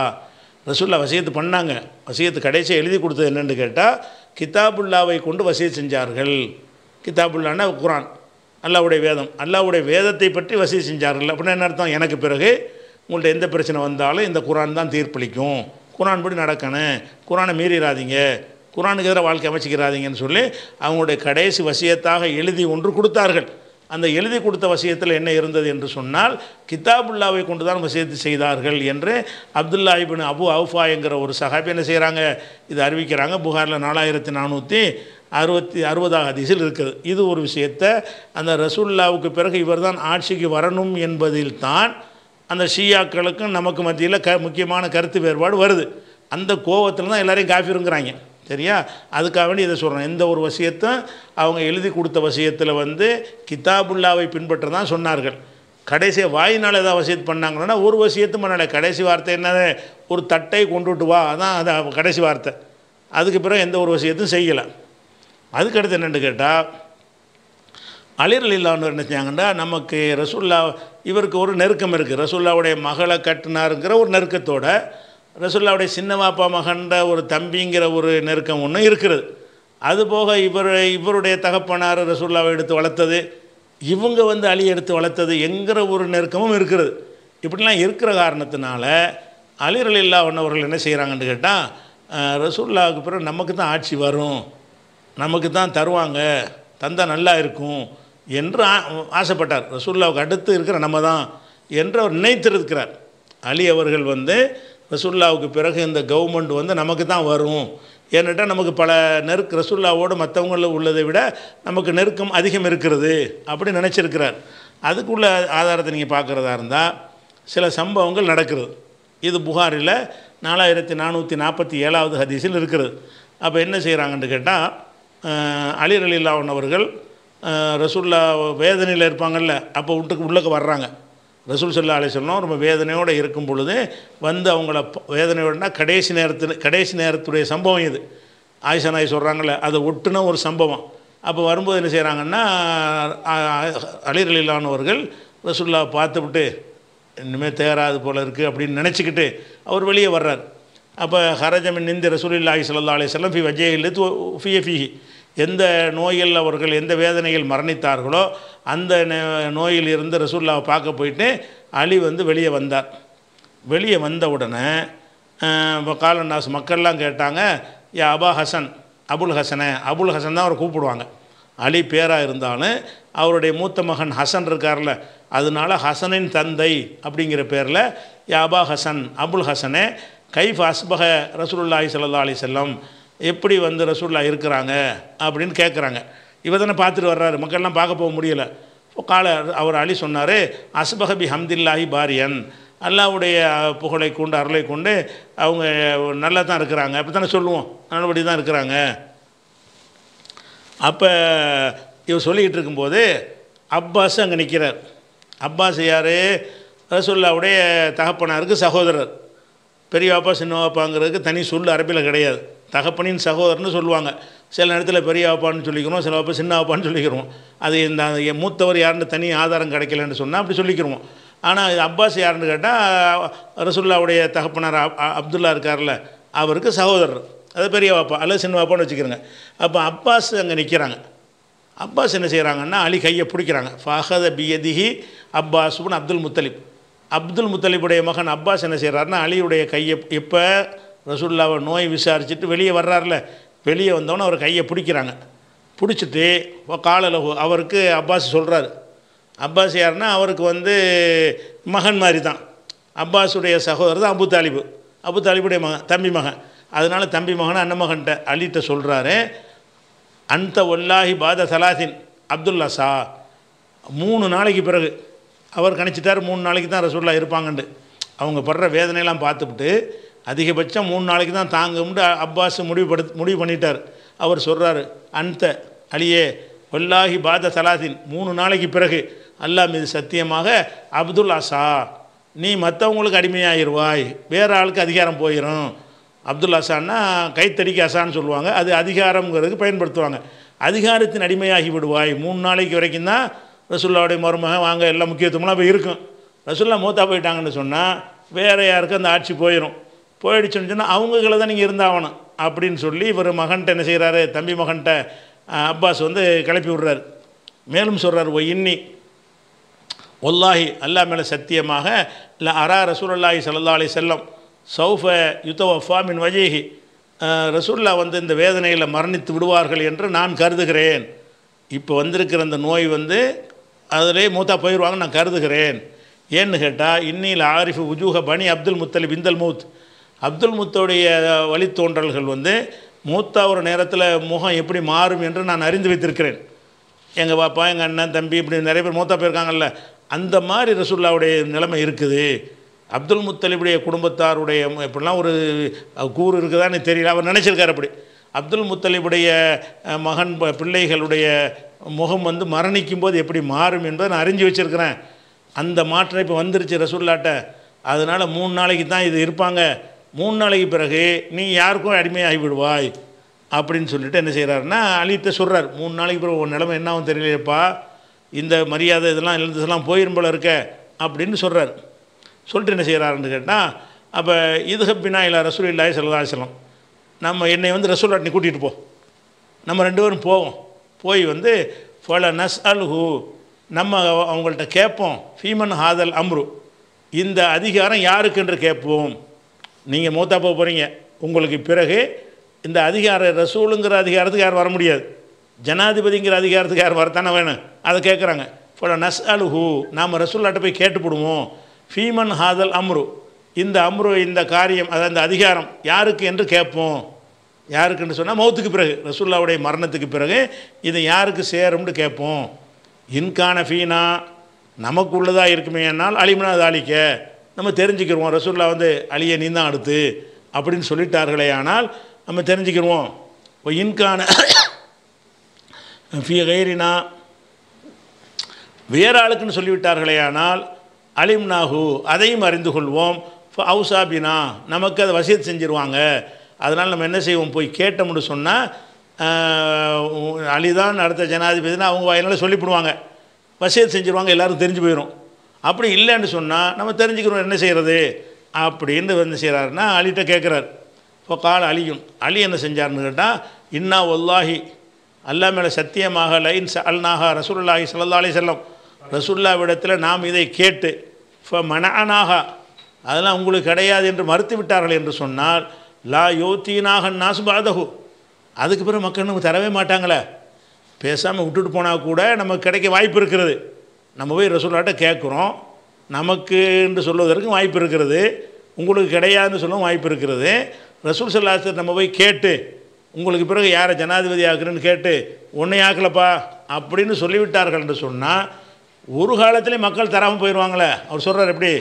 ரசூல்லா வசியத்து பண்ணாங்க வசியத்து கடைசியாக எழுதி கொடுத்தது என்னென்னு கேட்டால் கிதாபுல்லாவை கொண்டு வசியத்து செஞ்சார்கள் கிதாபுல்லான்னா குரான் அல்லாவுடைய வேதம் அல்லாவுடைய வேதத்தை பற்றி வசதி செஞ்சார்கள் அப்படின்னா என்ன அர்த்தம் எனக்கு பிறகு உங்கள்ட்ட எந்த பிரச்சனை வந்தாலும் இந்த குரான் தான் தீர்ப்பளிக்கும் குரான் படி நடக்கணும் குரானை மீறிடாதீங்க குரானுக்கு எதிராக வாழ்க்கை அமைச்சிக்கிறாதீங்கன்னு சொல்லி அவங்களுடைய கடைசி வசியத்தாக எழுதி ஒன்று கொடுத்தார்கள் அந்த எழுதி கொடுத்த வசியத்தில் என்ன இருந்தது என்று சொன்னால் கிதாபுல்லாவை கொண்டு தான் வசியத்து செய்தார்கள் என்று அப்துல்லா இபின் அபு அவுஃபா என்கிற ஒரு சஹாபி என்ன செய்கிறாங்க இது அறிவிக்கிறாங்க புகாரில் நாலாயிரத்தி நானூற்றி அறுபத்தி அறுபதாம் அதிசயில் இருக்குது இது ஒரு விஷயத்தை அந்த ரசூல்லாவுக்கு பிறகு இவர் தான் ஆட்சிக்கு வரணும் என்பதில் தான் அந்த ஷியாக்களுக்கும் நமக்கு மத்தியில் க முக்கியமான கருத்து வேறுபாடு வருது அந்த கோவத்தில் தான் எல்லோரையும் காஃபிருங்கிறாங்க சரியா அதுக்காக வேண்டி இதை சொல்கிறேன் எந்த ஒரு வசியத்தும் அவங்க எழுதி கொடுத்த வசியத்தில் வந்து கிதாபுல்லாவை பின்பற்ற தான் சொன்னார்கள் கடைசி வாயினால் ஏதாவது வசியத்து பண்ணாங்கன்னா ஒரு வசியத்தும் பண்ணலை கடைசி வார்த்தை என்ன ஒரு தட்டை கொண்டுட்டு வா அதான் அது கடைசி வார்த்தை அதுக்கு பிறகு எந்த ஒரு வசியத்தையும் செய்யலை அதுக்கடுத்து என்னென்னு கேட்டால் அலிர் அலிலான்னு என்ன செஞ்சாங்கன்னா நமக்கு ரசுல்லா இவருக்கு ஒரு நெருக்கம் இருக்குது ரசுல்லாவுடைய மகளை கட்டினாருங்கிற ஒரு நெருக்கத்தோட ரசுல்லாவுடைய சின்ன பாப்பா மகன்ற ஒரு தம்பிங்கிற ஒரு நெருக்கம் ஒன்று இருக்கிறது அதுபோக இவர் இவருடைய தகப்பனார் ரசுல்லாவை எடுத்து வளர்த்தது இவங்க வந்து அலி எடுத்து வளர்த்தது என்கிற ஒரு நெருக்கமும் இருக்கிறது இப்படிலாம் இருக்கிற காரணத்தினால அலிரலில்லா ஒன்றவர்கள் என்ன செய்கிறாங்கன்னு கேட்டால் ரசுல்லாவுக்கு பிறகு நமக்கு தான் ஆட்சி வரும் நமக்கு தான் தருவாங்க தந்தால் நல்லா இருக்கும் என்று ஆசைப்பட்டார் ரசூல்லாவுக்கு அடுத்து இருக்கிற நம்ம தான் என்று அவர் நினைத்திருக்கிறார் அலி அவர்கள் வந்து ரசுல்லாவுக்கு பிறகு இந்த கவர்மெண்ட் வந்து நமக்கு தான் வரும் ஏன்னுட்டா நமக்கு பல நெருக் ரசுல்லாவோடு மற்றவங்களில் உள்ளதை விட நமக்கு நெருக்கம் அதிகம் இருக்கிறது அப்படின்னு நினச்சிருக்கிறார் அதுக்குள்ள ஆதாரத்தை நீங்கள் பார்க்குறதா இருந்தால் சில சம்பவங்கள் நடக்கிறது இது புகாரில் நாலாயிரத்தி நானூற்றி நாற்பத்தி ஏழாவது ஹதீஸில் இருக்கிறது அப்போ என்ன செய்கிறாங்கன்னு கேட்டால் அலி அலிலாவன் அவர்கள் ரசூல்லா வேதனையில் இருப்பாங்கள்ல அப்போ வீட்டுக்கு உள்ளக்கு வர்றாங்க ரசூல் சல்லா அலி சொல்லணும் ரொம்ப வேதனையோடு இருக்கும் பொழுது வந்து அவங்கள வேதனையோடனா கடைசி நேரத்தில் கடைசி நேரத்துடைய சம்பவம் இது ஆயிஷா நாய் சொல்கிறாங்கள்ல அதை ஒட்டுன ஒரு சம்பவம் அப்போ வரும்போது என்ன செய்கிறாங்கன்னா அலிர் அலிலானவர்கள் ரசூல்லா பார்த்துவிட்டு இனிமேல் தேராது போல் இருக்குது அப்படின்னு நினச்சிக்கிட்டு அவர் வெளியே வர்றார் அப்போ ஹரஜமின் நிந்தி ரசூலில்லாஹி சல்லா அலி சொல்லம் ஃபி வஜேஹில் ஃபிய ஃபிஹி எந்த நோயில் அவர்கள் எந்த வேதனையில் மரணித்தார்களோ அந்த நோயில் இருந்து ரசூல்லாவை பார்க்க போயிட்டு அலி வந்து வெளியே வந்தார் வெளியே வந்த உடனே இப்போ காலநாஸ் மக்கள்லாம் கேட்டாங்க யா அபா ஹசன் அபுல் ஹசனே அபுல் ஹசன் தான் அவரை கூப்பிடுவாங்க அலி பேராக இருந்தாலும் அவருடைய மூத்த மகன் ஹசன் இருக்கார்ல அதனால ஹசனின் தந்தை அப்படிங்கிற பேரில் யா அபா ஹசன் அபுல் ஹசனே கைஃப் அஸ்பக ரசூலுல்லாஹி சல்லா அலி செல்லம் எப்படி வந்து ரசூல்லா இருக்கிறாங்க அப்படின்னு கேட்குறாங்க இவர் தானே பார்த்துட்டு வர்றாரு மக்கள்லாம் பார்க்க போக முடியலை கால அவர் அலி சொன்னார் அஸ்பக பி ஹம்தில்லாஹி பாரியன் அல்லாவுடைய புகழை கொண்டு அருளை கொண்டு அவங்க நல்லா தான் இருக்கிறாங்க அப்படி தானே சொல்லுவோம் நல்லபடி தான் இருக்கிறாங்க அப்போ இவர் சொல்லிக்கிட்டு இருக்கும்போது அப்பாஸ் அங்கே நிற்கிறார் அப்பாஸ் யார் ரசூல்லாவுடைய தகப்பனாருக்கு சகோதரர் பெரியாப்பா சின்னவாப்பாங்கிறதுக்கு தனி சொல் அரபியில் கிடையாது தகப்பனின் சகோதரன்னு சொல்லுவாங்க சில நேரத்தில் பெரியாப்பான்னு சொல்லிக்கிறோம் சில சின்ன சின்னாப்பான்னு சொல்லிக்கிறோம் அது இந்த மூத்தவர் யாருன்னு தனி ஆதாரம் கிடைக்கலன்னு சொன்னால் அப்படி சொல்லிக்கிறோம் ஆனால் இது அப்பாஸ் யாருன்னு கேட்டால் ரசுல்லாவுடைய தகப்பனார் அப்துல்லா இருக்கார்ல அவருக்கு சகோதரர் அது பெரிய பாப்பா அல்லது சின்ன வாப்பான்னு வச்சுக்கிறேங்க அப்போ அப்பாஸ் அங்கே நிற்கிறாங்க அப்பாஸ் என்ன செய்கிறாங்கன்னா அலி கையை பிடிக்கிறாங்க ஃபஹத பியதிஹி அப்பாஸ் அப்துல் முத்தலிப் அப்துல் முத்தலிபுடைய மகன் அப்பாஸ் என்ன செய்கிறாருன்னா அலியுடைய கையை இப்போ ரசூல்லாவை நோய் விசாரிச்சுட்டு வெளியே வர்றார்ல வெளியே வந்தோன்னே அவர் கையை பிடிக்கிறாங்க பிடிச்சிட்டு காலலகு அவருக்கு அப்பாஸ் சொல்கிறாரு அப்பாஸ் யாருன்னா அவருக்கு வந்து மகன் மாதிரி தான் அப்பாஸுடைய சகோதரர் தான் அபு தாலிபு அபு தாலிபுடைய மகன் தம்பி மகன் அதனால் தம்பி மகன் அண்ணமகன்ட்ட அலிட்ட சொல்கிறாரு அந்த ஒல்லாஹி பாத சலாசின் அப்துல்லா சா மூணு நாளைக்கு பிறகு அவர் கணிச்சிட்டார் மூணு நாளைக்கு தான் ரசூல்லா இருப்பாங்கன்ட்டு அவங்க படுற வேதனையெல்லாம் பார்த்துப்புட்டு அதிகபட்சம் மூணு நாளைக்கு தான் தாங்கும்ட்டு அப்பாஸ் முடிவுபடு முடிவு பண்ணிட்டார் அவர் சொல்கிறாரு அந்த அழியே ஒல்லாஹி பாத சலாதின் மூணு நாளைக்கு பிறகு அல்லாம் மீது சத்தியமாக அப்துல் அசா நீ மற்றவங்களுக்கு அடிமையாயிருவாய் வேறு ஆளுக்கு அதிகாரம் போயிடும் அப்துல் அசான்னா கைத்தடிக்கு அசான்னு சொல்லுவாங்க அது அதிகாரங்கிறதுக்கு பயன்படுத்துவாங்க அதிகாரத்தின் அடிமையாகி விடுவாய் மூணு நாளைக்கு வரைக்கும் தான் ரசுல்லாவுடைய மருமகன் வாங்க எல்லா முக்கியத்துவம்லாம் இப்போ இருக்கும் ரசுல்லா மூத்தா போயிட்டாங்கன்னு சொன்னால் வேறு யாருக்கும் அந்த ஆட்சி போயிடும் போயிடுச்சுன்னு சொன்னால் அவங்களுக்குள்ள தான் நீங்கள் இருந்தாகணும் அப்படின்னு சொல்லி இவர் மகன்கிட்ட என்ன செய்கிறாரு தம்பி மகன்கிட்ட அப்பாஸ் வந்து கிளப்பி விடுறாரு மேலும் சொல்கிறார் ஓ இன்னி ஒல்லாஹி அல்லா மேலே சத்தியமாக இல்லை அரா ரசூலல்லாஹி சல்லா அலி செல்லம் சௌஃப யுத்தவஃபா மின் வஜேஹி ரசூல்லா வந்து இந்த வேதனையில் மரணித்து விடுவார்கள் என்று நான் கருதுகிறேன் இப்போ வந்திருக்கிற அந்த நோய் வந்து அதிலே மூத்தா போயிடுவாங்கன்னு நான் கருதுகிறேன் ஏன்னு கேட்டால் இன்னில் ஆரிஃபு உஜூஹ பனி அப்துல் முத்தலி பிந்தல் மூத் அப்துல் முத்தோடைய வழித்தோன்றல்கள் வந்து மூத்தா ஒரு நேரத்தில் முகம் எப்படி மாறும் என்று நான் அறிந்து வைத்திருக்கிறேன் எங்கள் பாப்பா எங்கள் அண்ணன் தம்பி இப்படி நிறைய பேர் மூத்தா போயிருக்காங்கல்ல அந்த மாதிரி ரசுல்லாவுடைய நிலைமை இருக்குது அப்துல் முத்தலிபுடைய குடும்பத்தாருடைய இப்படிலாம் ஒரு கூறு இருக்குதான்னு தெரியல அவர் நினச்சிருக்கார் அப்படி அப்துல் முத்தலிபுடைய மகன் பிள்ளைகளுடைய முகம் வந்து மரணிக்கும் போது எப்படி மாறும் என்பதை நான் அறிஞ்சு வச்சுருக்கிறேன் அந்த மாற்றம் இப்போ வந்துருச்சு ரசூல்லாட்ட அதனால் மூணு நாளைக்கு தான் இது இருப்பாங்க மூணு நாளைக்கு பிறகு நீ யாருக்கும் அடிமையாகி விடுவாய் அப்படின்னு சொல்லிட்டு என்ன செய்கிறாருன்னா அழித்த சொல்கிறார் மூணு நாளைக்கு பிறகு உன் நிலமை என்ன தெரியலையப்பா இந்த மரியாதை இதெல்லாம் எழுந்ததெல்லாம் போயிரும் போல இருக்க அப்படின்னு சொல்கிறார் சொல்லிட்டு என்ன செய்கிறாருன்னு கேட்டால் அப்போ ஹப்பினா இல்லை ரசூல் இல்லாய் செல்லதாசலம் நம்ம என்னை வந்து ரசூல் நீ கூட்டிகிட்டு போ நம்ம ரெண்டு பேரும் போவோம் போய் வந்து ஃபல நஸ் அல்ஹூ நம்ம அவங்கள்ட்ட கேட்போம் ஃபீமன் ஹாதல் அம்ரு இந்த அதிகாரம் யாருக்குன்று கேட்போம் நீங்கள் மூத்தா போக போகிறீங்க உங்களுக்கு பிறகு இந்த அதிகார ரசூலுங்கிற அதிகாரத்துக்கு யாரும் வர முடியாது ஜனாதிபதிங்கிற அதிகாரத்துக்கு யார் வரத்தானே வேணும் அதை கேட்குறாங்க ஃபல நஸ் அல்ஹூ நாம் ரசூல்லாட்ட போய் கேட்டுப்பிடுவோம் ஃபீமன் ஹாதல் அம்ரு இந்த அம்ரு இந்த காரியம் அதாவது அந்த அதிகாரம் யாருக்கு என்று கேட்போம் யாருக்குன்னு சொன்னால் மௌத்துக்கு பிறகு ரசுல்லாவுடைய மரணத்துக்கு பிறகு இது யாருக்கு சேரும்னு கேட்போம் இன்கான ஃபீனா நமக்கு உள்ளதாக இருக்குமே என்னால் அலிமனா அழிக்க நம்ம தெரிஞ்சுக்கிடுவோம் ரசுல்லா வந்து அழிய நீ தான் அடுத்து அப்படின்னு சொல்லிட்டார்களே ஆனால் நம்ம தெரிஞ்சுக்கிடுவோம் இப்போ இன்கான ஃபிய கைரினா வேறு ஆளுக்குன்னு சொல்லிவிட்டார்களே ஆனால் அலிம்னாகு அதையும் அறிந்து கொள்வோம் இப்போ நமக்கு அதை வசியத் செஞ்சிருவாங்க அதனால் நம்ம என்ன செய்வோம் போய் கேட்டோம்னு சொன்னால் அலிதான் அடுத்த ஜனாதிபதினா அவங்க வாயினால் சொல்லிவிடுவாங்க வசியத்து செஞ்சுருவாங்க எல்லோரும் தெரிஞ்சு போயிடும் அப்படி இல்லைன்னு சொன்னால் நம்ம தெரிஞ்சுக்கிறோம் என்ன செய்கிறது அப்படின்னு வந்து செய்கிறாருன்னா அழிட்ட கேட்குறாரு இப்போ கால் அழியும் அழி என்ன செஞ்சார்னு கேட்டால் இன்னா ஒல்லாஹி அல்லா மேலே சத்தியமாக லைன் அல்நாஹா ரசூல்லாஹி சல்லா செல்லம் விடத்தில் நாம் இதை கேட்டு இப்போ மனானாக அதெல்லாம் உங்களுக்கு கிடையாது என்று மறுத்து விட்டார்கள் என்று சொன்னால் லா யோத்தீனாக நாசு பாதகு அதுக்கு பிறகு மக்கள் நமக்கு தரவே மாட்டாங்களே பேசாமல் விட்டுட்டு போனால் கூட நமக்கு கிடைக்க வாய்ப்பு இருக்கிறது நம்ம போய் ரசூலாட்ட கேட்குறோம் நமக்கு என்று சொல்வதற்கும் வாய்ப்பு இருக்கிறது உங்களுக்கு கிடையாதுன்னு சொல்லவும் வாய்ப்பு இருக்கிறது ரசூல் செல்லாசர் நம்ம போய் கேட்டு உங்களுக்கு பிறகு யாரை ஜனாதிபதி ஆக்குறேன்னு கேட்டு ஒன்றை ஆக்கலப்பா அப்படின்னு சொல்லிவிட்டார்கள் என்று சொன்னால் ஒரு காலத்துலேயும் மக்கள் தராமல் போயிடுவாங்களே அவர் சொல்கிறார் எப்படி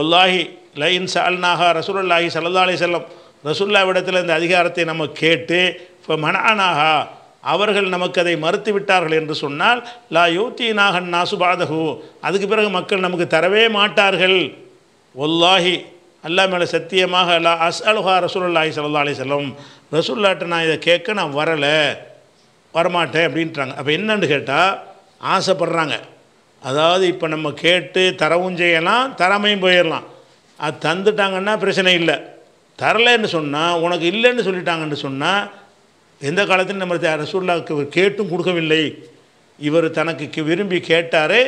ஒல்லாஹி லைன் ரசூல் ரசூல்லாஹி சல்லா அலி செல்லம் ரசுல்லாவிடத்தில் இந்த அதிகாரத்தை நம்ம கேட்டு இப்போ மனானாகா அவர்கள் நமக்கு அதை மறுத்து விட்டார்கள் என்று சொன்னால் லா நாசு நாசுபாதகு அதுக்கு பிறகு மக்கள் நமக்கு தரவே மாட்டார்கள் ஒல்லாஹி அல்லா மேலே சத்தியமாக லா அஸ் அலுஹா ரசூல்லாஹி சல்லா அலி செல்லம் ரசூல்லாட்ட நான் இதை கேட்க நான் வரலை வரமாட்டேன் அப்படின்றாங்க அப்போ என்னன்னு கேட்டால் ஆசைப்படுறாங்க அதாவது இப்போ நம்ம கேட்டு தரவும் செய்யலாம் தராமையும் போயிடலாம் அது தந்துட்டாங்கன்னா பிரச்சனை இல்லை தரலைன்னு சொன்னால் உனக்கு இல்லைன்னு சொல்லிட்டாங்கன்னு சொன்னால் எந்த காலத்திலும் நம்ம ரசூல்லாவுக்கு கேட்டும் கொடுக்கவில்லை இவர் தனக்கு விரும்பி கேட்டாரே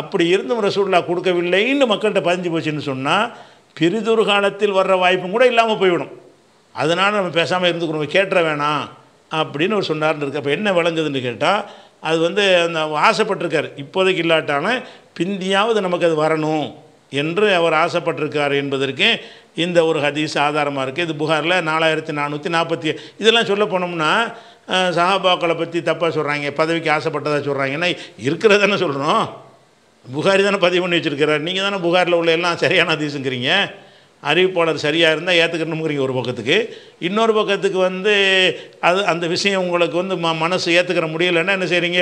அப்படி இருந்தும் ரசூல்லா கொடுக்கவில்லைன்னு மக்கள்கிட்ட பதிஞ்சு போச்சுன்னு சொன்னால் பிரிதொரு காலத்தில் வர்ற வாய்ப்பும் கூட இல்லாமல் போய்விடும் அதனால் நம்ம பேசாமல் இருந்துக்கணும் கேட்டுற வேணாம் அப்படின்னு அவர் சொன்னார்னு இருக்கு அப்போ என்ன விளங்குதுன்னு கேட்டால் அது வந்து அந்த ஆசைப்பட்டிருக்கார் இப்போதைக்கு இல்லாட்டான பிந்தியாவது நமக்கு அது வரணும் என்று அவர் ஆசைப்பட்டிருக்கார் என்பதற்கு இந்த ஒரு ஹதீஸ் ஆதாரமாக இருக்குது இது புகாரில் நாலாயிரத்தி நானூற்றி நாற்பத்தி இதெல்லாம் சொல்ல போனோம்னா சஹாபாக்களை பற்றி தப்பாக சொல்கிறாங்க பதவிக்கு ஆசைப்பட்டதாக சொல்கிறாங்கன்னா இருக்கிறது சொல்கிறோம் புகாரி தானே பதிவு பண்ணி வச்சுருக்கிறார் நீங்கள் தானே புகாரில் உள்ள எல்லாம் சரியான ஹதீஸுங்கிறீங்க அறிவிப்பாளர் சரியாக இருந்தால் ஏற்றுக்கணுங்கிறீங்க ஒரு பக்கத்துக்கு இன்னொரு பக்கத்துக்கு வந்து அது அந்த விஷயம் உங்களுக்கு வந்து ம மனசு ஏற்றுக்கிற முடியலைன்னா என்ன செய்கிறீங்க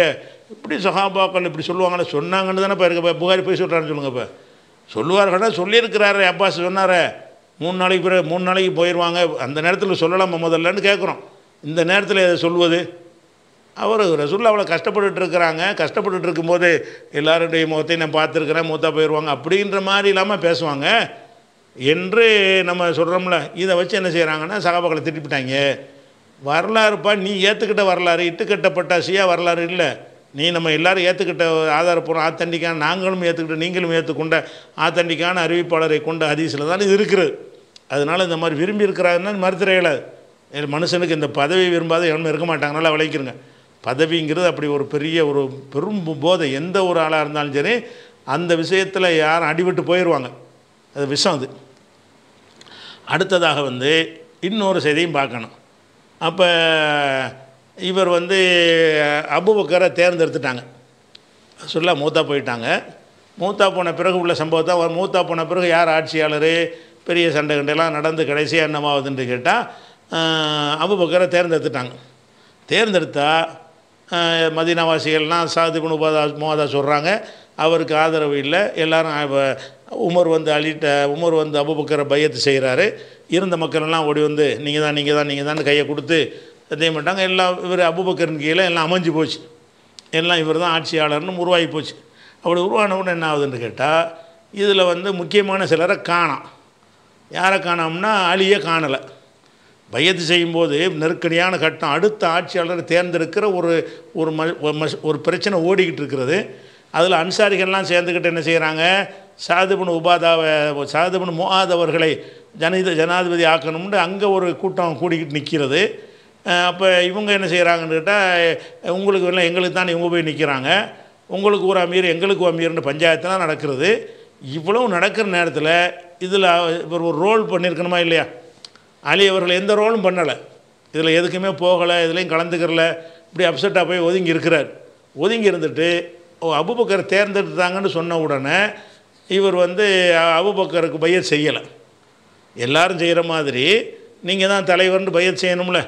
இப்படி சஹாபாக்கள் இப்படி சொல்லுவாங்கன்னு சொன்னாங்கன்னு தானே இப்போ இருக்க புகாரி போய் சொல்கிறாருன்னு சொல்லுங்கள் இப்போ சொல்லுவார்கள் சொல்லியிருக்கிறாரு அப்பா சொன்னார மூணு நாளைக்கு பிறகு மூணு நாளைக்கு போயிடுவாங்க அந்த நேரத்தில் சொல்லலாமா முதல்லன்னு கேட்குறோம் இந்த நேரத்தில் எதை சொல்வது அவர் ரசூல்லா அவ்வளோ கஷ்டப்பட்டு இருக்கிறாங்க கஷ்டப்பட்டு இருக்கும்போது எல்லாருடைய முகத்தையும் நான் பார்த்துருக்குறேன் மூத்தா போயிடுவாங்க அப்படின்ற மாதிரி இல்லாமல் பேசுவாங்க என்று நம்ம சொல்கிறோம்ல இதை வச்சு என்ன செய்கிறாங்கன்னா சகாபாக்களை திட்டிவிட்டாங்க வரலாறுப்பா நீ ஏற்றுக்கிட்ட வரலாறு இட்டுக்கட்டப்பட்ட சியா வரலாறு இல்லை நீ நம்ம எல்லாரும் ஏற்றுக்கிட்ட ஆதாரப்பூர்வம் ஆத்தண்டிக்கான நாங்களும் ஏற்றுக்கிட்ட நீங்களும் ஏற்றுக்கொண்ட ஆத்தண்டிக்கான அறிவிப்பாளரை கொண்ட ஹதீஸில் தான் இது இருக்குது அதனால் இந்த மாதிரி விரும்பி இருக்கிறாருன்னா மறுத்துறையில் மனுஷனுக்கு இந்த பதவி விரும்பாத எவனும் இருக்க மாட்டாங்க நல்லா பதவிங்கிறது அப்படி ஒரு பெரிய ஒரு பெரும் போதை எந்த ஒரு ஆளாக இருந்தாலும் சரி அந்த விஷயத்தில் யாரும் அடிவிட்டு போயிடுவாங்க அது விஷம் அது அடுத்ததாக வந்து இன்னொரு செய்தியும் பார்க்கணும் அப்போ இவர் வந்து அபுபக்கரை தேர்ந்தெடுத்துட்டாங்க சொல்ல மூத்தா போயிட்டாங்க மூத்தா போன பிறகு உள்ள சம்பவத்தை மூத்தா போன பிறகு யார் ஆட்சியாளர் பெரிய சண்டை கண்டெல்லாம் நடந்து கடைசியாக என்னமாவதுன்னு கேட்டால் அபுபக்கரை தேர்ந்தெடுத்துட்டாங்க தேர்ந்தெடுத்தா மதினாவாசிகள்லாம் சாதிபுன் குணபாதா மோதா சொல்கிறாங்க அவருக்கு ஆதரவு இல்லை எல்லோரும் உமர் வந்து அழிட்ட உமர் வந்து அபுபக்கரை பையத்து செய்கிறாரு இருந்த மக்கள் எல்லாம் ஓடி வந்து நீங்கள் தான் நீங்கள் தான் நீங்கள் தான் கையை கொடுத்து செய்ய மாட்டாங்க எல்லாம் இவர் அபுபக்கரின் கீழே எல்லாம் அமைஞ்சு போச்சு எல்லாம் இவர் தான் ஆட்சியாளர்னு உருவாகி போச்சு அப்படி உருவானவுன்னு என்ன ஆகுதுன்னு கேட்டால் இதில் வந்து முக்கியமான சிலரை காணாம் யாரை காணோம்னா அலியை காணலை பயத்து செய்யும்போது நெருக்கடியான கட்டம் அடுத்த ஆட்சியாளர் தேர்ந்தெடுக்கிற ஒரு ஒரு ம ஒரு பிரச்சனை ஓடிக்கிட்டு இருக்கிறது அதில் அன்சாரிகள்லாம் சேர்ந்துக்கிட்டு என்ன செய்கிறாங்க சாதுபன் உபாதாவை சாதுபன் முகாதவர்களை ஜனித ஜனாதிபதி ஆக்கணும்னு அங்கே ஒரு கூட்டம் கூடிக்கிட்டு நிற்கிறது அப்போ இவங்க என்ன செய்கிறாங்கன்னு கேட்டால் உங்களுக்கு இல்லை எங்களுக்கு தான் இவங்க போய் நிற்கிறாங்க உங்களுக்கு ஒரு அமீர் எங்களுக்கு அமீர்னு பஞ்சாயத்துலாம் நடக்கிறது இவ்வளவு நடக்கிற நேரத்தில் இதில் இவர் ஒரு ரோல் பண்ணியிருக்கணுமா இல்லையா அலி அவர்கள் எந்த ரோலும் பண்ணலை இதில் எதுக்குமே போகலை இதுலேயும் கலந்துக்கிறல இப்படி அப்செட்டாக போய் ஒதுங்கி இருக்கிறார் ஒதுங்கி இருந்துட்டு அபுபக்கர் தேர்ந்தெடுத்தாங்கன்னு சொன்ன உடனே இவர் வந்து அபுபக்கருக்கு பயிர் செய்யலை எல்லோரும் செய்கிற மாதிரி நீங்கள் தான் தலைவர்னு பயிர் செய்யணும்ல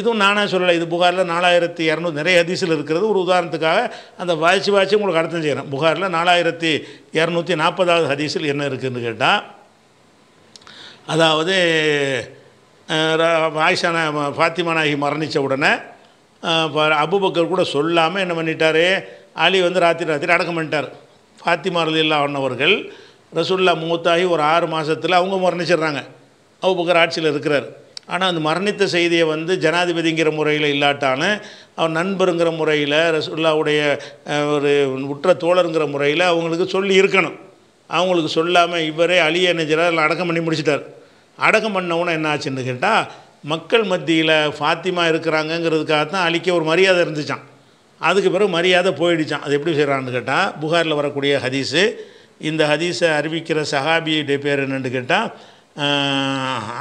இதுவும் நானே சொல்லலை இது புகாரில் நாலாயிரத்தி இரநூறு நிறைய அதிசயில் இருக்கிறது ஒரு உதாரணத்துக்காக அந்த வாய்ச்சி வாய்ச்சி உங்களுக்கு அர்த்தம் செய்கிறேன் புகாரில் நாலாயிரத்தி இரநூத்தி நாற்பதாவது ஹதீஸில் என்ன இருக்குதுன்னு கேட்டால் அதாவது ஆயிஷான ஃபாத்திமா நாயகி மரணித்த உடனே அபுபக்கர் கூட சொல்லாமல் என்ன பண்ணிட்டார் அலி வந்து ராத்திரி ராத்திரி அடக்கம் பண்ணிட்டார் ஃபாத்திமா ரலீல்லா அவர்கள் ரசுல்லா மூத்தாகி ஒரு ஆறு மாதத்தில் அவங்க மரணிச்சிடுறாங்க அபுபக்கர் ஆட்சியில் இருக்கிறார் ஆனால் அந்த மரணித்த செய்தியை வந்து ஜனாதிபதிங்கிற முறையில் இல்லாட்டான அவர் நண்பருங்கிற முறையில் ரசுல்லாவுடைய ஒரு உற்ற தோழருங்கிற முறையில் அவங்களுக்கு சொல்லி இருக்கணும் அவங்களுக்கு சொல்லாமல் இவரே அழிய நெஞ்சரால் அடக்கம் பண்ணி முடிச்சிட்டார் அடக்கம் பண்ணவுன்னா என்ன ஆச்சுன்னு கேட்டால் மக்கள் மத்தியில் ஃபாத்திமா இருக்கிறாங்கங்கிறதுக்காக தான் அழிக்க ஒரு மரியாதை இருந்துச்சான் அதுக்கு பிறகு மரியாதை போயிடுச்சான் அது எப்படி செய்கிறான்னு கேட்டால் புகாரில் வரக்கூடிய ஹதீஸு இந்த ஹதீஸை அறிவிக்கிற சஹாபியுடைய பேர் என்னென்னு கேட்டால்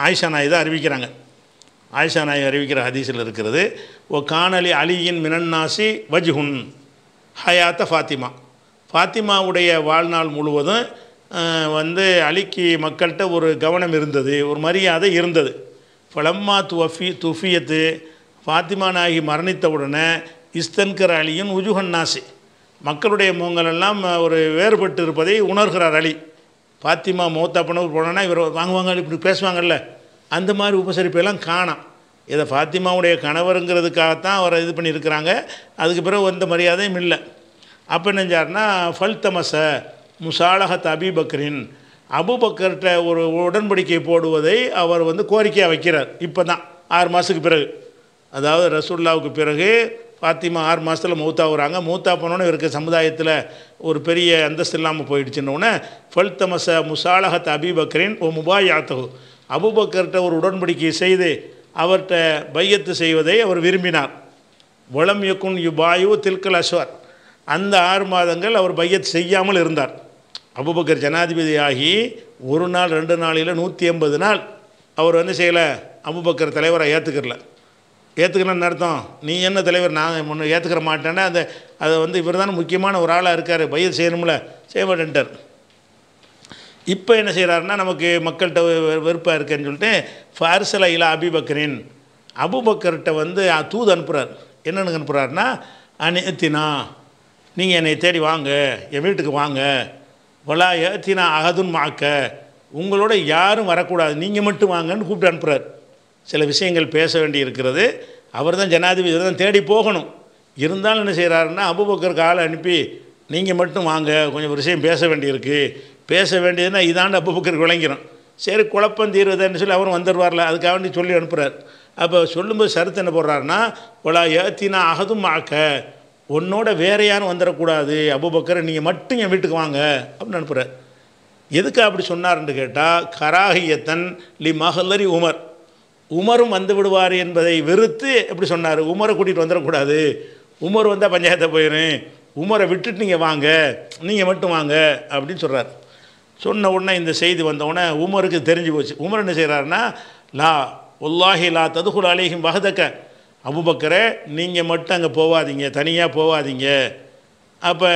ஆயிஷா நாய் தான் அறிவிக்கிறாங்க ஆயிஷா நாய் அறிவிக்கிற ஹதீஸில் இருக்கிறது ஓ காணலி அலியின் மினன்னாசி வஜ்ஹுன் ஹயாத்த ஃபாத்திமா ஃபாத்திமாவுடைய வாழ்நாள் முழுவதும் வந்து அலிக்கு மக்கள்கிட்ட ஒரு கவனம் இருந்தது ஒரு மரியாதை இருந்தது ஃபலம்மா துவஃபி துஃபியத்து ஃபாத்திமா நாயகி மரணித்தவுடனே இஸ்தன்கர் அலியின் உஜுஹன் நாசி மக்களுடைய முகங்களெல்லாம் ஒரு வேறுபட்டு இருப்பதை உணர்கிறார் அலி பாத்திமா மூத்தப்பனூர் போனோன்னா இவர் வாங்குவாங்க இப்படி பேசுவாங்கல்ல அந்த மாதிரி உபசரிப்பெல்லாம் காணாம் இதை ஃபாத்திமாவுடைய கணவருங்கிறதுக்காகத்தான் அவரை இது பண்ணியிருக்கிறாங்க அதுக்கு பிறகு எந்த மரியாதையும் இல்லை அப்போ நினைஞ்சார்னா ஃபல் தமச முசாலஹத் அபிபக்ரின் அபுபக்கர்கிட்ட ஒரு உடன்படிக்கை போடுவதை அவர் வந்து கோரிக்கையாக வைக்கிறார் இப்போ தான் ஆறு மாதத்துக்கு பிறகு அதாவது ரசூல்லாவுக்கு பிறகு ஃபாத்திமா ஆறு மாதத்தில் மூத்தா வராங்க மூத்தா போனோன்னு இருக்க சமுதாயத்தில் ஒரு பெரிய அந்தஸ்து இல்லாமல் போயிடுச்சுன்னொன்னே ஃபல் தமச முசாலஹத் அபிபக்ரின் ஓ முபாயாத்தகு அபுபக்கர்கிட்ட ஒரு உடன்படிக்கை செய்து அவர்கிட்ட பையத்து செய்வதை அவர் விரும்பினார் வளம் யக்குன் யுபாயு தில்கல் அஸ்வர் அந்த ஆறு மாதங்கள் அவர் பையத் செய்யாமல் இருந்தார் அபுபக்கர் ஜனாதிபதி ஆகி ஒரு நாள் ரெண்டு நாளில் நூற்றி எண்பது நாள் அவர் வந்து செய்யலை அபுபக்கர் தலைவரை ஏற்றுக்கிறல ஏற்றுக்கணும்னு அர்த்தம் நீ என்ன தலைவர் நான் முன்னே ஏற்றுக்கிற மாட்டேன்னா அந்த அதை வந்து இவர் தானே முக்கியமான ஒரு ஆளாக இருக்கார் பயிர் செய்யணும்ல செய்ய மாட்டேன்ட்டார் இப்போ என்ன செய்கிறாருன்னா நமக்கு மக்கள்கிட்ட வெறுப்பாக இருக்குன்னு சொல்லிட்டு ஃபார்சல இலா அபிபக்கரின் அபுபக்கர்கிட்ட வந்து தூது அனுப்புகிறார் என்னென்னு அனுப்புகிறாருன்னா அனேத்தினா நீங்கள் என்னை தேடி வாங்க என் வீட்டுக்கு வாங்க வலா ஏத்தினா அகதுன் மாக்க உங்களோட யாரும் வரக்கூடாது நீங்கள் மட்டும் வாங்கன்னு கூப்பிட்டு அனுப்புகிறார் சில விஷயங்கள் பேச வேண்டி இருக்கிறது அவர் தான் ஜனாதிபதி தான் தேடி போகணும் இருந்தாலும் என்ன செய்கிறாருன்னா அபுபக்கருக்கு ஆளை அனுப்பி நீங்கள் மட்டும் வாங்க கொஞ்சம் ஒரு விஷயம் பேச வேண்டியிருக்கு பேச வேண்டியதுன்னா இதாண்டு அபுபக்கருக்கு விளங்கிடும் சரி குழப்பம் தீர்வதுன்னு சொல்லி அவரும் வந்துடுவார்ல அதுக்காக வேண்டி சொல்லி அனுப்புகிறார் அப்போ சொல்லும்போது சருத்து என்ன போடுறாருன்னா உலா ஏத்தினா அகதும் ஆக்க உன்னோட வேற யாரும் வந்துடக்கூடாது அபுபக்கரை நீங்கள் மட்டும் என் வீட்டுக்கு வாங்க அப்படின்னு அனுப்புகிறார் எதுக்கு அப்படி சொன்னார்ன்னு கேட்டால் கராகியத்தன் லி மகளரி உமர் உமரும் வந்து விடுவார் என்பதை வெறுத்து எப்படி சொன்னார் உமரை கூட்டிகிட்டு வந்துடக்கூடாது உமர் வந்தால் பஞ்சாயத்தை போயிடும் உமரை விட்டுட்டு நீங்கள் வாங்க நீங்கள் மட்டும் வாங்க அப்படின்னு சொல்கிறார் சொன்ன உடனே இந்த செய்தி வந்தவுடனே உமருக்கு தெரிஞ்சு போச்சு உமர் என்ன செய்கிறாருன்னா லா ஒல்லாஹி லா ததுகுல் அலிஹிம் வகதக்க அபுபக்கரை நீங்கள் மட்டும் அங்கே போவாதீங்க தனியாக போவாதீங்க அப்போ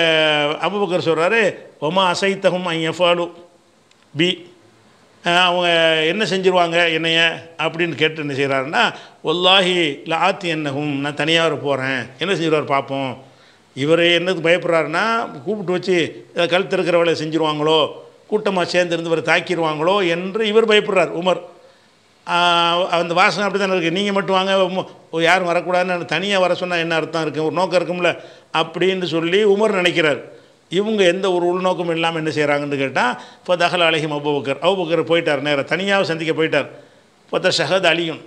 அபுபக்கர் சொல்கிறாரு ஒமா அசைத்தகும் ஐ எஃபாலு பி அவங்க என்ன செஞ்சிருவாங்க என்னைய அப்படின்னு கேட்டு என்ன செய்கிறாருன்னா ஒல்லாஹி ஆத்தி என்னகும் நான் தனியாக வர போகிறேன் என்ன செஞ்சிருவார் பார்ப்போம் இவர் என்னது பயப்படுறாருன்னா கூப்பிட்டு வச்சு கழுத்து இருக்கிற வேலை செஞ்சுருவாங்களோ கூட்டமாக சேர்ந்துருந்து இவர் தாக்கிடுவாங்களோ என்று இவர் பயப்படுறார் உமர் அந்த வாசனை அப்படி தானே இருக்குது நீங்கள் மட்டும் வாங்க யாரும் வரக்கூடாதுன்னு தனியாக வர சொன்னால் என்ன அர்த்தம் இருக்குது ஒரு நோக்கம் இருக்கும்ல அப்படின்னு சொல்லி உமர் நினைக்கிறார் இவங்க எந்த ஒரு உள்நோக்கமும் இல்லாமல் என்ன செய்கிறாங்கன்னு கேட்டால் இப்போ தகல் அழகிம் அபுபக்கர் அவுபக்கர் போயிட்டார் நேராக தனியாக சந்திக்க போயிட்டார் பார்த்தா ஷஹத் அலியும்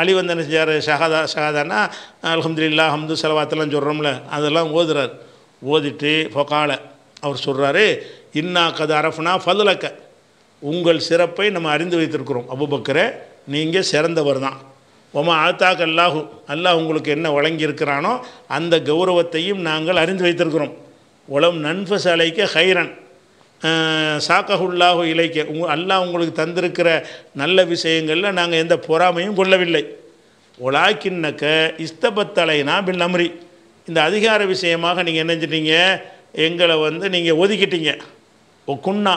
அழி வந்து என்ன செஞ்சார் ஷஹதா ஷஹதானா அலமதுல்லா அஹமது செலவாத்தெல்லாம் சொல்கிறோம்ல அதெல்லாம் ஓதுறார் ஓதிட்டு பொக்கால அவர் சொல்கிறாரு இன்னா கதை அரஃப்னா ஃபதுலக்க உங்கள் சிறப்பை நம்ம அறிந்து வைத்திருக்கிறோம் அபுபக்கரை நீங்கள் சிறந்தவர் தான் உமா ஆத்தாக் அல்லாஹ் உங்களுக்கு என்ன வழங்கியிருக்கிறானோ அந்த கௌரவத்தையும் நாங்கள் அறிந்து வைத்திருக்கிறோம் உலம் நன்ஃபு சலைக்க ஹைரன் சாக்கஹுல்லாஹு இலைக்க உங்க அல்லாஹ் உங்களுக்கு தந்திருக்கிற நல்ல விஷயங்களில் நாங்கள் எந்த பொறாமையும் கொள்ளவில்லை ஒலாக்கின்னக்க இஸ்தபத்தலைனா பின் அம்ரி இந்த அதிகார விஷயமாக நீங்கள் என்ன எங்களை வந்து நீங்கள் ஒதுக்கிட்டீங்க ஓ குன்னா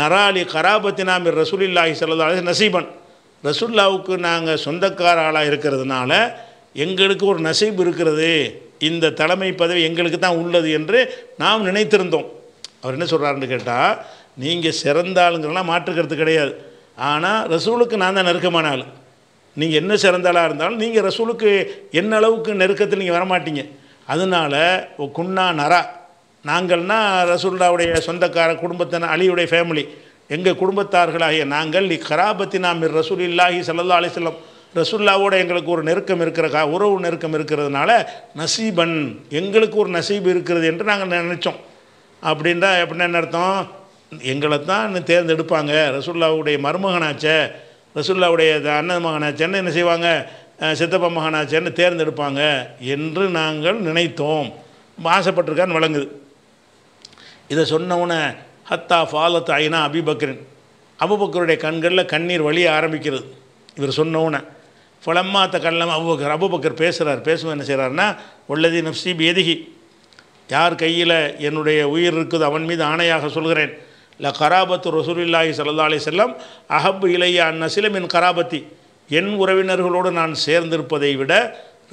நராலி கராபத்தினாமி ரசூலில்லாஹி செல்லதாலே நசீபன் ரசுல்லாவுக்கு நாங்கள் சொந்தக்கார ஆளாக இருக்கிறதுனால எங்களுக்கு ஒரு நசீப் இருக்கிறது இந்த தலைமை பதவி எங்களுக்கு தான் உள்ளது என்று நாம் நினைத்திருந்தோம் அவர் என்ன சொல்கிறாருன்னு கேட்டால் நீங்கள் சிறந்த ஆளுங்கள்லாம் மாற்றுக்கிறது கிடையாது ஆனால் ரசூலுக்கு நான் தான் நெருக்கமான ஆள் நீங்கள் என்ன சிறந்தாளாக இருந்தாலும் நீங்கள் ரசூலுக்கு என்ன அளவுக்கு நெருக்கத்தில் நீங்கள் வரமாட்டீங்க அதனால் குன்னா நரா நாங்கள்னா ரசூல்லாவுடைய சொந்தக்கார குடும்பத்தின அலியுடைய ஃபேமிலி எங்கள் குடும்பத்தார்களாகிய நாங்கள் நீ கராபத்தி நாம் ரசூல் இல்லாஹி சல்லா அலிஸ்லம் ரசுல்லாவோட எங்களுக்கு ஒரு நெருக்கம் இருக்கிற கா உறவு நெருக்கம் இருக்கிறதுனால நசீபன் எங்களுக்கு ஒரு நசீபு இருக்கிறது என்று நாங்கள் நினச்சோம் அப்படின்றா அப்படின்னா என்ன அர்த்தம் எங்களை தான் தேர்ந்தெடுப்பாங்க ரசுல்லாவுடைய மருமகனாச்ச ரசுல்லாவுடைய அண்ணன் மகனாச்சேன்னு என்ன செய்வாங்க சித்தப்ப மகனாச்சேன்னு தேர்ந்தெடுப்பாங்க என்று நாங்கள் நினைத்தோம் ஆசைப்பட்டிருக்கான்னு வழங்குது இதை சொன்னவுன ஹத்தா ஃபாலத் ஐனா அபிபக்ரன் அபுபக்கருடைய கண்களில் கண்ணீர் வழிய ஆரம்பிக்கிறது இவர் சொன்னவுன ஃபுலம்மா தக்கல்லம் அவ்வக்கர் அபுபக்கர் பேசுகிறார் பேசுவோம் என்ன செய்கிறார்னா உள்ளதி நப்சி பேதிகி யார் கையில் என்னுடைய உயிர் இருக்குது அவன் மீது ஆணையாக சொல்கிறேன் ல கராபத்து ரசூலில்லாஹி சல்லா அலி செல்லம் அஹப் இலையா நசிலம் என் கராபத்தி என் உறவினர்களோடு நான் சேர்ந்திருப்பதை விட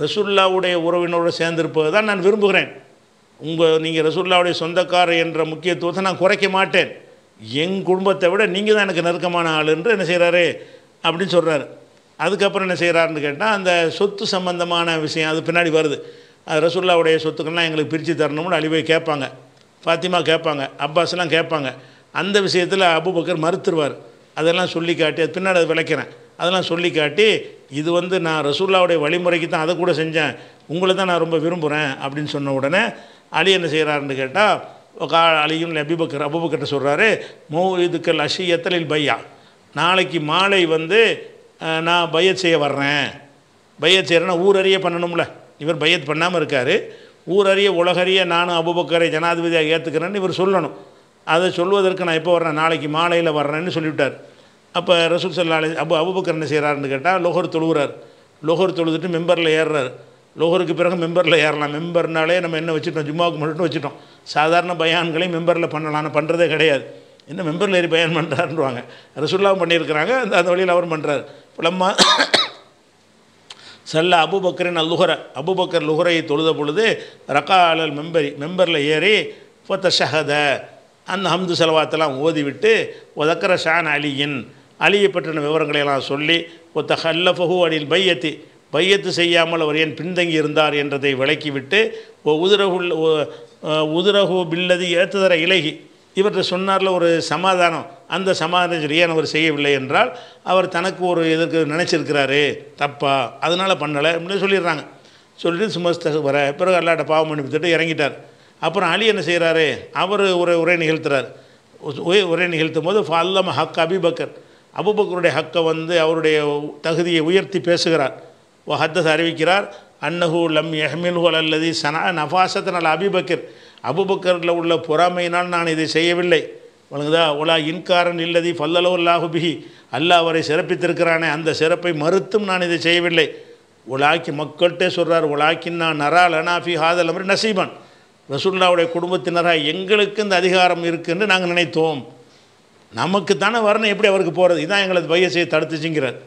ரசுல்லாவுடைய உறவினரோடு சேர்ந்திருப்பது தான் நான் விரும்புகிறேன் உங்கள் நீங்கள் ரசுல்லாவுடைய சொந்தக்காரர் என்ற முக்கியத்துவத்தை நான் குறைக்க மாட்டேன் என் குடும்பத்தை விட நீங்கள் தான் எனக்கு நெருக்கமான ஆள் என்று என்ன செய்கிறாரு அப்படின்னு சொல்கிறாரு அதுக்கப்புறம் என்ன செய்கிறாருன்னு கேட்டால் அந்த சொத்து சம்பந்தமான விஷயம் அது பின்னாடி வருது அது ரசுல்லாவுடைய சொத்துக்கள்லாம் எங்களுக்கு பிரித்து தரணும்னு அலி போய் கேட்பாங்க ஃபாத்திமா கேட்பாங்க அப்பாஸ்லாம் கேட்பாங்க அந்த விஷயத்தில் அபுபக்கர் மறுத்துருவார் அதெல்லாம் சொல்லி காட்டி அது பின்னாடி அதை விளக்கிறேன் அதெல்லாம் சொல்லி காட்டி இது வந்து நான் ரசூல்லாவுடைய வழிமுறைக்கு தான் அதை கூட செஞ்சேன் உங்களை தான் நான் ரொம்ப விரும்புகிறேன் அப்படின்னு சொன்ன உடனே அலி என்ன செய்கிறாருன்னு கேட்டால் கா அலியும் அபிபக்கர் அபுபக்கர்கிட்ட சொல்கிறாரு மோ இதுக்கள் அஷியத்தலில் பையா நாளைக்கு மாலை வந்து நான் பையத் செய்ய வர்றேன் பையத் செய்கிறேன்னா ஊரறிய பண்ணணும்ல இவர் பயத் பண்ணாமல் இருக்கார் ஊரறிய உலகறிய நானும் அபுபக்கரை ஜனாதிபதியாக ஏற்றுக்கிறேன்னு இவர் சொல்லணும் அதை சொல்வதற்கு நான் எப்போ வர்றேன் நாளைக்கு மாலையில் வர்றேன்னு சொல்லிவிட்டார் அப்போ ரசூல் சல்லா அபு அபுபக்கர் என்ன செய்கிறாருன்னு கேட்டால் லோகர் தொழுகிறார் லோகர் தொழுதுட்டு மெம்பரில் ஏறுறார் லோகருக்கு பிறகு மெம்பரில் ஏறலாம் மெம்பர்னாலே நம்ம என்ன வச்சுட்டோம் ஜும்மாவுக்கு மட்டும் வச்சுட்டோம் சாதாரண பயான்களையும் மெம்பரில் பண்ணலாம் ஆனால் பண்ணுறதே கிடையாது என்ன மெம்பரில் ஏறி பயன் பண்ணுறாருன்றாங்க ரசுல்லாவும் பண்ணியிருக்கிறாங்க அந்த அந்த வழியில் அவரும் பண்ணுறாரு புலம்மா செல்ல அபுபக்கரின் லுஹர அபுபக்கர் லுகரை தொழுத பொழுது ரக்காலல் மெம்பரி மெம்பரில் ஏறி ஃபத்த ஷஹத அந்த ஹம்து செலவாத்தெல்லாம் ஓதிவிட்டு ஒதக்கர ஷான் அலியின் அலியை பற்றின விவரங்களையெல்லாம் சொல்லி ஒத்த ஹல்லஃபஹு அலில் பையத்தி பையத்து செய்யாமல் அவர் ஏன் பின்தங்கி இருந்தார் என்றதை விளக்கிவிட்டு உதிரகுள் உதிரகு பில்லது ஏத்துதர இலகி இவர்கிட்ட சொன்னார்ல ஒரு சமாதானம் அந்த சமாதானம் சரியான அவர் செய்யவில்லை என்றால் அவர் தனக்கு ஒரு எதற்கு நினச்சிருக்கிறாரு தப்பா அதனால் பண்ணலை அப்படின்னு சொல்லிடுறாங்க சொல்லிட்டு சுமஸ்தக வர பிறகு அல்லாட்ட பாவம் பண்ணிவிட்டுட்டு இறங்கிட்டார் அப்புறம் அலி என்ன செய்கிறாரு அவர் ஒரு உரை நிகழ்த்துறார் உரை நிகழ்த்தும் போது ஃபால்லம் ஹக் அபிபக்கர் அபுபக்கருடைய ஹக்கை வந்து அவருடைய தகுதியை உயர்த்தி பேசுகிறார் ஹத்தஸ் அறிவிக்கிறார் அன்னஹூ லம் எஹ்மில் அல்லது சனா நஃபாசத்தனால் அபிபக்கர் அபுபக்கரில் உள்ள பொறாமையினால் நான் இதை செய்யவில்லை வழங்குதா உலா இன்காரன் இல்லதி ஃபல்லலோல்லாஹுபிஹி அல்லாஹ் அவரை சிறப்பித்திருக்கிறானே அந்த சிறப்பை மறுத்தும் நான் இதை செய்யவில்லை உலாக்கி மக்கள்கிட்டே சொல்கிறார் உலாக்கின்னா நான் நரா ஹாதல் அமரி நசீபன் ரசுல்லாவுடைய குடும்பத்தினராக எங்களுக்கு இந்த அதிகாரம் இருக்குன்னு நாங்கள் நினைத்தோம் நமக்கு தானே வரணும் எப்படி அவருக்கு போகிறது இதான் எங்களது வயசை தடுத்துச்சுங்கிறார்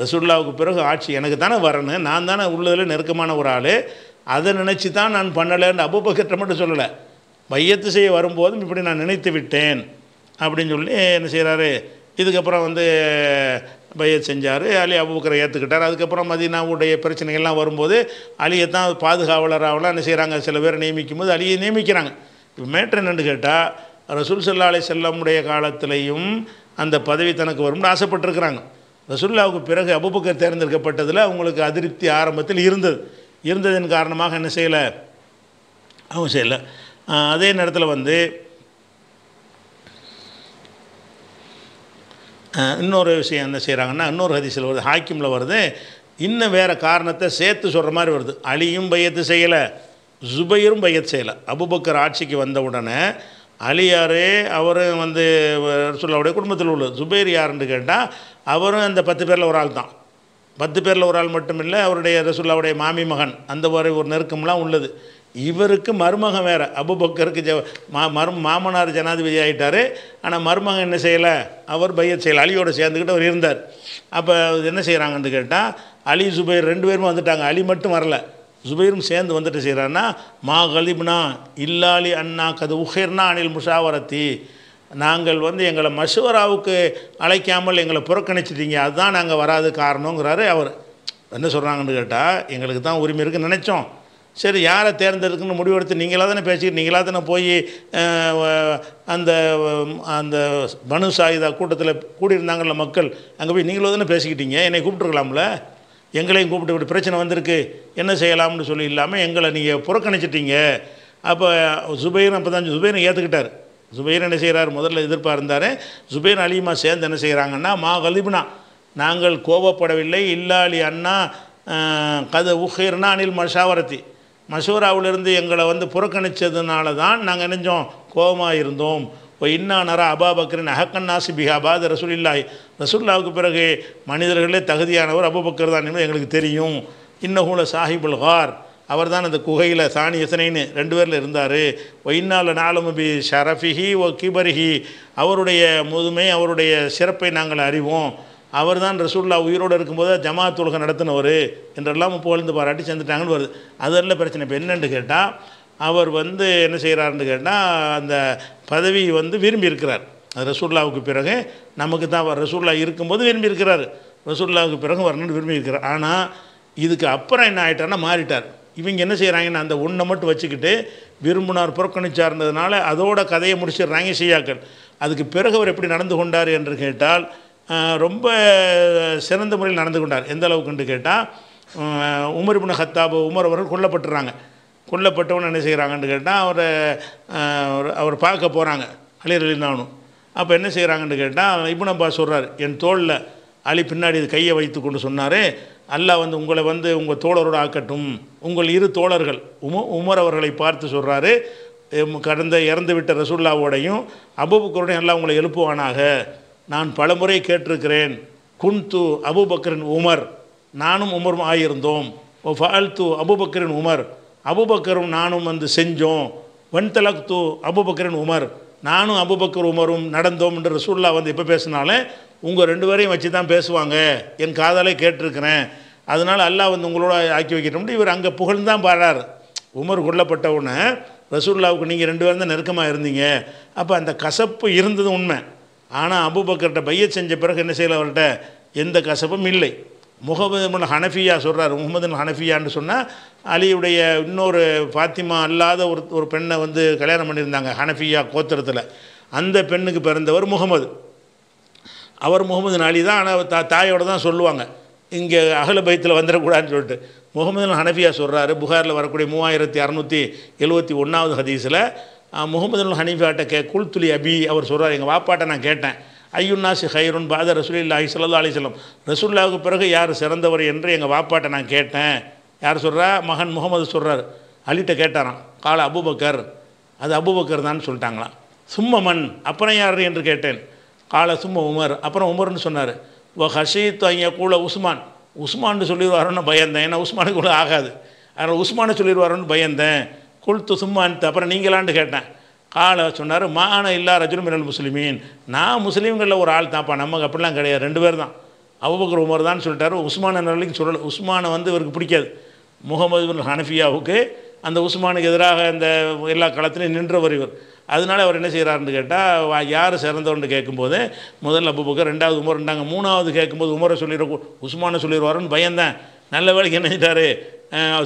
ரசுல்லாவுக்கு பிறகு ஆட்சி எனக்கு தானே வரணும் நான் தானே உள்ளதில் நெருக்கமான ஒரு ஆள் அதை நினச்சி தான் நான் பண்ணலைன்னு அபுபக்கர் மட்டும் சொல்லலை மையத்து செய்ய வரும்போதும் இப்படி நான் நினைத்து விட்டேன் அப்படின்னு சொல்லி என்ன செய்கிறாரு இதுக்கப்புறம் வந்து பையத் செஞ்சார் அலி அபுபக்கரை ஏற்றுக்கிட்டார் அதுக்கப்புறம் மதினாவுடைய பிரச்சனைகள்லாம் வரும்போது அலியை தான் பாதுகாவலராகலாம் என்ன செய்கிறாங்க சில பேர் நியமிக்கும் போது அலியை நியமிக்கிறாங்க இப்போ மேட்ரு என்னென்னு கேட்டால் ரசூல் சல்லா அலி செல்லமுடைய காலத்திலையும் அந்த பதவி தனக்கு வரும்னு ஆசைப்பட்டுருக்கிறாங்க ரசுல்லாவுக்கு பிறகு அபுபக்கர் தேர்ந்தெடுக்கப்பட்டதில் அவங்களுக்கு அதிருப்தி ஆரம்பத்தில் இருந்தது இருந்ததன் காரணமாக என்ன செய்யலை அவங்க செய்யலை அதே நேரத்தில் வந்து இன்னொரு விஷயம் என்ன செய்கிறாங்கன்னா இன்னொரு ஹதிசில் வருது ஹாக்கிமில் வருது இன்னும் வேறு காரணத்தை சேர்த்து சொல்கிற மாதிரி வருது அலியும் பையத்து செய்யலை ஜுபையரும் பையத்து செய்யலை அபுபக்கர் ஆட்சிக்கு வந்த உடனே அலி அவரும் வந்து சொல்ல அவருடைய குடும்பத்தில் உள்ள ஜுபேர் யாருன்னு கேட்டால் அவரும் அந்த பத்து பேரில் ஒரு ஆள் தான் பத்து பேரில் ஒரு ஆள் மட்டும் இல்லை அவருடைய ரசுல்லாவுடைய மாமி மகன் அந்த மாதிரி ஒரு நெருக்கம்லாம் உள்ளது இவருக்கு மருமகன் வேறு அபுபக்கருக்கு ஜ மா மரும் மாமனார் ஜனாதிபதி ஆகிட்டார் ஆனால் மருமகன் என்ன செய்யலை அவர் பையர் செய்யலை அலியோடு சேர்ந்துக்கிட்டு அவர் இருந்தார் அப்போ என்ன செய்கிறாங்கன்னு கேட்டால் அலி சுபைர் ரெண்டு பேரும் வந்துட்டாங்க அலி மட்டும் வரல சுபைரும் சேர்ந்து வந்துட்டு செய்கிறான்னா மா கலிப்னா இல்லாலி அண்ணா கது உஹேர்னா அனில் முஷாவரத்தி நாங்கள் வந்து எங்களை மசுவராவுக்கு அழைக்காமல் எங்களை புறக்கணிச்சிட்டீங்க அதுதான் நாங்கள் வராது காரணங்கிறாரு அவர் என்ன சொல்கிறாங்கன்னு கேட்டால் எங்களுக்கு தான் உரிமை இருக்குன்னு நினச்சோம் சரி யாரை தேர்ந்தெடுக்குன்னு முடிவெடுத்து நீங்களாக தானே பேசிக்கிட்டு நீங்களாக தானே போய் அந்த அந்த பனு சாயுதா கூட்டத்தில் கூடியிருந்தாங்கள மக்கள் அங்கே போய் நீங்களும் தானே பேசிக்கிட்டீங்க என்னை கூப்பிட்டுருக்கலாம்ல எங்களையும் கூப்பிட்டு விட்டு பிரச்சனை வந்திருக்கு என்ன செய்யலாம்னு சொல்லி இல்லாமல் எங்களை நீங்கள் புறக்கணிச்சிட்டீங்க அப்போ சுபைனு அப்போ தான் சுபைரும் ஏற்றுக்கிட்டார் ஜுபைர் என்ன செய்கிறார் முதல்ல எதிர்ப்பாக இருந்தார் ஜுபைர் அலிமா சேர்ந்து என்ன செய்கிறாங்கன்னா மா கலிபுனா நாங்கள் கோபப்படவில்லை இல்லாளி அண்ணா கத உஹீர்னா அனில் மஷாவரத்தி மஷூராவிலிருந்து எங்களை வந்து புறக்கணித்ததுனால தான் நாங்கள் நினைஞ்சோம் கோபமாக இருந்தோம் இப்போ இன்னா நரா அபா பக்ரின் அஹக்கன்னாசி பிஹாபாத் ரசூலில்லாய் ரசூல்லாவுக்கு பிறகு மனிதர்களே தகுதியானவர் அபுபக்கர் தான் என்பது எங்களுக்கு தெரியும் இன்னகுல சாஹிபுல் ஹார் அவர் தான் அந்த குகையில் சாணி இசனைன்னு ரெண்டு பேரில் இருந்தார் ஒயினால் நாளமுபி ஷரஃபிஹி ஓ கிபரிஹி அவருடைய முதுமை அவருடைய சிறப்பை நாங்கள் அறிவோம் அவர் தான் ரசூல்லா உயிரோடு இருக்கும்போது ஜமாத் உலகம் நடத்தினவர் என்றெல்லாம் புகழ்ந்து பாராட்டி செஞ்சுட்டாங்கன்னு வருது அதெல்லாம் பிரச்சனை இப்போ என்னென்னு கேட்டால் அவர் வந்து என்ன செய்கிறாருன்னு கேட்டால் அந்த பதவி வந்து விரும்பி இருக்கிறார் ரசூல்லாவுக்கு பிறகு நமக்கு தான் அவர் ரசூல்லா இருக்கும்போது விரும்பி இருக்கிறார் ரசூல்லாவுக்கு பிறகு வரணும்னு விரும்பி இருக்கிறார் ஆனால் இதுக்கு அப்புறம் என்ன ஆகிட்டார்னா மாறிட்டார் இவங்க என்ன செய்கிறாங்கன்னா அந்த ஒன்றை மட்டும் வச்சுக்கிட்டு விரும்புனார் விரும்பினார் இருந்ததுனால அதோட கதையை முடிச்சிடுறாங்க ஷியாக்கள் அதுக்கு பிறகு அவர் எப்படி நடந்து கொண்டார் என்று கேட்டால் ரொம்ப சிறந்த முறையில் நடந்து கொண்டார் எந்த அளவுக்குன்னு கேட்டால் உமர் இபின் ஹத்தாபு உமர் அவர்கள் கொல்லப்பட்டுறாங்க கொல்லப்பட்டவன் என்ன செய்கிறாங்கன்னு கேட்டால் அவரை அவர் பார்க்க போகிறாங்க அலிர் அலினானும் அப்போ என்ன செய்கிறாங்கன்னு கேட்டால் இபுன் அப்பா சொல்கிறார் என் தோளில் அலி பின்னாடி கையை வைத்து கொண்டு சொன்னார் அல்லாஹ் வந்து உங்களை வந்து உங்கள் தோழரோடு ஆக்கட்டும் உங்கள் இரு தோழர்கள் உம உமர் அவர்களை பார்த்து சொல்கிறாரு கடந்த இறந்து விட்ட ரசுல்லாவோடையும் அபுபக்கரோடையும் எல்லாம் உங்களை எழுப்புவானாக நான் பலமுறை கேட்டிருக்கிறேன் குன்து அபுபக்கரின் உமர் நானும் உமரும் ஆகியிருந்தோம் ஓ ஃபால்து அபுபக்கரின் உமர் அபுபக்கரும் நானும் வந்து செஞ்சோம் வன் தலக்து அபுபக்கரின் உமர் நானும் அபுபக்கர் உமரும் நடந்தோம் என்று ரசூல்லா வந்து இப்போ பேசினாலே உங்கள் ரெண்டு பேரையும் வச்சு தான் பேசுவாங்க என் காதலை கேட்டிருக்கிறேன் அதனால் அல்லாஹ் வந்து உங்களோட ஆக்கி வைக்கிட்டோம் இவர் அங்கே புகழ்ந்தான் பாடுறார் உமர் கொல்லப்பட்ட உடனே ரசூல்லாவுக்கு நீங்கள் ரெண்டு பேரும் தான் நெருக்கமாக இருந்தீங்க அப்போ அந்த கசப்பு இருந்தது உண்மை ஆனால் அபுபக்கர்கிட்ட பைய செஞ்ச பிறகு என்ன செய்யலை அவர்கிட்ட எந்த கசப்பும் இல்லை முகமது ஹனஃபியா சொல்கிறார் முகமது ஹனஃபியான்னு சொன்னால் அலியுடைய இன்னொரு ஃபாத்திமா அல்லாத ஒரு ஒரு பெண்ணை வந்து கல்யாணம் பண்ணியிருந்தாங்க ஹனஃபியா கோத்திரத்தில் அந்த பெண்ணுக்கு பிறந்தவர் முகமது அவர் முகமது அலி தான் ஆனால் தா தாயோடு தான் சொல்லுவாங்க இங்கே அகல பயத்தில் வந்துடக்கூடாதுன்னு சொல்லிட்டு முகமது ஹனஃபியா சொல்கிறாரு புகாரில் வரக்கூடிய மூவாயிரத்தி அறநூற்றி எழுபத்தி ஒன்றாவது ஹதீஸில் முகமது ஹனீஃபாட்ட கே குல்துலி அபி அவர் சொல்கிறார் எங்கள் வாப்பாட்ட நான் கேட்டேன் ஐயுன்னாசி ஹைருன் பாத ரசூலில்லாஹி சல்லா அலிசல்லம் ரசூல்லாவுக்கு பிறகு யார் சிறந்தவர் என்று எங்கள் வாப்பாட்டை நான் கேட்டேன் யார் சொல்கிறா மகன் முகமது சொல்கிறார் அலிட்ட கேட்டாராம் கால அபுபக்கர் அது அபுபக்கர் தான் சொல்லிட்டாங்களாம் சும்ம அப்புறம் யார் என்று கேட்டேன் கால சும்ம உமர் அப்புறம் உமர்னு சொன்னார் ஓ ஹஷீத் ஐயா கூட உஸ்மான் உஸ்மான்னு சொல்லிடுவாரோன்னு பயந்தேன் ஏன்னா உஸ்மானுக்கு கூட ஆகாது அதனால் உஸ்மானு சொல்லிடுவாரோன்னு பயந்தேன் குழுத்து சும்மான்ட்டு அப்புறம் நீங்களான்னு கேட்டேன் காலை சொன்னார் மான இல்லா ரஜுல் மினல் முஸ்லீமின் நான் முஸ்லீம்களில் ஒரு ஆள் தான்ப்பா நமக்கு அப்படிலாம் கிடையாது ரெண்டு பேர் தான் அவ்வபக்கர் உமர் தான் சொல்லிட்டாரு உஸ்மான நிலைக்கு சொல்லல உஸ்மானை வந்து இவருக்கு பிடிக்காது முகமது ஹனஃபியாவுக்கு அந்த உஸ்மானுக்கு எதிராக அந்த எல்லா காலத்துலேயும் நின்றவர் இவர் அதனால் அவர் என்ன செய்கிறாருன்னு கேட்டால் யார் சிறந்தவன்னு கேட்கும்போது முதல்ல அபுபக்கர் ரெண்டாவது உமர் இருந்தாங்க மூணாவது கேட்கும்போது உமரை சொல்லிடுற உஸ்மானை சொல்லிடுவாருன்னு பயந்தேன் நல்ல வேலைக்கு என்ன செஞ்சிட்டாரு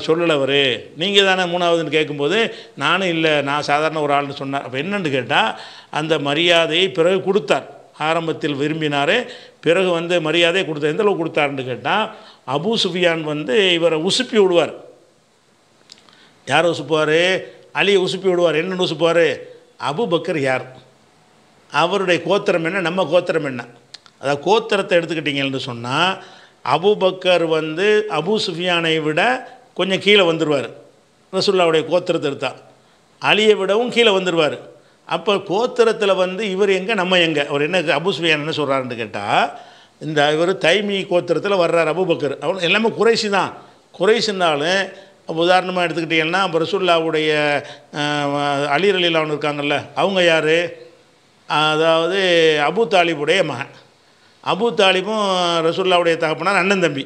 சொல்லலை அவர் நீங்கள் தானே மூணாவதுன்னு கேட்கும்போது நானும் இல்லை நான் சாதாரண ஒரு ஆள்னு சொன்னார் அப்போ என்னென்னு கேட்டால் அந்த மரியாதையை பிறகு கொடுத்தார் ஆரம்பத்தில் விரும்பினார் பிறகு வந்து மரியாதையை கொடுத்தார் எந்தளவு கொடுத்தாருன்னு கேட்டால் அபு சுஃபியான் வந்து இவரை உசுப்பி விடுவார் யார் உசுப்புவார் அலியை உசுப்பி விடுவார் என்னென்னு உசுப்புவார் அபுபக்கர் யார் அவருடைய கோத்திரம் என்ன நம்ம கோத்திரம் என்ன அதாவது கோத்திரத்தை எடுத்துக்கிட்டிங்கன்னு சொன்னால் அபுபக்கர் வந்து அபு சுஃபியானை விட கொஞ்சம் கீழே வந்துடுவார் ரசுல்லாவுடைய கோத்திரத்தை எடுத்தால் அலியை விடவும் கீழே வந்துடுவார் அப்போ கோத்திரத்தில் வந்து இவர் எங்கே நம்ம எங்கே அவர் என்ன அபு சுஃபியான் என்ன சொல்கிறாருன்னு கேட்டால் இந்த இவர் தைமி கோத்திரத்தில் வர்றார் அபுபக்கர் அவன் எல்லாமே குறைசி தான் குறைசினாலும் உதாரணமாக எடுத்துக்கிட்டீங்கன்னா பிரசுல்லாவுடைய ரசுல்லாவுடைய அலி அலிலான்னு இருக்காங்கள்ல அவங்க யார் அதாவது அபு தாலிபுடைய மகன் அபு தாலிபும் ரசுல்லாவுடைய தகப்பனார் அண்ணன் தம்பி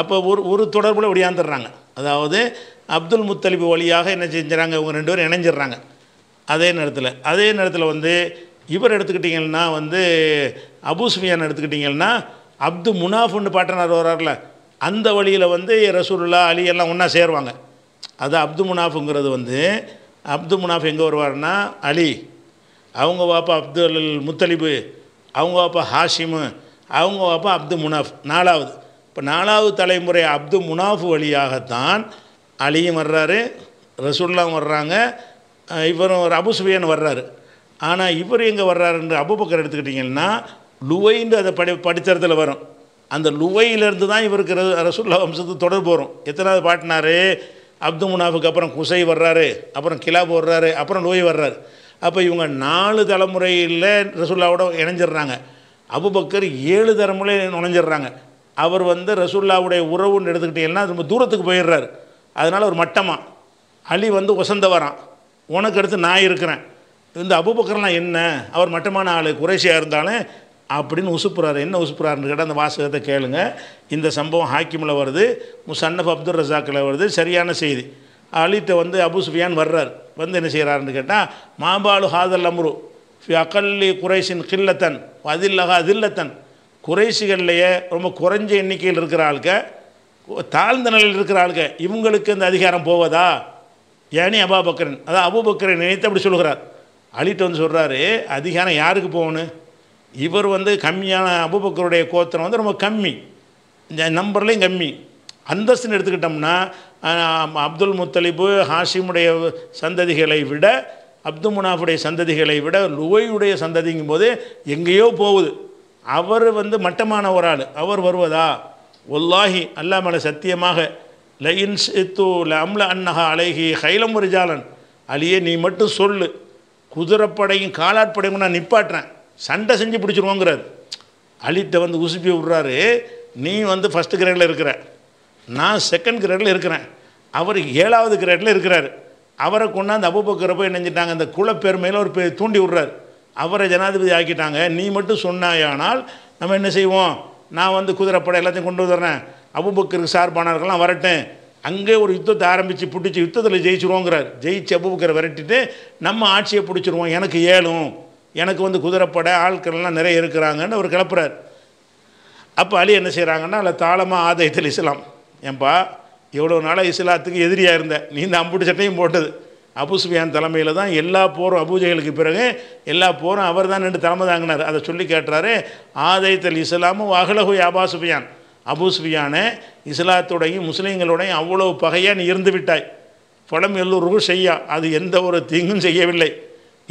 அப்போ ஒரு ஒரு தொடர்பில் ஒடியாந்துடுறாங்க அதாவது அப்துல் முத்தலிபு வழியாக என்ன செஞ்சுறாங்க இவங்க ரெண்டு பேரும் இணைஞ்சிடுறாங்க அதே நேரத்தில் அதே நேரத்தில் வந்து இவர் எடுத்துக்கிட்டிங்கன்னா வந்து அபு சுஃபியான் எடுத்துக்கிட்டிங்கன்னா அப்து முனாஃபுன்னு பாட்டனார் வர்றார்ல அந்த வழியில் வந்து ரசூல்லா அலி எல்லாம் ஒன்றா சேருவாங்க அது அப்து முனாஃபுங்கிறது வந்து அப்து முனாஃப் எங்கே வருவார்னா அலி அவங்க பாப்பா அப்துல் முத்தலிபு அவங்க பாப்பா ஹாஷிமு அவங்க பாப்பா அப்து முனாஃப் நாலாவது இப்போ நாலாவது தலைமுறை அப்து முனாஃப் வழியாகத்தான் அலியும் வர்றாரு ரசூல்லாம் வர்றாங்க இவரும் ஒரு அபுசுபியன் வர்றாரு ஆனால் இவர் எங்கே வர்றாருன்ற அபுபக்கர் எடுத்துக்கிட்டிங்கன்னா லுவைன்னு அதை படி படித்தரத்தில் வரும் அந்த லுவையிலேருந்து தான் இவருக்கு ரசுல்லா வம்சத்து தொடர்பு வரும் எத்தனாவது பாட்டினார் அப்து முனாஃபுக்கு அப்புறம் குசை வர்றாரு அப்புறம் கிலாப் வர்றாரு அப்புறம் லுவை வர்றாரு அப்போ இவங்க நாலு தலைமுறையில் ரசுல்லாவோட இணைஞ்சிடுறாங்க அபுபக்கர் ஏழு தலைமுறை நுழைஞ்சிடுறாங்க அவர் வந்து ரசுல்லாவுடைய உறவுன்னு எடுத்துக்கிட்டீங்கன்னா ரொம்ப தூரத்துக்கு போயிடுறாரு அதனால் ஒரு மட்டமாக அலி வந்து ஒசந்த வரான் உனக்கு அடுத்து நான் இருக்கிறேன் இந்த அபுபக்கர்லாம் என்ன அவர் மட்டமான ஆள் குறைசியாக இருந்தாலும் அப்படின்னு உசுப்புறாரு என்ன உசுப்புறாருன்னு கேட்டால் அந்த வாசகத்தை கேளுங்க இந்த சம்பவம் ஹாக்கிமில் வருது முசன்னஃப் அப்துல் ரசாக்கில் வருது சரியான செய்தி அலித்த வந்து அபு சுஃபியான் வர்றார் வந்து என்ன செய்கிறாருன்னு கேட்டால் மாபாலு ஹாதல் அம்ரு அக்கல்லி அகல்லி குறைஷின் கில்லத்தன் அதில்லகா அதில்லத்தன் குறைசிகள்லையே ரொம்ப குறைஞ்ச எண்ணிக்கையில் இருக்கிற ஆளுக்க தாழ்ந்த நிலையில் இருக்கிற ஆளுக்க இவங்களுக்கு இந்த அதிகாரம் போவதா ஏனி அபாபக்கரன் அதான் அபுபக்கரன் நினைத்து அப்படி சொல்கிறார் அலிட்டு வந்து சொல்கிறாரு அதிகாரம் யாருக்கு போகணும் இவர் வந்து கம்மியான அபுபக்கருடைய கோத்திரம் வந்து ரொம்ப கம்மி இந்த நம்பர்லேயும் கம்மி அந்தஸ்துன்னு எடுத்துக்கிட்டோம்னா அப்துல் முத்தலிபு ஹாஷிமுடைய சந்ததிகளை விட அப்துல் முனாஃபுடைய சந்ததிகளை விட லுவையுடைய சந்ததிங்கும் போது எங்கேயோ போகுது அவர் வந்து மட்டமான ஒரு ஆள் அவர் வருவதா ஒல்லாஹி அல்லாமல் சத்தியமாக லயின்ஸ் இத்து ல அம்ல அன்னஹா அழகி ஹைலம் ஜாலன் அழியே நீ மட்டும் சொல்லு குதிரைப்படையும் காலாட்படையும் நான் நிப்பாட்டுறேன் சண்டை செஞ்சு பிடிச்சிருவோங்கிறார் அலிட்ட வந்து உசுப்பி விட்றாரு நீ வந்து ஃபஸ்ட்டு கிரேடில் இருக்கிற நான் செகண்ட் கிரேடில் இருக்கிறேன் அவர் ஏழாவது கிரேடில் இருக்கிறார் அவரை கொண்டாந்து அபுபக்கரை போய் நினைஞ்சிட்டாங்க அந்த குலப்பெருமையில் ஒரு பே தூண்டி விட்றாரு அவரை ஜனாதிபதி ஆக்கிட்டாங்க நீ மட்டும் சொன்னாயானால் நம்ம என்ன செய்வோம் நான் வந்து குதிரைப்படை எல்லாத்தையும் கொண்டு வந்துடுறேன் அபுபக்கருக்கு சார்பானவர்கள்லாம் வரட்டும் அங்கே ஒரு யுத்தத்தை ஆரம்பித்து பிடிச்சி யுத்தத்தில் ஜெயிச்சிருவோங்கிறார் ஜெயிச்சு அபுபக்கரை விரட்டிட்டு நம்ம ஆட்சியை பிடிச்சிருவோம் எனக்கு ஏழும் எனக்கு வந்து குதிரைப்படை ஆட்கள்லாம் நிறைய இருக்கிறாங்கன்னு அவர் கிளப்புறார் அப்போ அலி என்ன செய்கிறாங்கன்னா அதில் தாளமாக ஆதாயத்தில் இஸ்லாம் ஏன்பா இவ்வளோ நாளாக இஸ்லாத்துக்கு எதிரியாக இருந்த நீ இந்த அம்புட்டு சட்டையும் போட்டது அபுசுபியான் தலைமையில் தான் எல்லா போரும் அபூஜைகளுக்கு பிறகு எல்லா போரும் அவர் தான் ரெண்டு தலைமை தாங்கினார் அதை சொல்லி கேட்டார் ஆதயத்தல் இஸ்லாமும் அகலகு அபாசுபியான் அபூசுபியானே இஸ்லாத்துடையும் முஸ்லீம்களுடையும் அவ்வளோ பகையாக நீ இருந்து விட்டாய் பழம் எல்லோருக்கும் செய்யா அது எந்த ஒரு தீங்கும் செய்யவில்லை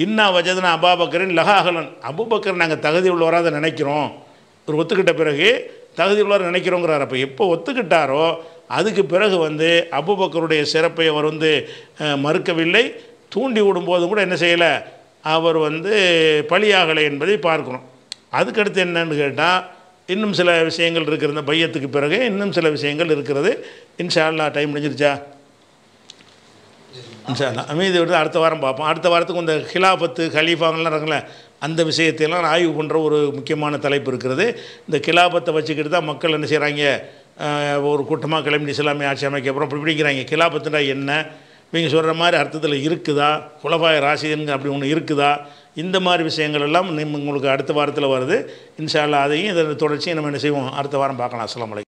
இன்னா வஜதுனா அபாபக்கரின் லகாகலன் அபுபக்கர் நாங்கள் தகுதி உள்ளவராக நினைக்கிறோம் ஒரு ஒத்துக்கிட்ட பிறகு தகுதி உள்ளவர் நினைக்கிறோங்கிறார் அப்போ எப்போ ஒத்துக்கிட்டாரோ அதுக்கு பிறகு வந்து அபுபக்கருடைய சிறப்பை அவர் வந்து மறுக்கவில்லை தூண்டி விடும்போதும் கூட என்ன செய்யலை அவர் வந்து பழியாகலை என்பதை பார்க்கணும் அதுக்கடுத்து என்னன்னு கேட்டால் இன்னும் சில விஷயங்கள் இருக்கிறது பையத்துக்கு பிறகு இன்னும் சில விஷயங்கள் இருக்கிறது இன்ஷா அல்லா டைம் முடிஞ்சிருச்சா இன்ஷால்லா மீதி விட்டு அடுத்த வாரம் பார்ப்போம் அடுத்த வாரத்துக்கு இந்த ஹிலாபத்து ஹலீஃபாங்கலாம் இருக்குல்ல அந்த விஷயத்தையெல்லாம் ஆய்வு பண்ணுற ஒரு முக்கியமான தலைப்பு இருக்கிறது இந்த கிலாபத்தை வச்சுக்கிட்டு தான் மக்கள் என்ன செய்கிறாங்க ஒரு கூட்டமாக கிளம்பி இஸ்லாமிய ஆட்சி அமைக்க அப்புறம் இப்படி பிடிக்கிறாங்க கிலாபத்துனா என்ன நீங்கள் சொல்கிற மாதிரி அர்த்தத்தில் இருக்குதா குலபாய ராசிதன்கள் அப்படி ஒன்று இருக்குதா இந்த மாதிரி விஷயங்கள் எல்லாம் உங்களுக்கு அடுத்த வாரத்தில் வருது இன்ஷால்லா அதையும் இதை தொடர்ச்சியும் நம்ம என்ன செய்வோம் அடுத்த வாரம் பார்க்கலாம் அஸ்லாம் வலைக்கம்